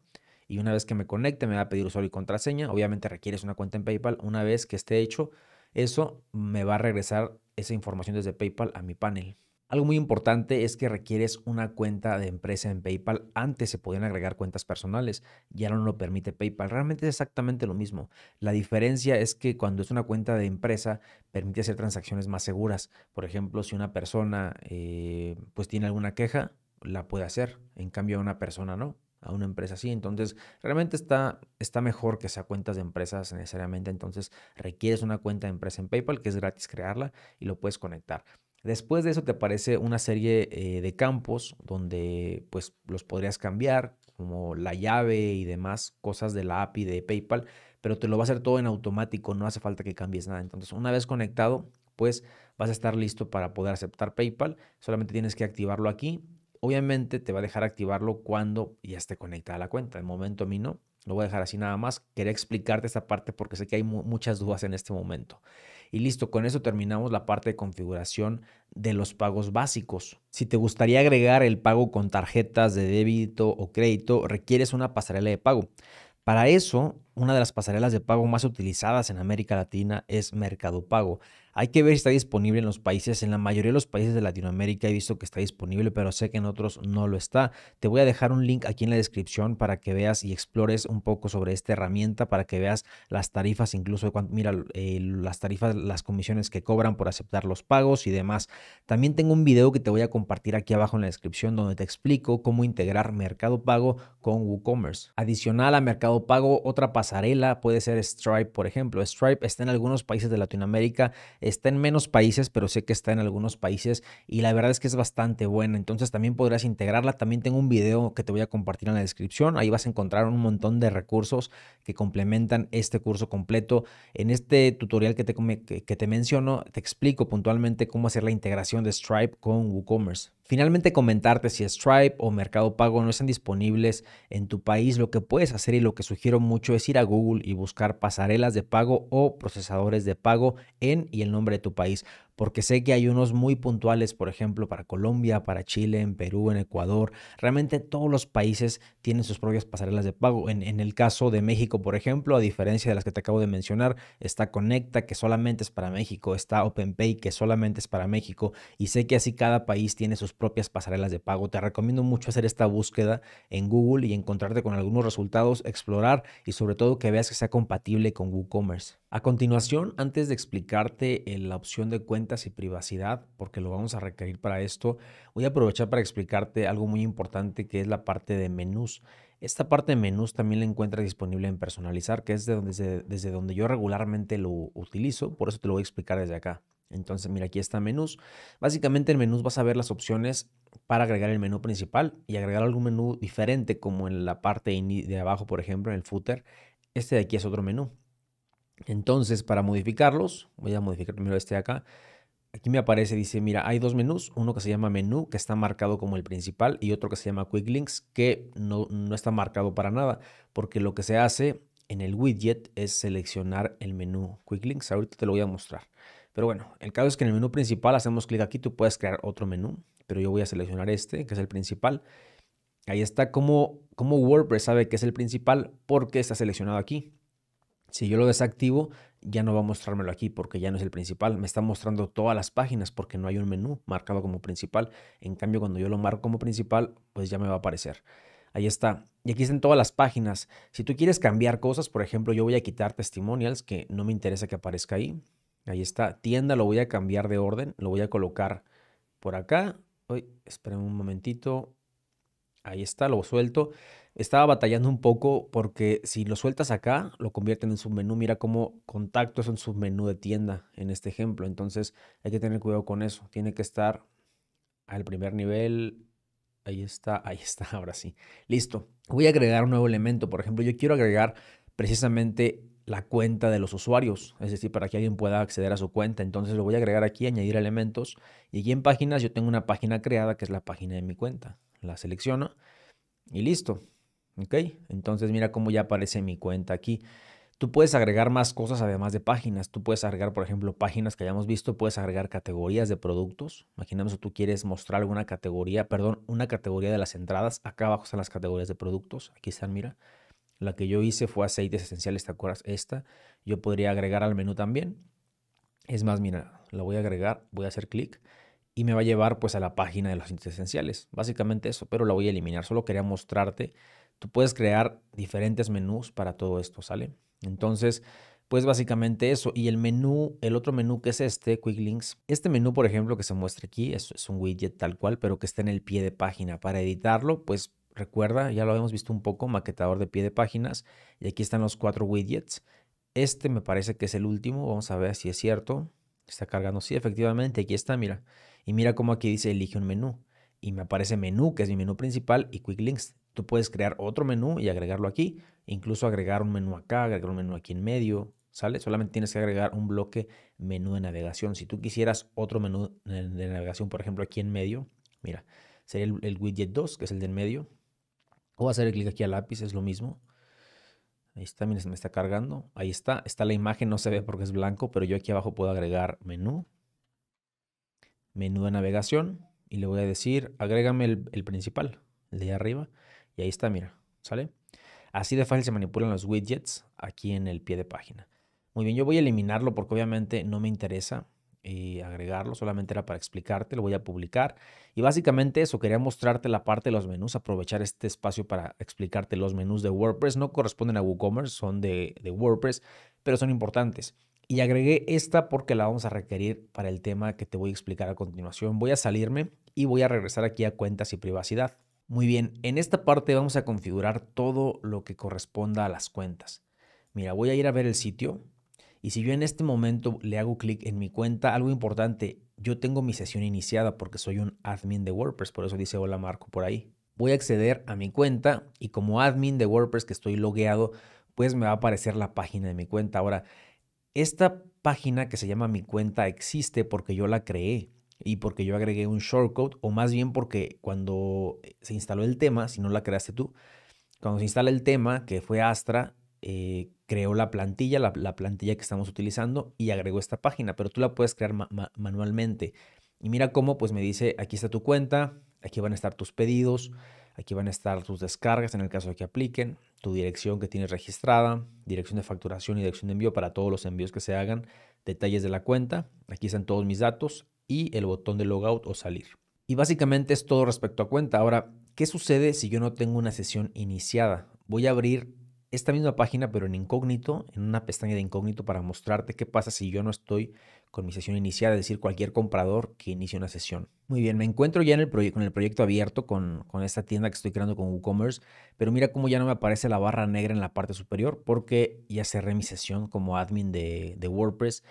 Y una vez que me conecte, me va a pedir usuario y contraseña. Obviamente requieres una cuenta en PayPal. Una vez que esté hecho, eso me va a regresar esa información desde PayPal a mi panel. Algo muy importante es que requieres una cuenta de empresa en PayPal. Antes se podían agregar cuentas personales, ya no lo permite PayPal. Realmente es exactamente lo mismo. La diferencia es que cuando es una cuenta de empresa permite hacer transacciones más seguras. Por ejemplo, si una persona eh, pues tiene alguna queja, la puede hacer. En cambio, a una persona no a una empresa sí. Entonces, realmente está, está mejor que sea cuentas de empresas necesariamente. Entonces, requieres una cuenta de empresa en PayPal, que es gratis crearla y lo puedes conectar. Después de eso te aparece una serie eh, de campos donde pues los podrías cambiar, como la llave y demás cosas de la API de PayPal, pero te lo va a hacer todo en automático, no hace falta que cambies nada. Entonces, una vez conectado, pues vas a estar listo para poder aceptar PayPal, solamente tienes que activarlo aquí. Obviamente te va a dejar activarlo cuando ya esté conectada la cuenta. el momento a mí no, lo voy a dejar así nada más. Quería explicarte esta parte porque sé que hay muchas dudas en este momento. Y listo, con eso terminamos la parte de configuración de los pagos básicos. Si te gustaría agregar el pago con tarjetas de débito o crédito, requieres una pasarela de pago. Para eso, una de las pasarelas de pago más utilizadas en América Latina es Mercado Pago. Hay que ver si está disponible en los países. En la mayoría de los países de Latinoamérica he visto que está disponible, pero sé que en otros no lo está. Te voy a dejar un link aquí en la descripción para que veas y explores un poco sobre esta herramienta, para que veas las tarifas, incluso mira, eh, las tarifas, las comisiones que cobran por aceptar los pagos y demás. También tengo un video que te voy a compartir aquí abajo en la descripción donde te explico cómo integrar Mercado Pago con WooCommerce. Adicional a Mercado Pago, otra pasarela puede ser Stripe, por ejemplo. Stripe está en algunos países de Latinoamérica. Está en menos países, pero sé que está en algunos países y la verdad es que es bastante buena. Entonces también podrás integrarla. También tengo un video que te voy a compartir en la descripción. Ahí vas a encontrar un montón de recursos que complementan este curso completo. En este tutorial que te, que te menciono, te explico puntualmente cómo hacer la integración de Stripe con WooCommerce. Finalmente, comentarte si Stripe o Mercado Pago no están disponibles en tu país, lo que puedes hacer y lo que sugiero mucho es ir a Google y buscar pasarelas de pago o procesadores de pago en y el nombre de tu país porque sé que hay unos muy puntuales, por ejemplo, para Colombia, para Chile, en Perú, en Ecuador. Realmente todos los países tienen sus propias pasarelas de pago. En, el caso de México, por ejemplo, a diferencia de las que te acabo de mencionar, está Conecta, que solamente es para México, está OpenPay, que solamente es para México, y sé que así cada país tiene sus propias pasarelas de pago. Te recomiendo mucho hacer esta búsqueda en Google y encontrarte con algunos resultados, explorar y sobre todo que veas que sea compatible con WooCommerce. A continuación, antes de explicarte eh, la opción de cuentas y privacidad, porque lo vamos a requerir para esto, voy a aprovechar para explicarte algo muy importante que es la parte de menús. Esta parte de menús también la encuentras disponible en personalizar, que es desde, desde donde yo regularmente lo utilizo, por eso te lo voy a explicar desde acá. Entonces, mira, aquí está menús. Básicamente en menús vas a ver las opciones para agregar el menú principal y agregar algún menú diferente, como en la parte de abajo, por ejemplo, en el footer. Este de aquí es otro menú. Entonces, para modificarlos, voy a modificar primero este de acá. Aquí me aparece, dice, mira, hay dos menús, uno que se llama menú, que está marcado como el principal, y otro que se llama Quick Links, que no, está marcado para nada, porque lo que se hace en el widget es seleccionar el menú Quick Links. Ahorita te lo voy a mostrar. Pero bueno, el caso es que en el menú principal hacemos clic aquí, tú puedes crear otro menú, pero yo voy a seleccionar este, que es el principal. Ahí está como, como WordPress sabe que es el principal porque está seleccionado aquí. Si yo lo desactivo, ya no va a mostrármelo aquí porque ya no es el principal. Me está mostrando todas las páginas porque no hay un menú marcado como principal. En cambio, cuando yo lo marco como principal, pues ya me va a aparecer. Ahí está. Y aquí están todas las páginas. Si tú quieres cambiar cosas, por ejemplo, yo voy a quitar testimonials que no me interesa que aparezca ahí. Ahí está. Tienda lo voy a cambiar de orden. Lo voy a colocar por acá. Uy, esperen un momentito. Ahí está, lo suelto. Estaba batallando un poco porque si lo sueltas acá, lo convierten en submenú. Mira cómo contacto es un submenú de tienda en este ejemplo. Entonces hay que tener cuidado con eso. Tiene que estar al primer nivel. Ahí está, ahí está, ahora sí. Listo. Voy a agregar un nuevo elemento. Por ejemplo, yo quiero agregar precisamente la cuenta de los usuarios, es decir, para que alguien pueda acceder a su cuenta. Entonces lo voy a agregar aquí, añadir elementos. Y aquí en páginas yo tengo una página creada que es la página de mi cuenta. La selecciono y listo. ¿Ok? Entonces mira cómo ya aparece mi cuenta aquí. Tú puedes agregar más cosas además de páginas. Tú puedes agregar, por ejemplo, páginas que hayamos visto. Puedes agregar categorías de productos. Imaginemos que tú quieres mostrar alguna categoría, perdón, una categoría de las entradas. Acá abajo están las categorías de productos. Aquí están, mira. La que yo hice fue aceites esenciales, ¿te acuerdas? Esta. Yo podría agregar al menú también. Es más, mira, la voy a agregar, voy a hacer clic y me va a llevar pues a la página de los aceites esenciales. Básicamente eso, pero la voy a eliminar. Solo quería mostrarte Tú puedes crear diferentes menús para todo esto, ¿sale? Entonces, pues básicamente eso. Y el menú, el otro menú que es este, Quick Links. Este menú, por ejemplo, que se muestra aquí, es, un widget tal cual, pero que está en el pie de página. Para editarlo, pues recuerda, ya lo habíamos visto un poco, maquetador de pie de páginas. Y aquí están los cuatro widgets. Este me parece que es el último. Vamos a ver si es cierto. Está cargando. Sí, efectivamente, aquí está, mira. Y mira cómo aquí dice elige un menú. Y me aparece menú, que es mi menú principal, y Quick Links. Tú puedes crear otro menú y agregarlo aquí, incluso agregar un menú acá, agregar un menú aquí en medio, ¿sale? Solamente tienes que agregar un bloque menú de navegación. Si tú quisieras otro menú de navegación, por ejemplo, aquí en medio, mira, sería el, widget 2, que es el de en medio, o hacer clic aquí al lápiz, es lo mismo. Ahí está, miren, me está cargando. Ahí está, está la imagen, no se ve porque es blanco, pero yo aquí abajo puedo agregar menú, menú de navegación, y le voy a decir, agrégame el, el principal, el de arriba. Y ahí está, mira, ¿sale? Así de fácil se manipulan los widgets aquí en el pie de página. Muy bien, yo voy a eliminarlo porque obviamente no me interesa y eh, agregarlo, solamente era para explicarte, lo voy a publicar. Y básicamente eso, quería mostrarte la parte de los menús, aprovechar este espacio para explicarte los menús de WordPress. No corresponden a WooCommerce, son de, de WordPress, pero son importantes. Y agregué esta porque la vamos a requerir para el tema que te voy a explicar a continuación. Voy a salirme y voy a regresar aquí a cuentas y privacidad. Muy bien, en esta parte vamos a configurar todo lo que corresponda a las cuentas. Mira, voy a ir a ver el sitio y si yo en este momento le hago clic en mi cuenta, algo importante, yo tengo mi sesión iniciada porque soy un admin de WordPress, por eso dice hola Marco por ahí. Voy a acceder a mi cuenta y como admin de WordPress que estoy logueado, pues me va a aparecer la página de mi cuenta. Ahora, esta página que se llama mi cuenta existe porque yo la creé y porque yo agregué un shortcode, o más bien porque cuando se instaló el tema, si no la creaste tú, cuando se instala el tema, que fue Astra, eh, creó la plantilla, la, plantilla que estamos utilizando y agregó esta página, pero tú la puedes crear manualmente. Y mira cómo, pues me dice, aquí está tu cuenta, aquí van a estar tus pedidos, aquí van a estar tus descargas en el caso de que apliquen, tu dirección que tienes registrada, dirección de facturación y dirección de envío para todos los envíos que se hagan, detalles de la cuenta, aquí están todos mis datos, y el botón de logout o salir. Y básicamente es todo respecto a cuenta. Ahora, ¿qué sucede si yo no tengo una sesión iniciada? Voy a abrir esta misma página pero en incógnito, en una pestaña de incógnito para mostrarte qué pasa si yo no estoy con mi sesión iniciada, es decir, cualquier comprador que inicie una sesión. Muy bien, me encuentro ya en el con el proyecto abierto, con, con esta tienda que estoy creando con WooCommerce, pero mira cómo ya no me aparece la barra negra en la parte superior porque ya cerré mi sesión como admin de, de WordPress.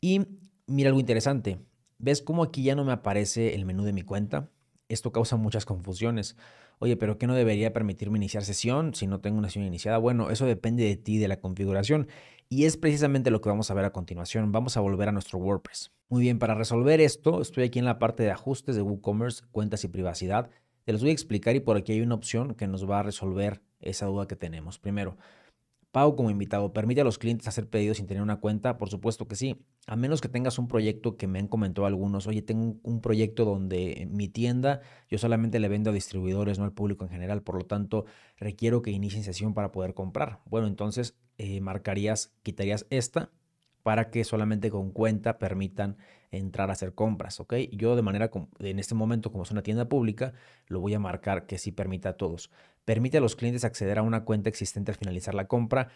Y mira algo interesante, ¿Ves cómo aquí ya no me aparece el menú de mi cuenta? Esto causa muchas confusiones. Oye, pero ¿qué no debería permitirme iniciar sesión si no tengo una sesión iniciada? Bueno, eso depende de ti, de la configuración. Y es precisamente lo que vamos a ver a continuación. Vamos a volver a nuestro WordPress. Muy bien, para resolver esto, estoy aquí en la parte de ajustes de WooCommerce, cuentas y privacidad. Te los voy a explicar y por aquí hay una opción que nos va a resolver esa duda que tenemos. Primero, Pago como invitado. ¿Permite a los clientes hacer pedidos sin tener una cuenta? Por supuesto que sí. A menos que tengas un proyecto que me han comentado algunos. Oye, tengo un proyecto donde mi tienda yo solamente le vendo a distribuidores, no al público en general. Por lo tanto, requiero que inicien sesión para poder comprar. Bueno, entonces eh, marcarías, quitarías esta para que solamente con cuenta permitan entrar a hacer compras, ¿ok? Yo de manera, en este momento, como es una tienda pública, lo voy a marcar que sí permita a todos. Permite a los clientes acceder a una cuenta existente al finalizar la compra,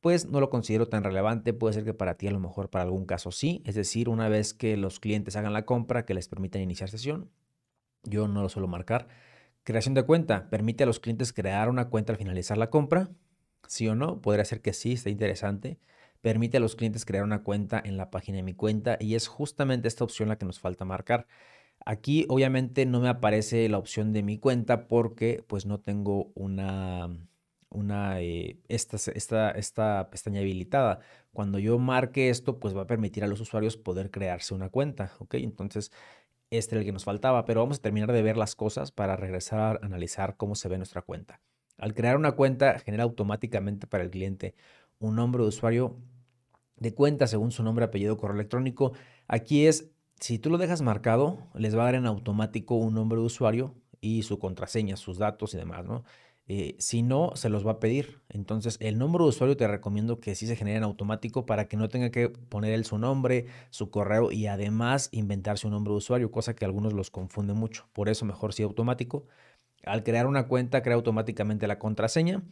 pues no lo considero tan relevante, puede ser que para ti a lo mejor para algún caso sí, es decir, una vez que los clientes hagan la compra, que les permitan iniciar sesión, yo no lo suelo marcar. Creación de cuenta, permite a los clientes crear una cuenta al finalizar la compra, sí o no, podría ser que sí, está interesante permite a los clientes crear una cuenta en la página de mi cuenta y es justamente esta opción la que nos falta marcar. Aquí obviamente no me aparece la opción de mi cuenta porque pues no tengo una, una eh, esta, esta, esta pestaña habilitada. Cuando yo marque esto pues va a permitir a los usuarios poder crearse una cuenta, ¿ok? Entonces este era el que nos faltaba, pero vamos a terminar de ver las cosas para regresar a analizar cómo se ve nuestra cuenta. Al crear una cuenta genera automáticamente para el cliente un nombre de usuario de cuenta según su nombre, apellido, correo electrónico. Aquí es, si tú lo dejas marcado, les va a dar en automático un nombre de usuario y su contraseña, sus datos y demás, ¿no? Eh, si no, se los va a pedir. Entonces, el nombre de usuario te recomiendo que sí se genere en automático para que no tenga que poner él su nombre, su correo y además inventarse un nombre de usuario, cosa que algunos los confunden mucho. Por eso, mejor sí automático. Al crear una cuenta, crea automáticamente la contraseña.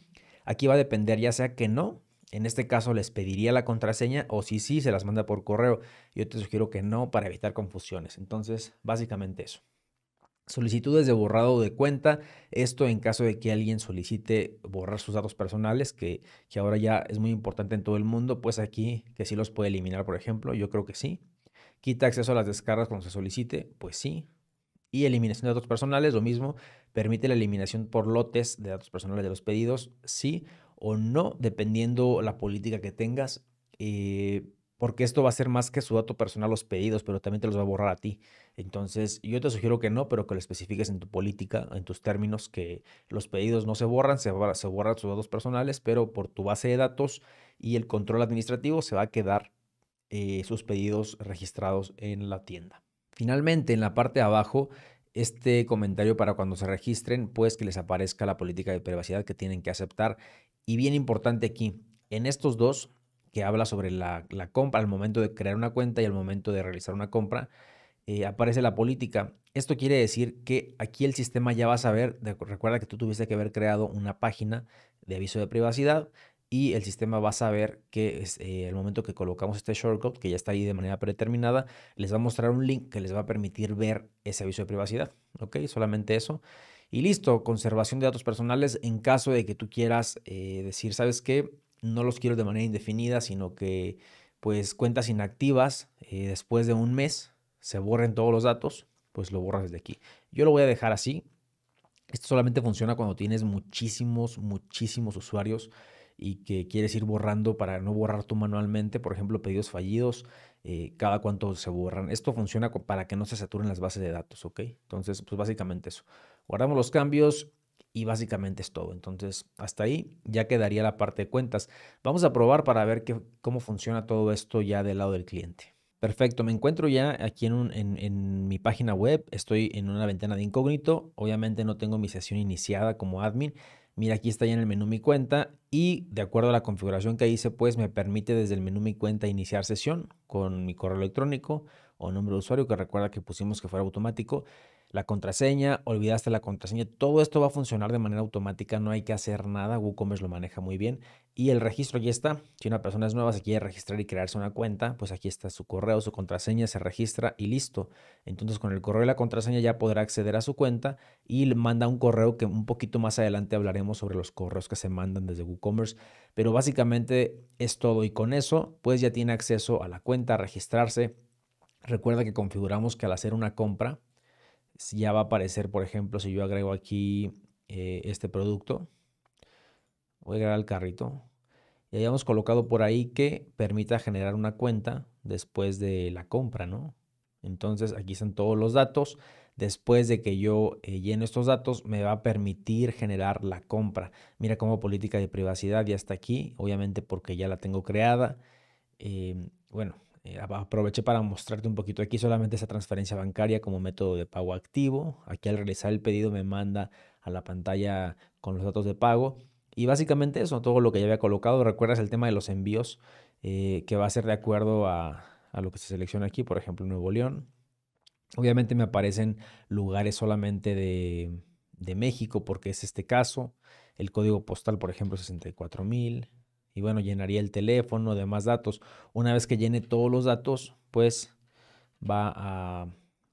Aquí va a depender ya sea que no en este caso les pediría la contraseña o si sí, se las manda por correo. Yo te sugiero que no para evitar confusiones. Entonces, básicamente eso. Solicitudes de borrado de cuenta, esto en caso de que alguien solicite borrar sus datos personales, que, que, ahora ya es muy importante en todo el mundo, pues aquí que sí los puede eliminar, por ejemplo, yo creo que sí. Quita acceso a las descargas cuando se solicite, pues sí. Y eliminación de datos personales, lo mismo, permite la eliminación por lotes de datos personales de los pedidos, sí o no, dependiendo la política que tengas, eh, porque esto va a ser más que su dato personal los pedidos, pero también te los va a borrar a ti. Entonces, yo te sugiero que no, pero que lo especifiques en tu política, en tus términos, que los pedidos no se borran, se, borran sus datos personales, pero por tu base de datos y el control administrativo se va a quedar eh, sus pedidos registrados en la tienda. Finalmente, en la parte de abajo este comentario para cuando se registren, pues que les aparezca la política de privacidad que tienen que aceptar. Y bien importante aquí, en estos dos, que habla sobre la, compra, al momento de crear una cuenta y al momento de realizar una compra, eh, aparece la política. Esto quiere decir que aquí el sistema ya va a saber, recuerda que tú tuviste que haber creado una página de aviso de privacidad, y el sistema va a saber que es, el eh, momento que colocamos este shortcut, que ya está ahí de manera predeterminada, les va a mostrar un link que les va a permitir ver ese aviso de privacidad. ¿Ok? Solamente eso. Y listo, conservación de datos personales en caso de que tú quieras eh, decir, ¿sabes qué? No los quiero de manera indefinida, sino que pues cuentas inactivas eh, después de un mes se borren todos los datos, pues lo borras desde aquí. Yo lo voy a dejar así. Esto solamente funciona cuando tienes muchísimos, muchísimos usuarios y que quieres ir borrando para no borrar tú manualmente, por ejemplo, pedidos fallidos, eh, cada cuánto se borran. Esto funciona para que no se saturen las bases de datos, ¿ok? Entonces, pues básicamente eso. Guardamos los cambios y básicamente es todo. Entonces, hasta ahí ya quedaría la parte de cuentas. Vamos a probar para ver cómo funciona todo esto ya del lado del cliente. Perfecto, me encuentro ya aquí en, en, en, mi página web, estoy en una ventana de incógnito, obviamente no tengo mi sesión iniciada como admin, mira, aquí está ya en el menú mi cuenta y de acuerdo a la configuración que hice, pues me permite desde el menú mi cuenta iniciar sesión con mi correo electrónico o nombre de usuario, que recuerda que pusimos que fuera automático la contraseña, olvidaste la contraseña, todo esto va a funcionar de manera automática, no hay que hacer nada, WooCommerce lo maneja muy bien y el registro ya está. Si una persona es nueva, se quiere registrar y crearse una cuenta, pues aquí está su correo, su contraseña, se registra y listo. Entonces con el correo y la contraseña ya podrá acceder a su cuenta y le manda un correo que un poquito más adelante hablaremos sobre los correos que se mandan desde WooCommerce, pero básicamente es todo y con eso pues ya tiene acceso a la cuenta, a registrarse. Recuerda que configuramos que al hacer una compra, ya va a aparecer, por ejemplo, si yo agrego aquí eh, este producto, voy a agregar al carrito, y hayamos colocado por ahí que permita generar una cuenta después de la compra, ¿no? Entonces aquí están todos los datos. Después de que yo eh, lleno estos datos, me va a permitir generar la compra. Mira cómo política de privacidad ya está aquí, obviamente porque ya la tengo creada. Em, bueno, eh, aproveché para mostrarte un poquito aquí solamente esa transferencia bancaria como método de pago activo. Aquí al realizar el pedido me manda a la pantalla con los datos de pago. Y básicamente eso, todo lo que ya había colocado. Recuerdas el tema de los envíos, eh, que va a ser de acuerdo a, lo que se selecciona aquí, por ejemplo, Nuevo León. Obviamente me aparecen lugares solamente de, de México, porque es este caso. El código postal, por ejemplo, 64000 y bueno, llenaría el teléfono, demás datos. Una vez que llene todos los datos, pues va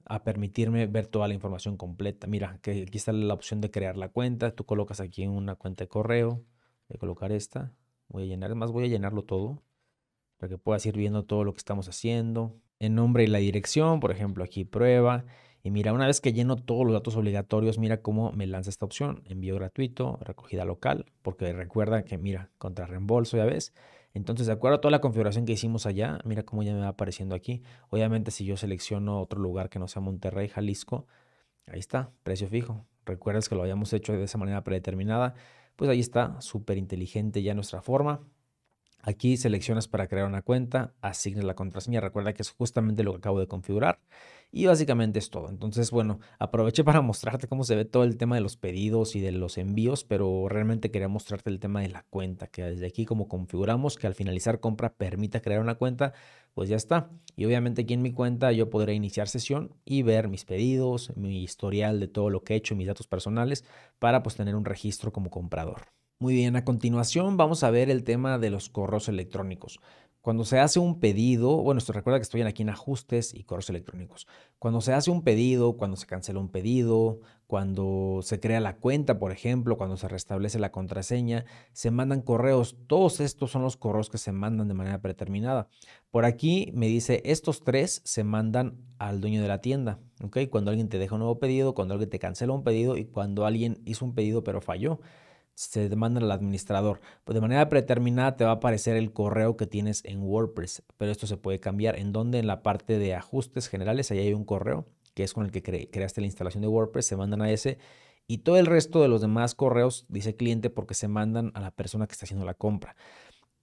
a, permitirme ver toda la información completa. Mira, que aquí está la opción de crear la cuenta. Tú colocas aquí una cuenta de correo. Voy a colocar esta. Voy a llenar, más voy a llenarlo todo para que puedas ir viendo todo lo que estamos haciendo. El nombre y la dirección, por ejemplo, aquí prueba. Y mira, una vez que lleno todos los datos obligatorios, mira cómo me lanza esta opción. Envío gratuito, recogida local, porque recuerda que, mira, contra reembolso, ya ves. Entonces, de acuerdo a toda la configuración que hicimos allá, mira cómo ya me va apareciendo aquí. Obviamente, si yo selecciono otro lugar que no sea Monterrey, Jalisco, ahí está, precio fijo. Recuerdas que lo habíamos hecho de esa manera predeterminada. Pues ahí está, súper inteligente ya nuestra forma. Aquí seleccionas para crear una cuenta, asignas la contraseña. Recuerda que es justamente lo que acabo de configurar. Y básicamente es todo. Entonces, bueno, aproveché para mostrarte cómo se ve todo el tema de los pedidos y de los envíos, pero realmente quería mostrarte el tema de la cuenta, que desde aquí como configuramos que al finalizar compra permita crear una cuenta, pues ya está. Y obviamente aquí en mi cuenta yo podré iniciar sesión y ver mis pedidos, mi historial de todo lo que he hecho, mis datos personales, para pues tener un registro como comprador. Muy bien, a continuación vamos a ver el tema de los correos electrónicos. Cuando se hace un pedido, bueno, esto recuerda que estoy aquí en ajustes y correos electrónicos. Cuando se hace un pedido, cuando se cancela un pedido, cuando se crea la cuenta, por ejemplo, cuando se restablece la contraseña, se mandan correos. Todos estos son los correos que se mandan de manera predeterminada. Por aquí me dice, estos tres se mandan al dueño de la tienda, Cuando alguien te deja un nuevo pedido, cuando alguien te cancela un pedido y cuando alguien hizo un pedido pero falló se demandan al administrador. Pues, de manera predeterminada te va a aparecer el correo que tienes en WordPress, pero esto se puede cambiar. ¿En donde En la parte de ajustes generales, ahí hay un correo que es con el que creaste la instalación de WordPress, se mandan a ese. Y todo el resto de los demás correos, dice cliente, porque se mandan a la persona que está haciendo la compra.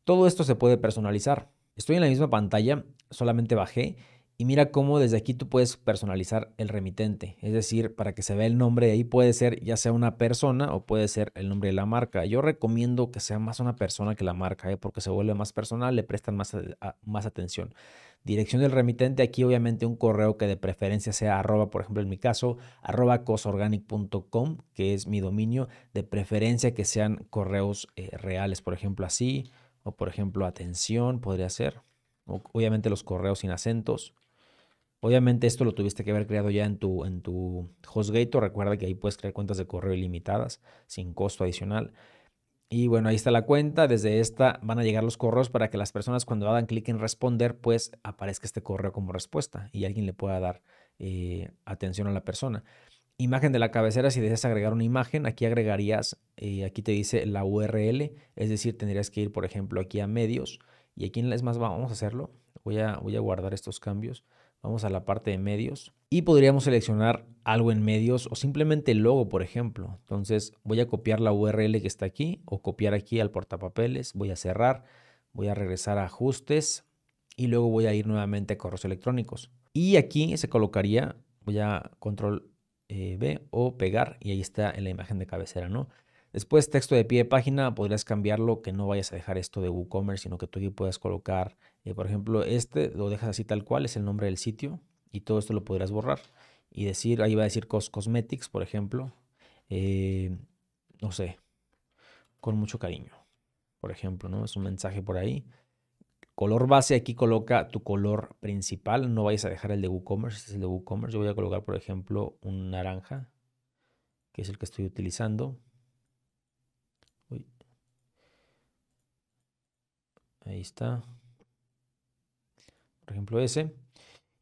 Todo esto se puede personalizar. Estoy en la misma pantalla, solamente bajé y mira cómo desde aquí tú puedes personalizar el remitente. Es decir, para que se vea el nombre ahí puede ser ya sea una persona o puede ser el nombre de la marca. Yo recomiendo que sea más una persona que la marca, ¿eh? porque se vuelve más personal, le prestan más, más atención. Dirección del remitente, aquí obviamente un correo que de preferencia sea arroba, por ejemplo en mi caso, arroba cosorganic.com, que es mi dominio, de preferencia que sean correos eh, reales, por ejemplo así, o por ejemplo atención podría ser, obviamente los correos sin acentos, Obviamente esto lo tuviste que haber creado ya en tu, en tu HostGator. Recuerda que ahí puedes crear cuentas de correo ilimitadas sin costo adicional. Y bueno, ahí está la cuenta. Desde esta van a llegar los correos para que las personas cuando hagan clic en responder, pues aparezca este correo como respuesta y alguien le pueda dar eh, atención a la persona. Imagen de la cabecera, si deseas agregar una imagen, aquí agregarías, eh, aquí te dice la URL, es decir, tendrías que ir, por ejemplo, aquí a medios y aquí en la es más, vamos a hacerlo. Voy a, voy a guardar estos cambios. Vamos a la parte de medios y podríamos seleccionar algo en medios o simplemente el logo, por ejemplo. Entonces voy a copiar la URL que está aquí o copiar aquí al portapapeles. Voy a cerrar, voy a regresar a ajustes y luego voy a ir nuevamente a correos electrónicos. Y aquí se colocaría, voy a control eh, B o pegar y ahí está en la imagen de cabecera, ¿no? Después texto de pie de página, podrías cambiarlo, que no vayas a dejar esto de WooCommerce, sino que tú aquí puedas colocar eh, por ejemplo, este lo dejas así tal cual, es el nombre del sitio y todo esto lo podrás borrar. Y decir, ahí va a decir Cos Cosmetics, por ejemplo, eh, no sé, con mucho cariño, por ejemplo, ¿no? Es un mensaje por ahí. Color base, aquí coloca tu color principal, no vayas a dejar el de WooCommerce, este es el de WooCommerce. Yo voy a colocar, por ejemplo, un naranja, que es el que estoy utilizando. Ahí está por ejemplo ese,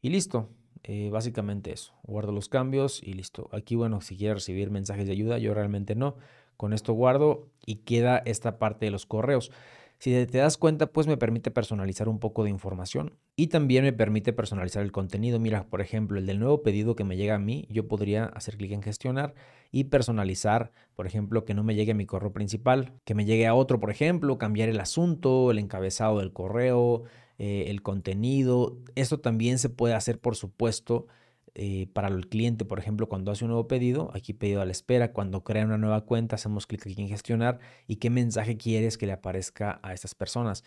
y listo. Eh, básicamente eso, guardo los cambios y listo. Aquí, bueno, si quieres recibir mensajes de ayuda, yo realmente no. Con esto guardo y queda esta parte de los correos. Si te das cuenta, pues me permite personalizar un poco de información y también me permite personalizar el contenido. Mira, por ejemplo, el del nuevo pedido que me llega a mí, yo podría hacer clic en gestionar y personalizar, por ejemplo, que no me llegue a mi correo principal, que me llegue a otro, por ejemplo, cambiar el asunto, el encabezado del correo, eh, el contenido. Esto también se puede hacer, por supuesto, eh, para el cliente, por ejemplo, cuando hace un nuevo pedido, aquí pedido a la espera, cuando crea una nueva cuenta, hacemos clic aquí en gestionar y qué mensaje quieres que le aparezca a estas personas.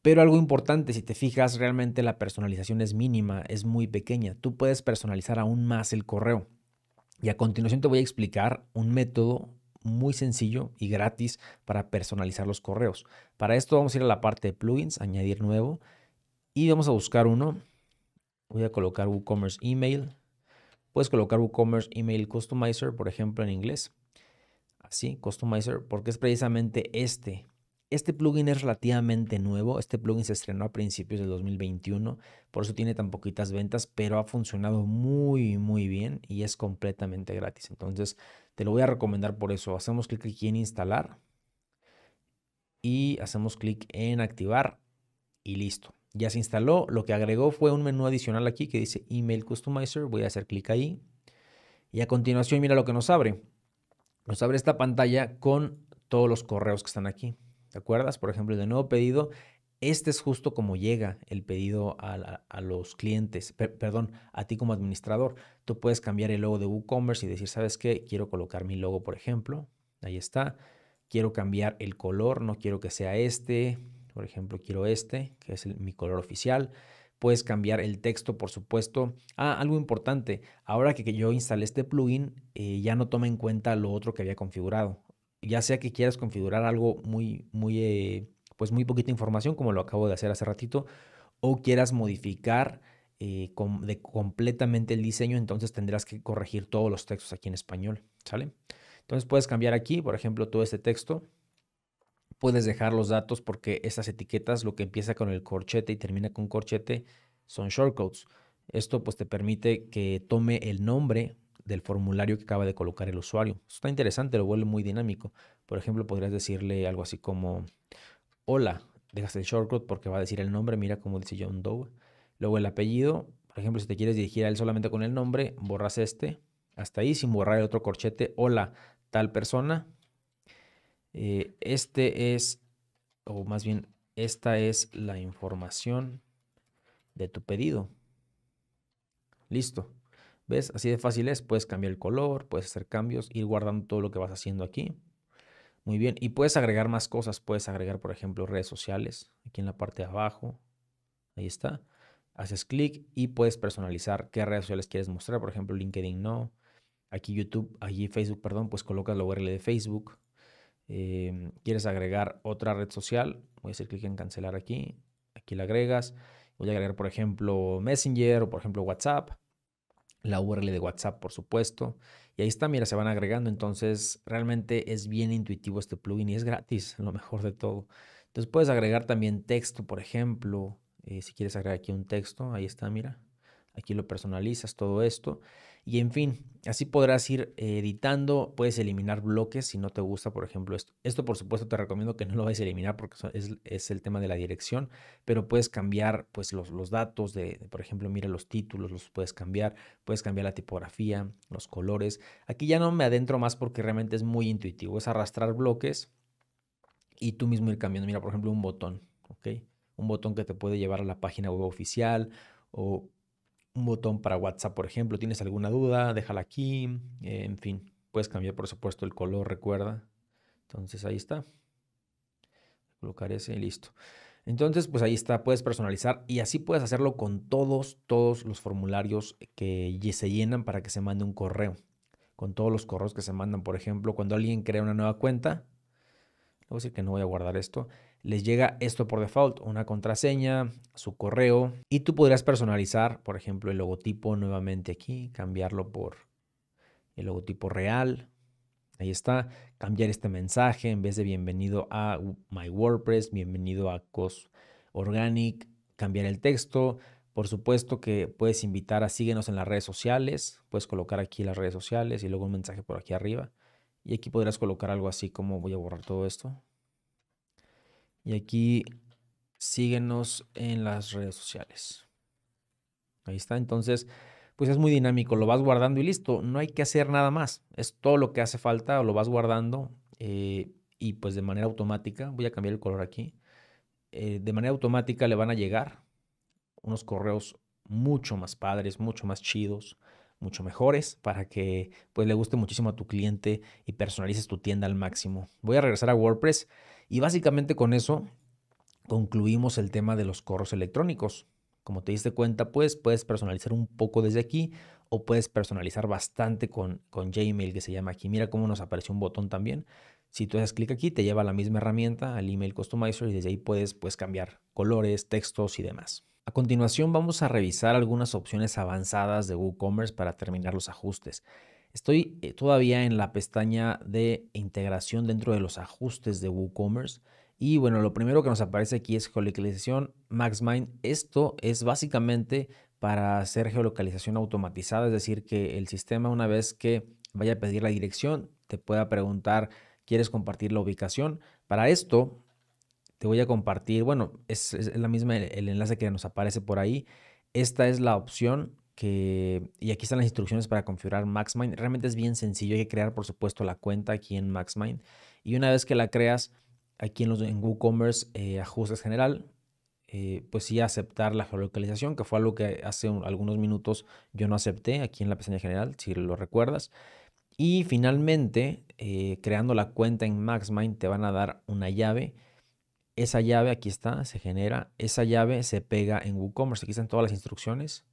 Pero algo importante, si te fijas, realmente la personalización es mínima, es muy pequeña. Tú puedes personalizar aún más el correo. Y a continuación te voy a explicar un método muy sencillo y gratis para personalizar los correos. Para esto vamos a ir a la parte de plugins, añadir nuevo y vamos a buscar uno. Voy a colocar WooCommerce Email. Puedes colocar WooCommerce Email Customizer, por ejemplo, en inglés. Así, Customizer, porque es precisamente este este plugin es relativamente nuevo, este plugin se estrenó a principios del 2021, por eso tiene tan poquitas ventas, pero ha funcionado muy muy bien y es completamente gratis. Entonces te lo voy a recomendar por eso. Hacemos clic aquí en instalar y hacemos clic en activar y listo. Ya se instaló, lo que agregó fue un menú adicional aquí que dice Email Customizer, voy a hacer clic ahí y a continuación mira lo que nos abre. Nos abre esta pantalla con todos los correos que están aquí. ¿Te acuerdas? Por ejemplo, el nuevo pedido, este es justo como llega el pedido a, los clientes, perdón, a ti como administrador. Tú puedes cambiar el logo de WooCommerce y decir, ¿sabes qué? Quiero colocar mi logo, por ejemplo. Ahí está. Quiero cambiar el color, no quiero que sea este. Por ejemplo, quiero este, que es mi color oficial. Puedes cambiar el texto, por supuesto. Ah, algo importante. Ahora que, yo instalé este plugin, eh, ya no toma en cuenta lo otro que había configurado ya sea que quieras configurar algo muy, muy, eh, pues muy poquita información, como lo acabo de hacer hace ratito, o quieras modificar eh, de completamente el diseño, entonces tendrás que corregir todos los textos aquí en español, ¿sale? Entonces puedes cambiar aquí, por ejemplo, todo este texto. Puedes dejar los datos porque estas etiquetas, lo que empieza con el corchete y termina con corchete, son shortcodes. Esto pues te permite que tome el nombre del formulario que acaba de colocar el usuario. Esto está interesante, lo vuelve muy dinámico. Por ejemplo, podrías decirle algo así como, hola, dejas el shortcut porque va a decir el nombre, mira cómo dice John Doe. Luego el apellido, por ejemplo, si te quieres dirigir a él solamente con el nombre, borras este, hasta ahí, sin borrar el otro corchete, hola, tal persona. Eh, este es, o más bien, esta es la información de tu pedido. Listo. ¿Ves? Así de fácil es. Puedes cambiar el color, puedes hacer cambios, ir guardando todo lo que vas haciendo aquí. Muy bien. Y puedes agregar más cosas. Puedes agregar, por ejemplo, redes sociales. Aquí en la parte de abajo. Ahí está. Haces clic y puedes personalizar qué redes sociales quieres mostrar. Por ejemplo, LinkedIn no. Aquí YouTube, allí Facebook, perdón, pues colocas la URL de Facebook. Em, quieres agregar otra red social. Voy a hacer clic en cancelar aquí. Aquí la agregas. Voy a agregar, por ejemplo, Messenger o, por ejemplo, WhatsApp la URL de WhatsApp, por supuesto. Y ahí está, mira, se van agregando. Entonces, realmente es bien intuitivo este plugin y es gratis, lo mejor de todo. Entonces, puedes agregar también texto, por ejemplo. Eh, si quieres agregar aquí un texto, ahí está, mira. Aquí lo personalizas, todo esto. Y en fin, así podrás ir editando, puedes eliminar bloques si no te gusta, por ejemplo, esto. Esto por supuesto te recomiendo que no lo vayas a eliminar porque es, el tema de la dirección, pero puedes cambiar pues los, los datos de, por ejemplo, mira los títulos, los puedes cambiar, puedes cambiar la tipografía, los colores. Aquí ya no me adentro más porque realmente es muy intuitivo, es arrastrar bloques y tú mismo ir cambiando. Mira, por ejemplo, un botón, ¿ok? Un botón que te puede llevar a la página web oficial o un botón para WhatsApp, por ejemplo. ¿Tienes alguna duda? Déjala aquí. en fin, puedes cambiar, por supuesto, el color, recuerda. Entonces ahí está. Colocar ese y listo. Entonces, pues ahí está, puedes personalizar y así puedes hacerlo con todos, todos los formularios que se llenan para que se mande un correo. Con todos los correos que se mandan, por ejemplo, cuando alguien crea una nueva cuenta, voy a decir que no voy a guardar esto les llega esto por default, una contraseña, su correo y tú podrías personalizar, por ejemplo, el logotipo nuevamente aquí, cambiarlo por el logotipo real. Ahí está, cambiar este mensaje en vez de bienvenido a My WordPress, bienvenido a Cos Organic, cambiar el texto. Por supuesto que puedes invitar a síguenos en las redes sociales, puedes colocar aquí las redes sociales y luego un mensaje por aquí arriba. Y aquí podrás colocar algo así como voy a borrar todo esto y aquí síguenos en las redes sociales. Ahí está. Entonces, pues es muy dinámico. Lo vas guardando y listo. No hay que hacer nada más. Es todo lo que hace falta. Lo vas guardando eh, y pues de manera automática. Voy a cambiar el color aquí. Eh, de manera automática le van a llegar unos correos mucho más padres, mucho más chidos mucho mejores para que pues le guste muchísimo a tu cliente y personalices tu tienda al máximo. Voy a regresar a WordPress y básicamente con eso concluimos el tema de los correos electrónicos. Como te diste cuenta, pues puedes personalizar un poco desde aquí o puedes personalizar bastante con, con Gmail que se llama aquí. Mira cómo nos apareció un botón también. Si tú haces clic aquí, te lleva a la misma herramienta, al email customizer, y desde ahí puedes pues, cambiar colores, textos y demás. A continuación vamos a revisar algunas opciones avanzadas de WooCommerce para terminar los ajustes. Estoy eh, todavía en la pestaña de integración dentro de los ajustes de WooCommerce. Y bueno, lo primero que nos aparece aquí es geolocalización MaxMind. Esto es básicamente para hacer geolocalización automatizada, es decir, que el sistema una vez que vaya a pedir la dirección, te pueda preguntar, ¿quieres compartir la ubicación? Para esto te voy a compartir, bueno, es, la misma el, enlace que nos aparece por ahí. Esta es la opción que, y aquí están las instrucciones para configurar MaxMind. Realmente es bien sencillo, hay que crear por supuesto la cuenta aquí en MaxMind. Y una vez que la creas, aquí en, WooCommerce, eh, ajustes general, eh, pues sí aceptar la geolocalización, que fue algo que hace algunos minutos yo no acepté aquí en la pestaña general, si lo recuerdas. Y finalmente, eh, creando la cuenta en MaxMind, te van a dar una llave esa llave, aquí está, se genera, esa llave se pega en WooCommerce, aquí están todas las instrucciones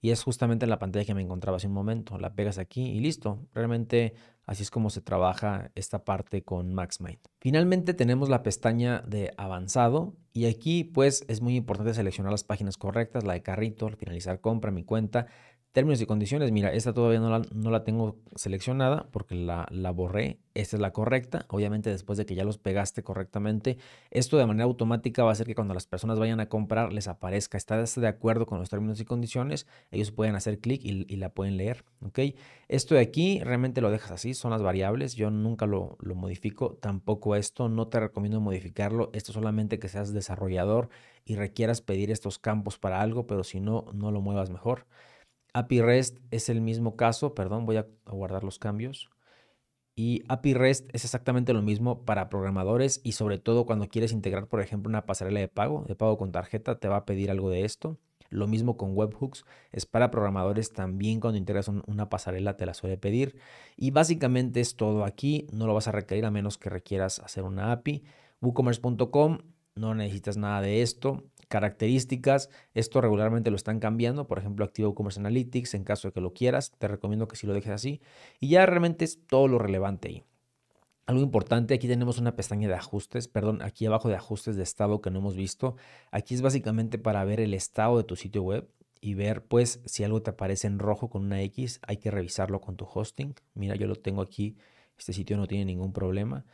y es justamente la pantalla que me encontraba hace un momento, la pegas aquí y listo, realmente así es como se trabaja esta parte con MaxMind. Finalmente tenemos la pestaña de avanzado y aquí pues es muy importante seleccionar las páginas correctas, la de carrito, finalizar compra, mi cuenta, Términos y condiciones, mira, esta todavía no la, no la tengo seleccionada porque la, la, borré. Esta es la correcta. Obviamente después de que ya los pegaste correctamente, esto de manera automática va a hacer que cuando las personas vayan a comprar les aparezca. está de acuerdo con los términos y condiciones? Ellos pueden hacer clic y, la pueden leer. ¿ok? Esto de aquí realmente lo dejas así, son las variables. Yo nunca lo modifico, tampoco esto. No te recomiendo modificarlo. Esto solamente que seas desarrollador y requieras pedir estos campos para algo, pero si no, no lo muevas mejor. API REST es el mismo caso, perdón, voy a, guardar los cambios. Y API REST es exactamente lo mismo para programadores y sobre todo cuando quieres integrar, por ejemplo, una pasarela de pago, de pago con tarjeta, te va a pedir algo de esto. Lo mismo con webhooks, es para programadores también cuando integras una pasarela te la suele pedir. Y básicamente es todo aquí, no lo vas a requerir a menos que requieras hacer una API. WooCommerce.com, no necesitas nada de esto características. Esto regularmente lo están cambiando, por ejemplo, activo Commerce Analytics, en caso de que lo quieras, te recomiendo que si lo dejes así. Y ya realmente es todo lo relevante ahí. Algo importante, aquí tenemos una pestaña de ajustes, perdón, aquí abajo de ajustes de estado que no hemos visto. Aquí es básicamente para ver el estado de tu sitio web y ver pues si algo te aparece en rojo con una X, hay que revisarlo con tu hosting. Mira, yo lo tengo aquí, este sitio no tiene ningún problema.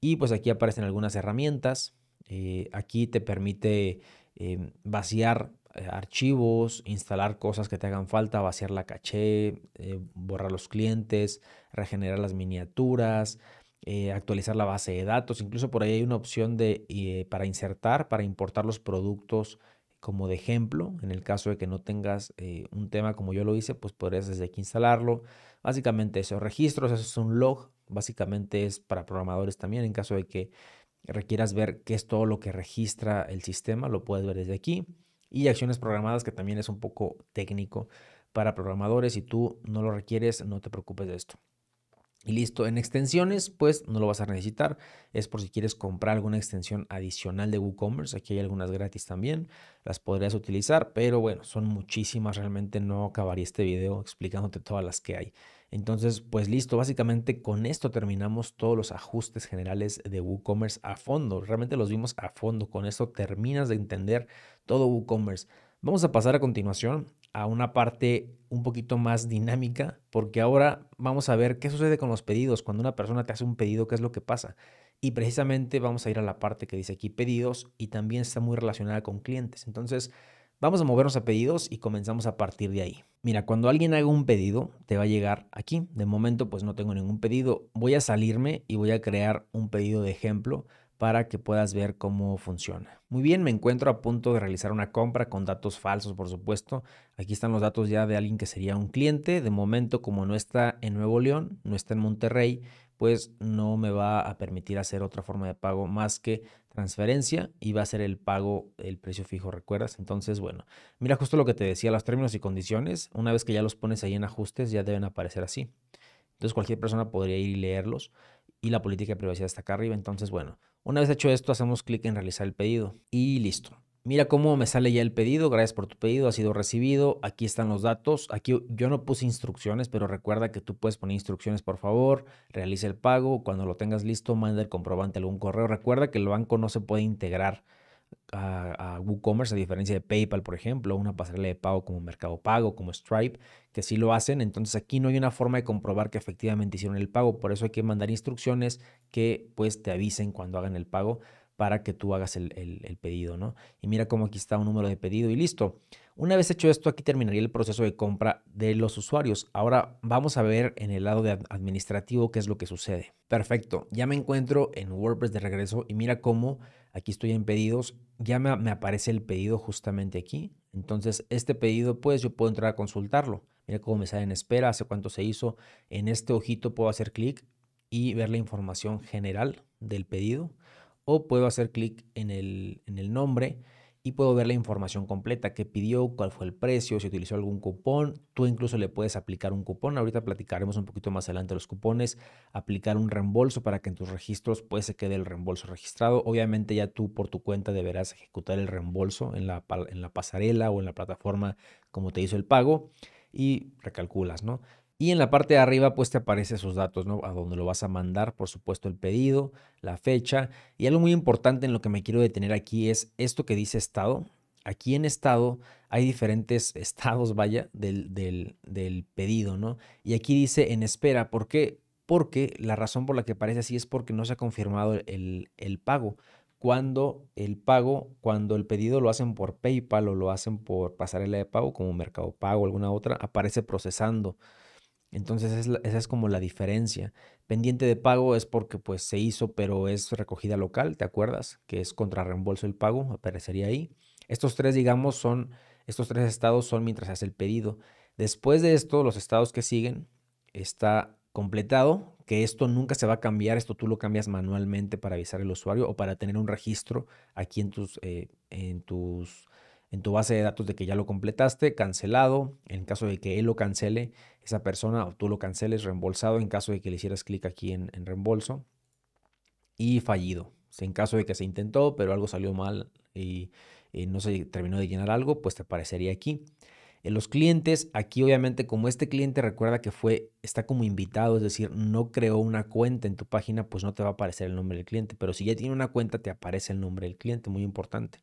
Y pues aquí aparecen algunas herramientas. Eh, aquí te permite Em, vaciar eh, archivos, instalar cosas que te hagan falta, vaciar la caché, eh, borrar los clientes, regenerar las miniaturas, eh, actualizar la base de datos. Incluso por ahí hay una opción de, para insertar, para importar los productos como de ejemplo. En el caso de que no tengas un tema como yo lo hice, pues podrías desde aquí instalarlo. Básicamente esos registros, eso es un log. Básicamente es para programadores también en caso de que requieras ver qué es todo lo que registra el sistema, lo puedes ver desde aquí. Y acciones programadas, que también es un poco técnico para programadores. Si tú no lo requieres, no te preocupes de esto. Y listo, en extensiones, pues no lo vas a necesitar. Es por si quieres comprar alguna extensión adicional de WooCommerce. Aquí hay algunas gratis también. Las podrías utilizar, pero bueno, son muchísimas. Realmente no acabaría este video explicándote todas las que hay. Entonces, pues listo, básicamente con esto terminamos todos los ajustes generales de WooCommerce a fondo. Realmente los vimos a fondo. Con esto terminas de entender todo WooCommerce. Vamos a pasar a continuación a una parte un poquito más dinámica, porque ahora vamos a ver qué sucede con los pedidos. Cuando una persona te hace un pedido, ¿qué es lo que pasa? Y precisamente vamos a ir a la parte que dice aquí pedidos y también está muy relacionada con clientes. Entonces, Vamos a movernos a pedidos y comenzamos a partir de ahí. Mira, cuando alguien haga un pedido, te va a llegar aquí. De momento, pues no tengo ningún pedido. Voy a salirme y voy a crear un pedido de ejemplo para que puedas ver cómo funciona. Muy bien, me encuentro a punto de realizar una compra con datos falsos, por supuesto. Aquí están los datos ya de alguien que sería un cliente. De momento, como no está en Nuevo León, no está en Monterrey, pues no me va a permitir hacer otra forma de pago más que transferencia y va a ser el pago, el precio fijo, ¿recuerdas? Entonces, bueno, mira justo lo que te decía, los términos y condiciones, una vez que ya los pones ahí en ajustes, ya deben aparecer así. Entonces, cualquier persona podría ir y leerlos y la política de privacidad está acá arriba. Entonces, bueno, una vez hecho esto, hacemos clic en realizar el pedido y listo mira cómo me sale ya el pedido, gracias por tu pedido, ha sido recibido, aquí están los datos, aquí yo no puse instrucciones, pero recuerda que tú puedes poner instrucciones, por favor, realice el pago, cuando lo tengas listo, manda el comprobante a algún correo, recuerda que el banco no se puede integrar a, WooCommerce, a diferencia de PayPal, por ejemplo, una pasarela de pago como Mercado Pago, como Stripe, que sí lo hacen. Entonces aquí no hay una forma de comprobar que efectivamente hicieron el pago. Por eso hay que mandar instrucciones que pues te avisen cuando hagan el pago para que tú hagas el, pedido, ¿no? Y mira cómo aquí está un número de pedido y listo. Una vez hecho esto, aquí terminaría el proceso de compra de los usuarios. Ahora vamos a ver en el lado administrativo qué es lo que sucede. Perfecto, ya me encuentro en WordPress de regreso y mira cómo aquí estoy en pedidos, ya me, me aparece el pedido justamente aquí. Entonces, este pedido, pues yo puedo entrar a consultarlo. Mira cómo me sale en espera, hace cuánto se hizo. En este ojito puedo hacer clic y ver la información general del pedido o puedo hacer clic en el, en el nombre y puedo ver la información completa, qué pidió, cuál fue el precio, si utilizó algún cupón. Tú incluso le puedes aplicar un cupón. Ahorita platicaremos un poquito más adelante los cupones, aplicar un reembolso para que en tus registros pues se quede el reembolso registrado. Obviamente ya tú por tu cuenta deberás ejecutar el reembolso en la, en la pasarela o en la plataforma como te hizo el pago y recalculas, ¿no? Y en la parte de arriba, pues te aparece esos datos, ¿no? A donde lo vas a mandar, por supuesto, el pedido, la fecha. Y algo muy importante en lo que me quiero detener aquí es esto que dice estado. Aquí en estado hay diferentes estados, vaya, del, pedido, ¿no? Y aquí dice en espera. ¿Por qué? Porque la razón por la que aparece así es porque no se ha confirmado el, el pago cuando el pago, cuando el pedido lo hacen por PayPal o lo hacen por pasarela de pago como Mercado Pago, alguna otra, aparece procesando. Entonces esa es como la diferencia. Pendiente de pago es porque pues se hizo pero es recogida local, ¿te acuerdas? Que es contra reembolso el pago, aparecería ahí. Estos tres, digamos, son, estos tres estados son mientras hace el pedido. Después de esto, los estados que siguen está completado, que esto nunca se va a cambiar, esto tú lo cambias manualmente para avisar al usuario o para tener un registro aquí en tus, eh, en tus en tu base de datos de que ya lo completaste, cancelado, en caso de que él lo cancele, esa persona o tú lo canceles, reembolsado, en caso de que le hicieras clic aquí en, reembolso, y fallido, en caso de que se intentó, pero algo salió mal y, no se terminó de llenar algo, pues te aparecería aquí. En los clientes, aquí obviamente como este cliente recuerda que fue, está como invitado, es decir, no creó una cuenta en tu página, pues no te va a aparecer el nombre del cliente, pero si ya tiene una cuenta te aparece el nombre del cliente, muy importante.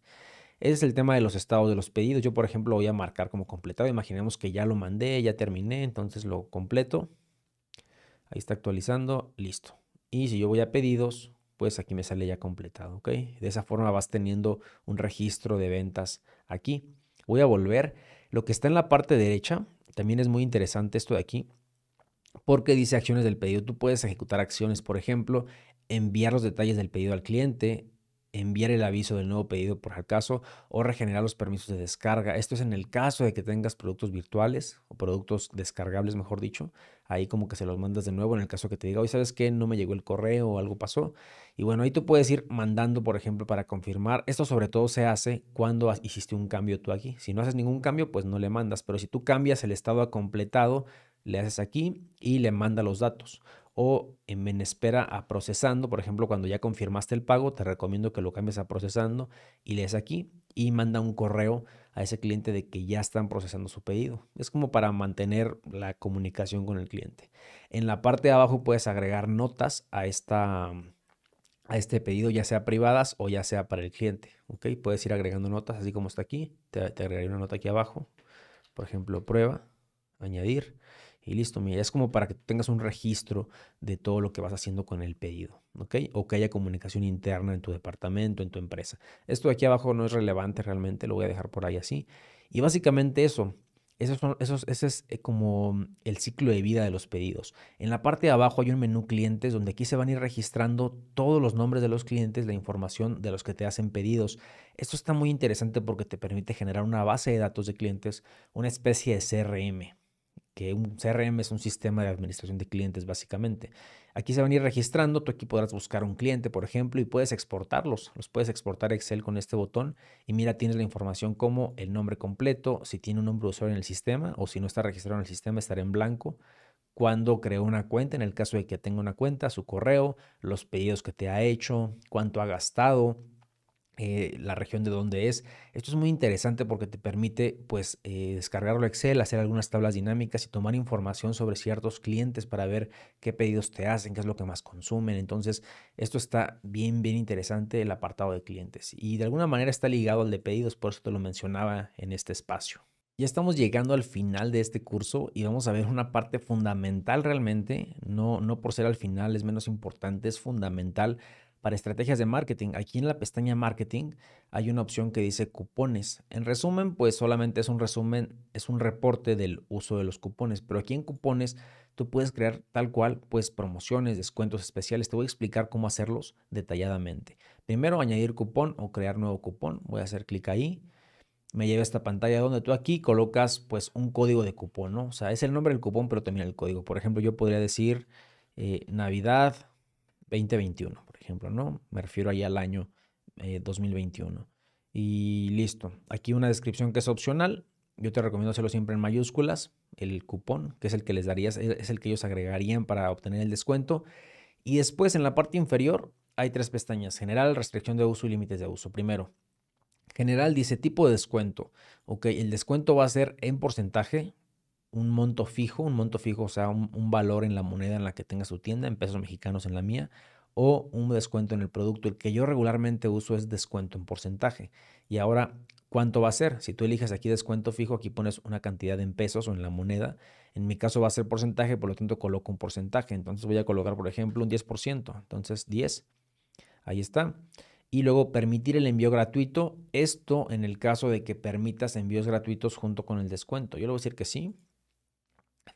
Ese es el tema de los estados de los pedidos. Yo, por ejemplo, voy a marcar como completado. Imaginemos que ya lo mandé, ya terminé, entonces lo completo. Ahí está actualizando, listo. Y si yo voy a pedidos, pues aquí me sale ya completado, De esa forma vas teniendo un registro de ventas aquí. Voy a volver. Lo que está en la parte derecha, también es muy interesante esto de aquí, porque dice acciones del pedido. Tú puedes ejecutar acciones, por ejemplo, enviar los detalles del pedido al cliente, enviar el aviso del nuevo pedido por acaso o regenerar los permisos de descarga. Esto es en el caso de que tengas productos virtuales o productos descargables, mejor dicho. Ahí como que se los mandas de nuevo en el caso que te diga, hoy sabes que no me llegó el correo o algo pasó. Y bueno, ahí tú puedes ir mandando, por ejemplo, para confirmar. Esto sobre todo se hace cuando hiciste un cambio tú aquí. Si no haces ningún cambio, pues no le mandas. Pero si tú cambias el estado a completado, le haces aquí y le manda los datos o en espera a procesando. Por ejemplo, cuando ya confirmaste el pago, te recomiendo que lo cambies a procesando y lees aquí y manda un correo a ese cliente de que ya están procesando su pedido. Es como para mantener la comunicación con el cliente. En la parte de abajo puedes agregar notas a a este pedido, ya sea privadas o ya sea para el cliente. Puedes ir agregando notas así como está aquí. Te, te agregaré una nota aquí abajo. Por ejemplo, prueba, añadir. Y listo, mira, es como para que tengas un registro de todo lo que vas haciendo con el pedido, ¿ok? O que haya comunicación interna en tu departamento, en tu empresa. Esto de aquí abajo no es relevante realmente, lo voy a dejar por ahí así. Y básicamente eso, ese es eh, como el ciclo de vida de los pedidos. En la parte de abajo hay un menú clientes donde aquí se van a ir registrando todos los nombres de los clientes, la información de los que te hacen pedidos. Esto está muy interesante porque te permite generar una base de datos de clientes, una especie de CRM que un CRM es un sistema de administración de clientes básicamente. Aquí se van a ir registrando, tú aquí podrás buscar un cliente, por ejemplo, y puedes exportarlos. Los puedes exportar a Excel con este botón y mira, tienes la información como el nombre completo, si tiene un nombre de usuario en el sistema o si no está registrado en el sistema estará en blanco. Cuando creó una cuenta, en el caso de que tenga una cuenta, su correo, los pedidos que te ha hecho, cuánto ha gastado, eh, la región de donde es. Esto es muy interesante porque te permite pues eh, descargarlo Excel, hacer algunas tablas dinámicas y tomar información sobre ciertos clientes para ver qué pedidos te hacen, qué es lo que más consumen. Entonces, esto está bien, bien interesante el apartado de clientes y de alguna manera está ligado al de pedidos, por eso te lo mencionaba en este espacio. Ya estamos llegando al final de este curso y vamos a ver una parte fundamental realmente, no, no por ser al final es menos importante, es fundamental para estrategias de marketing. Aquí en la pestaña marketing hay una opción que dice cupones. En resumen, pues solamente es un resumen, es un reporte del uso de los cupones, pero aquí en cupones tú puedes crear tal cual, pues promociones, descuentos especiales. Te voy a explicar cómo hacerlos detalladamente. Primero, añadir cupón o crear nuevo cupón. Voy a hacer clic ahí. Me lleva a esta pantalla donde tú aquí colocas pues un código de cupón, ¿no? O sea, es el nombre del cupón, pero también el código. Por ejemplo, yo podría decir eh, Navidad 2021 ejemplo, ¿no? Me refiero ahí al año 2021. Eh, y listo. Aquí una descripción que es opcional. Yo te recomiendo hacerlo siempre en mayúsculas. El cupón, que es el que les darías, e-, es el que ellos agregarían para obtener el descuento. Y después en la parte inferior hay tres pestañas. General, restricción de uso y límites de uso. Primero, general dice tipo de descuento. Ok, el descuento va a ser en porcentaje, un monto fijo, un monto fijo, o sea, un, valor en la moneda en la que tenga su tienda, en pesos mexicanos en la mía o un descuento en el producto. El que yo regularmente uso es descuento en porcentaje. Y ahora, ¿cuánto va a ser? Si tú eliges aquí descuento fijo, aquí pones una cantidad en pesos o en la moneda. En mi caso va a ser porcentaje, por lo tanto coloco un porcentaje. Entonces voy a colocar, por ejemplo, un 10%. Entonces 10. Ahí está y luego permitir el envío gratuito. Esto en el caso de que permitas envíos gratuitos junto con el descuento. Yo le voy a decir que sí.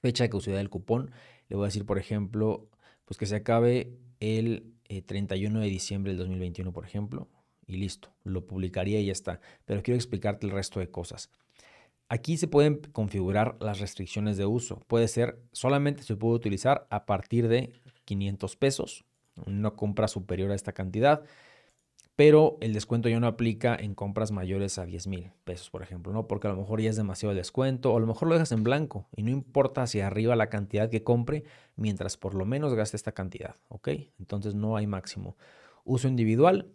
Fecha de caducidad del cupón. Le voy a decir, por ejemplo, pues que se acabe el 31 eh, de diciembre del 2021, por ejemplo, y listo, lo publicaría y ya está. Pero quiero explicarte el resto de cosas. Aquí se pueden configurar las restricciones de uso. Puede ser, solamente se puede utilizar a partir de 500 pesos, no compra superior a esta cantidad pero el descuento ya no aplica en compras mayores a 10 mil pesos, por ejemplo, ¿no? Porque a lo mejor ya es demasiado el descuento, o a lo mejor lo dejas en blanco y no importa si arriba la cantidad que compre, mientras por lo menos gaste esta cantidad, ¿ok? Entonces no hay máximo. Uso individual,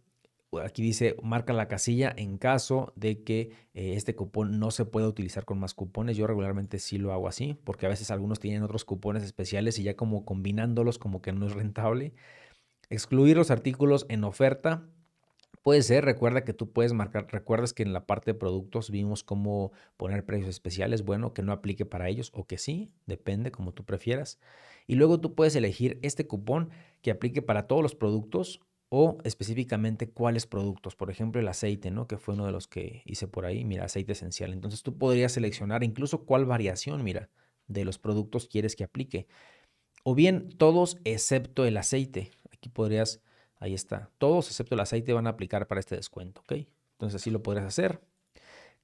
aquí dice, marca la casilla en caso de que eh, este cupón no se pueda utilizar con más cupones. Yo regularmente sí lo hago así, porque a veces algunos tienen otros cupones especiales y ya como combinándolos como que no es rentable. Excluir los artículos en oferta Puede ser, recuerda que tú puedes marcar, recuerdas que en la parte de productos vimos cómo poner precios especiales, bueno, que no aplique para ellos o que sí, depende como tú prefieras. Y luego tú puedes elegir este cupón que aplique para todos los productos o específicamente cuáles productos. Por ejemplo, el aceite, ¿no? Que fue uno de los que hice por ahí. Mira, aceite esencial. Entonces tú podrías seleccionar incluso cuál variación, mira, de los productos quieres que aplique. O bien todos excepto el aceite. Aquí podrías Ahí está. Todos excepto el aceite van a aplicar para este descuento, ¿ok? Entonces así lo podrás hacer.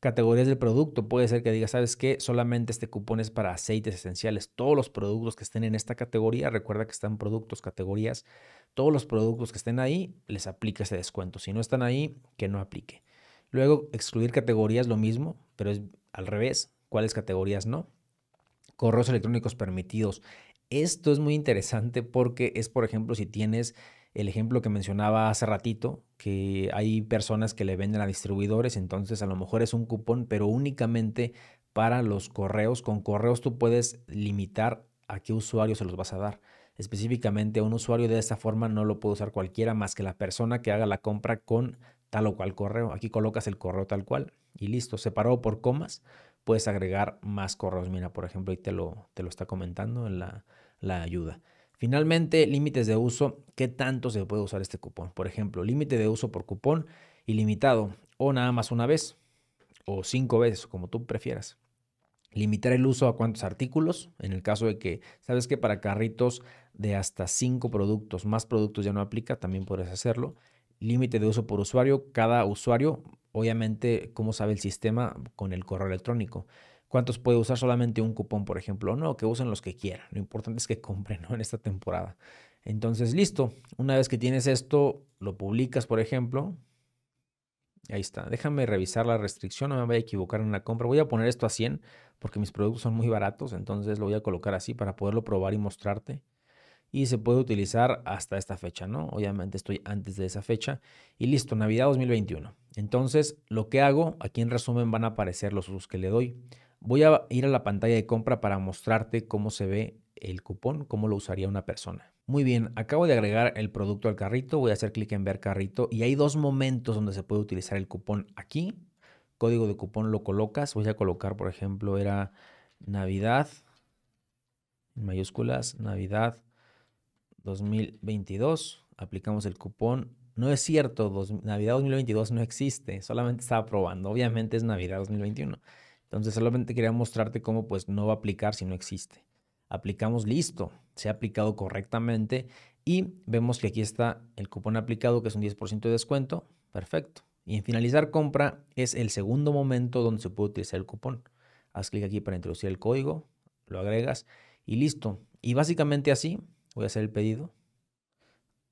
Categorías del producto. Puede ser que digas, ¿sabes qué? Solamente este cupón es para aceites esenciales. Todos los productos que estén en esta categoría, recuerda que están productos, categorías. Todos los productos que estén ahí, les aplica ese descuento. Si no están ahí, que no aplique. Luego, excluir categorías, lo mismo, pero es al revés. ¿Cuáles categorías no? Correos electrónicos permitidos. Esto es muy interesante porque es, por ejemplo, si tienes el ejemplo que mencionaba hace ratito, que hay personas que le venden a distribuidores, entonces a lo mejor es un cupón, pero únicamente para los correos. Con correos tú puedes limitar a qué usuario se los vas a dar. Específicamente un usuario de esta forma no lo puede usar cualquiera más que la persona que haga la compra con tal o cual correo. Aquí colocas el correo tal cual y listo, separado por comas, puedes agregar más correos. Mira, por ejemplo, ahí te lo, te lo está comentando en la ayuda. Finalmente, límites de uso. ¿Qué tanto se puede usar este cupón? Por ejemplo, límite de uso por cupón ilimitado o nada más una vez o cinco veces, como tú prefieras. Limitar el uso a cuántos artículos, en el caso de que, sabes que para carritos de hasta cinco productos, más productos ya no aplica, también puedes hacerlo. Límite de uso por usuario, cada usuario, obviamente, como sabe el sistema con el correo electrónico cuántos puede usar solamente un cupón, por ejemplo. No, que usen los que quieran. Lo importante es que compren ¿no? en esta temporada. Entonces, listo. Una vez que tienes esto, lo publicas, por ejemplo. Ahí está. Déjame revisar la restricción, no me voy a equivocar en la compra. Voy a poner esto a 100 porque mis productos son muy baratos, entonces lo voy a colocar así para poderlo probar y mostrarte. Y se puede utilizar hasta esta fecha, ¿no? Obviamente estoy antes de esa fecha. Y listo, Navidad 2021. Entonces, lo que hago, aquí en resumen van a aparecer los usos que le doy. Voy a ir a la pantalla de compra para mostrarte cómo se ve el cupón, cómo lo usaría una persona. Muy bien, acabo de agregar el producto al carrito, voy a hacer clic en ver carrito y hay dos momentos donde se puede utilizar el cupón aquí. Código de cupón lo colocas, voy a colocar por ejemplo era Navidad, mayúsculas, Navidad 2022, aplicamos el cupón. No es cierto, Navidad 2022 no existe, solamente estaba probando, obviamente es Navidad 2021. Entonces solamente quería mostrarte cómo pues no va a aplicar si no existe. Aplicamos listo, se ha aplicado correctamente y vemos que aquí está el cupón aplicado que es un 10% de descuento. Perfecto. Y en finalizar compra es el segundo momento donde se puede utilizar el cupón. Haz clic aquí para introducir el código, lo agregas y listo. Y básicamente así voy a hacer el pedido.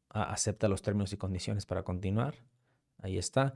Acepta los términos y condiciones para continuar. Ahí está.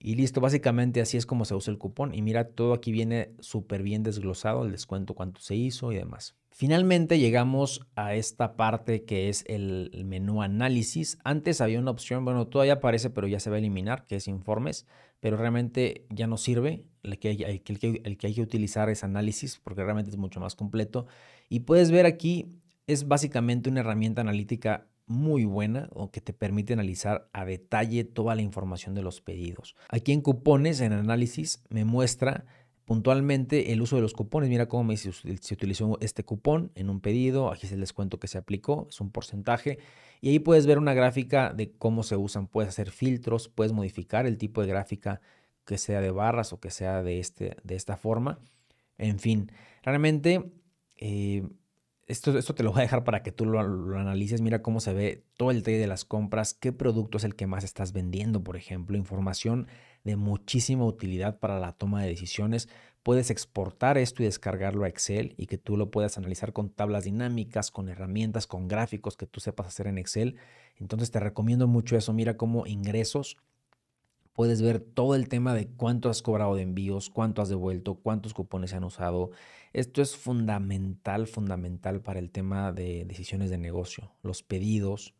Y listo, básicamente así es como se usa el cupón. Y mira, todo aquí viene súper bien desglosado, el descuento, cuánto se hizo y demás. Finalmente llegamos a esta parte que es el menú análisis. Antes había una opción, bueno, todavía aparece, pero ya se va a eliminar, que es informes, pero realmente ya no sirve. El que, el que, el que hay que utilizar es análisis, porque realmente es mucho más completo. Y puedes ver aquí, es básicamente una herramienta analítica muy buena o que te permite analizar a detalle toda la información de los pedidos. Aquí en cupones, en análisis, me muestra puntualmente el uso de los cupones. Mira cómo se utilizó este cupón en un pedido. Aquí es el descuento que se aplicó, es un porcentaje. Y ahí puedes ver una gráfica de cómo se usan. Puedes hacer filtros, puedes modificar el tipo de gráfica que sea de barras o que sea de, este, de esta forma. En fin, realmente eh, esto, te lo voy a dejar para que tú lo, analices. Mira cómo se ve todo el detalle de las compras, qué producto es el que más estás vendiendo, por ejemplo. Información de muchísima utilidad para la toma de decisiones. Puedes exportar esto y descargarlo a Excel y que tú lo puedas analizar con tablas dinámicas, con herramientas, con gráficos que tú sepas hacer en Excel. Entonces te recomiendo mucho eso. Mira cómo ingresos puedes ver todo el tema de cuánto has cobrado de envíos, cuánto has devuelto, cuántos cupones se han usado. Esto es fundamental, fundamental para el tema de decisiones de negocio, los pedidos,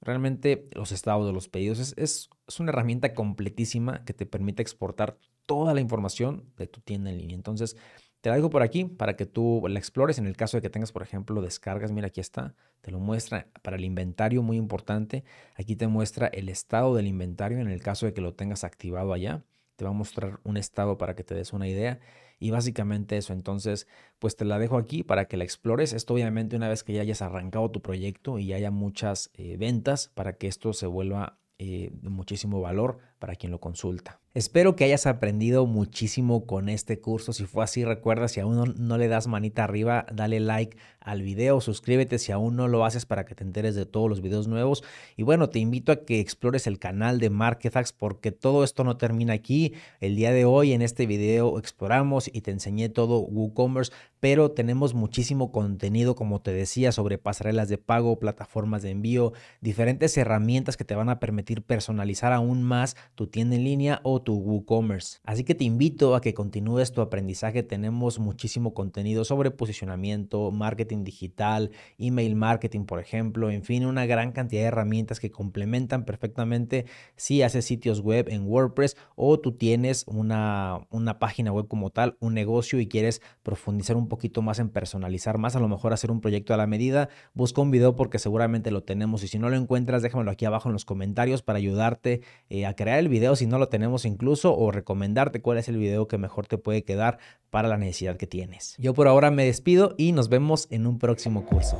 realmente los estados de los pedidos. Es, una herramienta completísima que te permite exportar toda la información de tu tienda en línea. Entonces, te la dejo por aquí para que tú la explores. En el caso de que tengas, por ejemplo, descargas, mira, aquí está. Te lo muestra para el inventario, muy importante. Aquí te muestra el estado del inventario. En el caso de que lo tengas activado allá, te va a mostrar un estado para que te des una idea. Y básicamente eso, entonces, pues te la dejo aquí para que la explores. Esto obviamente una vez que ya hayas arrancado tu proyecto y haya muchas eh, ventas para que esto se vuelva eh, de muchísimo valor para quien lo consulta. Espero que hayas aprendido muchísimo con este curso. Si fue así, recuerda, si aún no, le das manita arriba, dale like al video, suscríbete si aún no lo haces para que te enteres de todos los videos nuevos. Y bueno, te invito a que explores el canal de MarketAx porque todo esto no termina aquí. El día de hoy en este video exploramos y te enseñé todo WooCommerce, pero tenemos muchísimo contenido, como te decía, sobre pasarelas de pago, plataformas de envío, diferentes herramientas que te van a permitir personalizar aún más tu tienda en línea o tu WooCommerce. Así que te invito a que continúes tu aprendizaje. Tenemos muchísimo contenido sobre posicionamiento, marketing digital, email marketing, por ejemplo, en fin, una gran cantidad de herramientas que complementan perfectamente si haces sitios web en WordPress o tú tienes una, una página web como tal, un negocio y quieres profundizar un poquito más en personalizar más, a lo mejor hacer un proyecto a la medida, busca un video porque seguramente lo tenemos y si no lo encuentras, déjamelo aquí abajo en los comentarios para ayudarte eh, a crear el video si no lo tenemos incluso o recomendarte cuál es el video que mejor te puede quedar para la necesidad que tienes. Yo por ahora me despido y nos vemos en un próximo curso.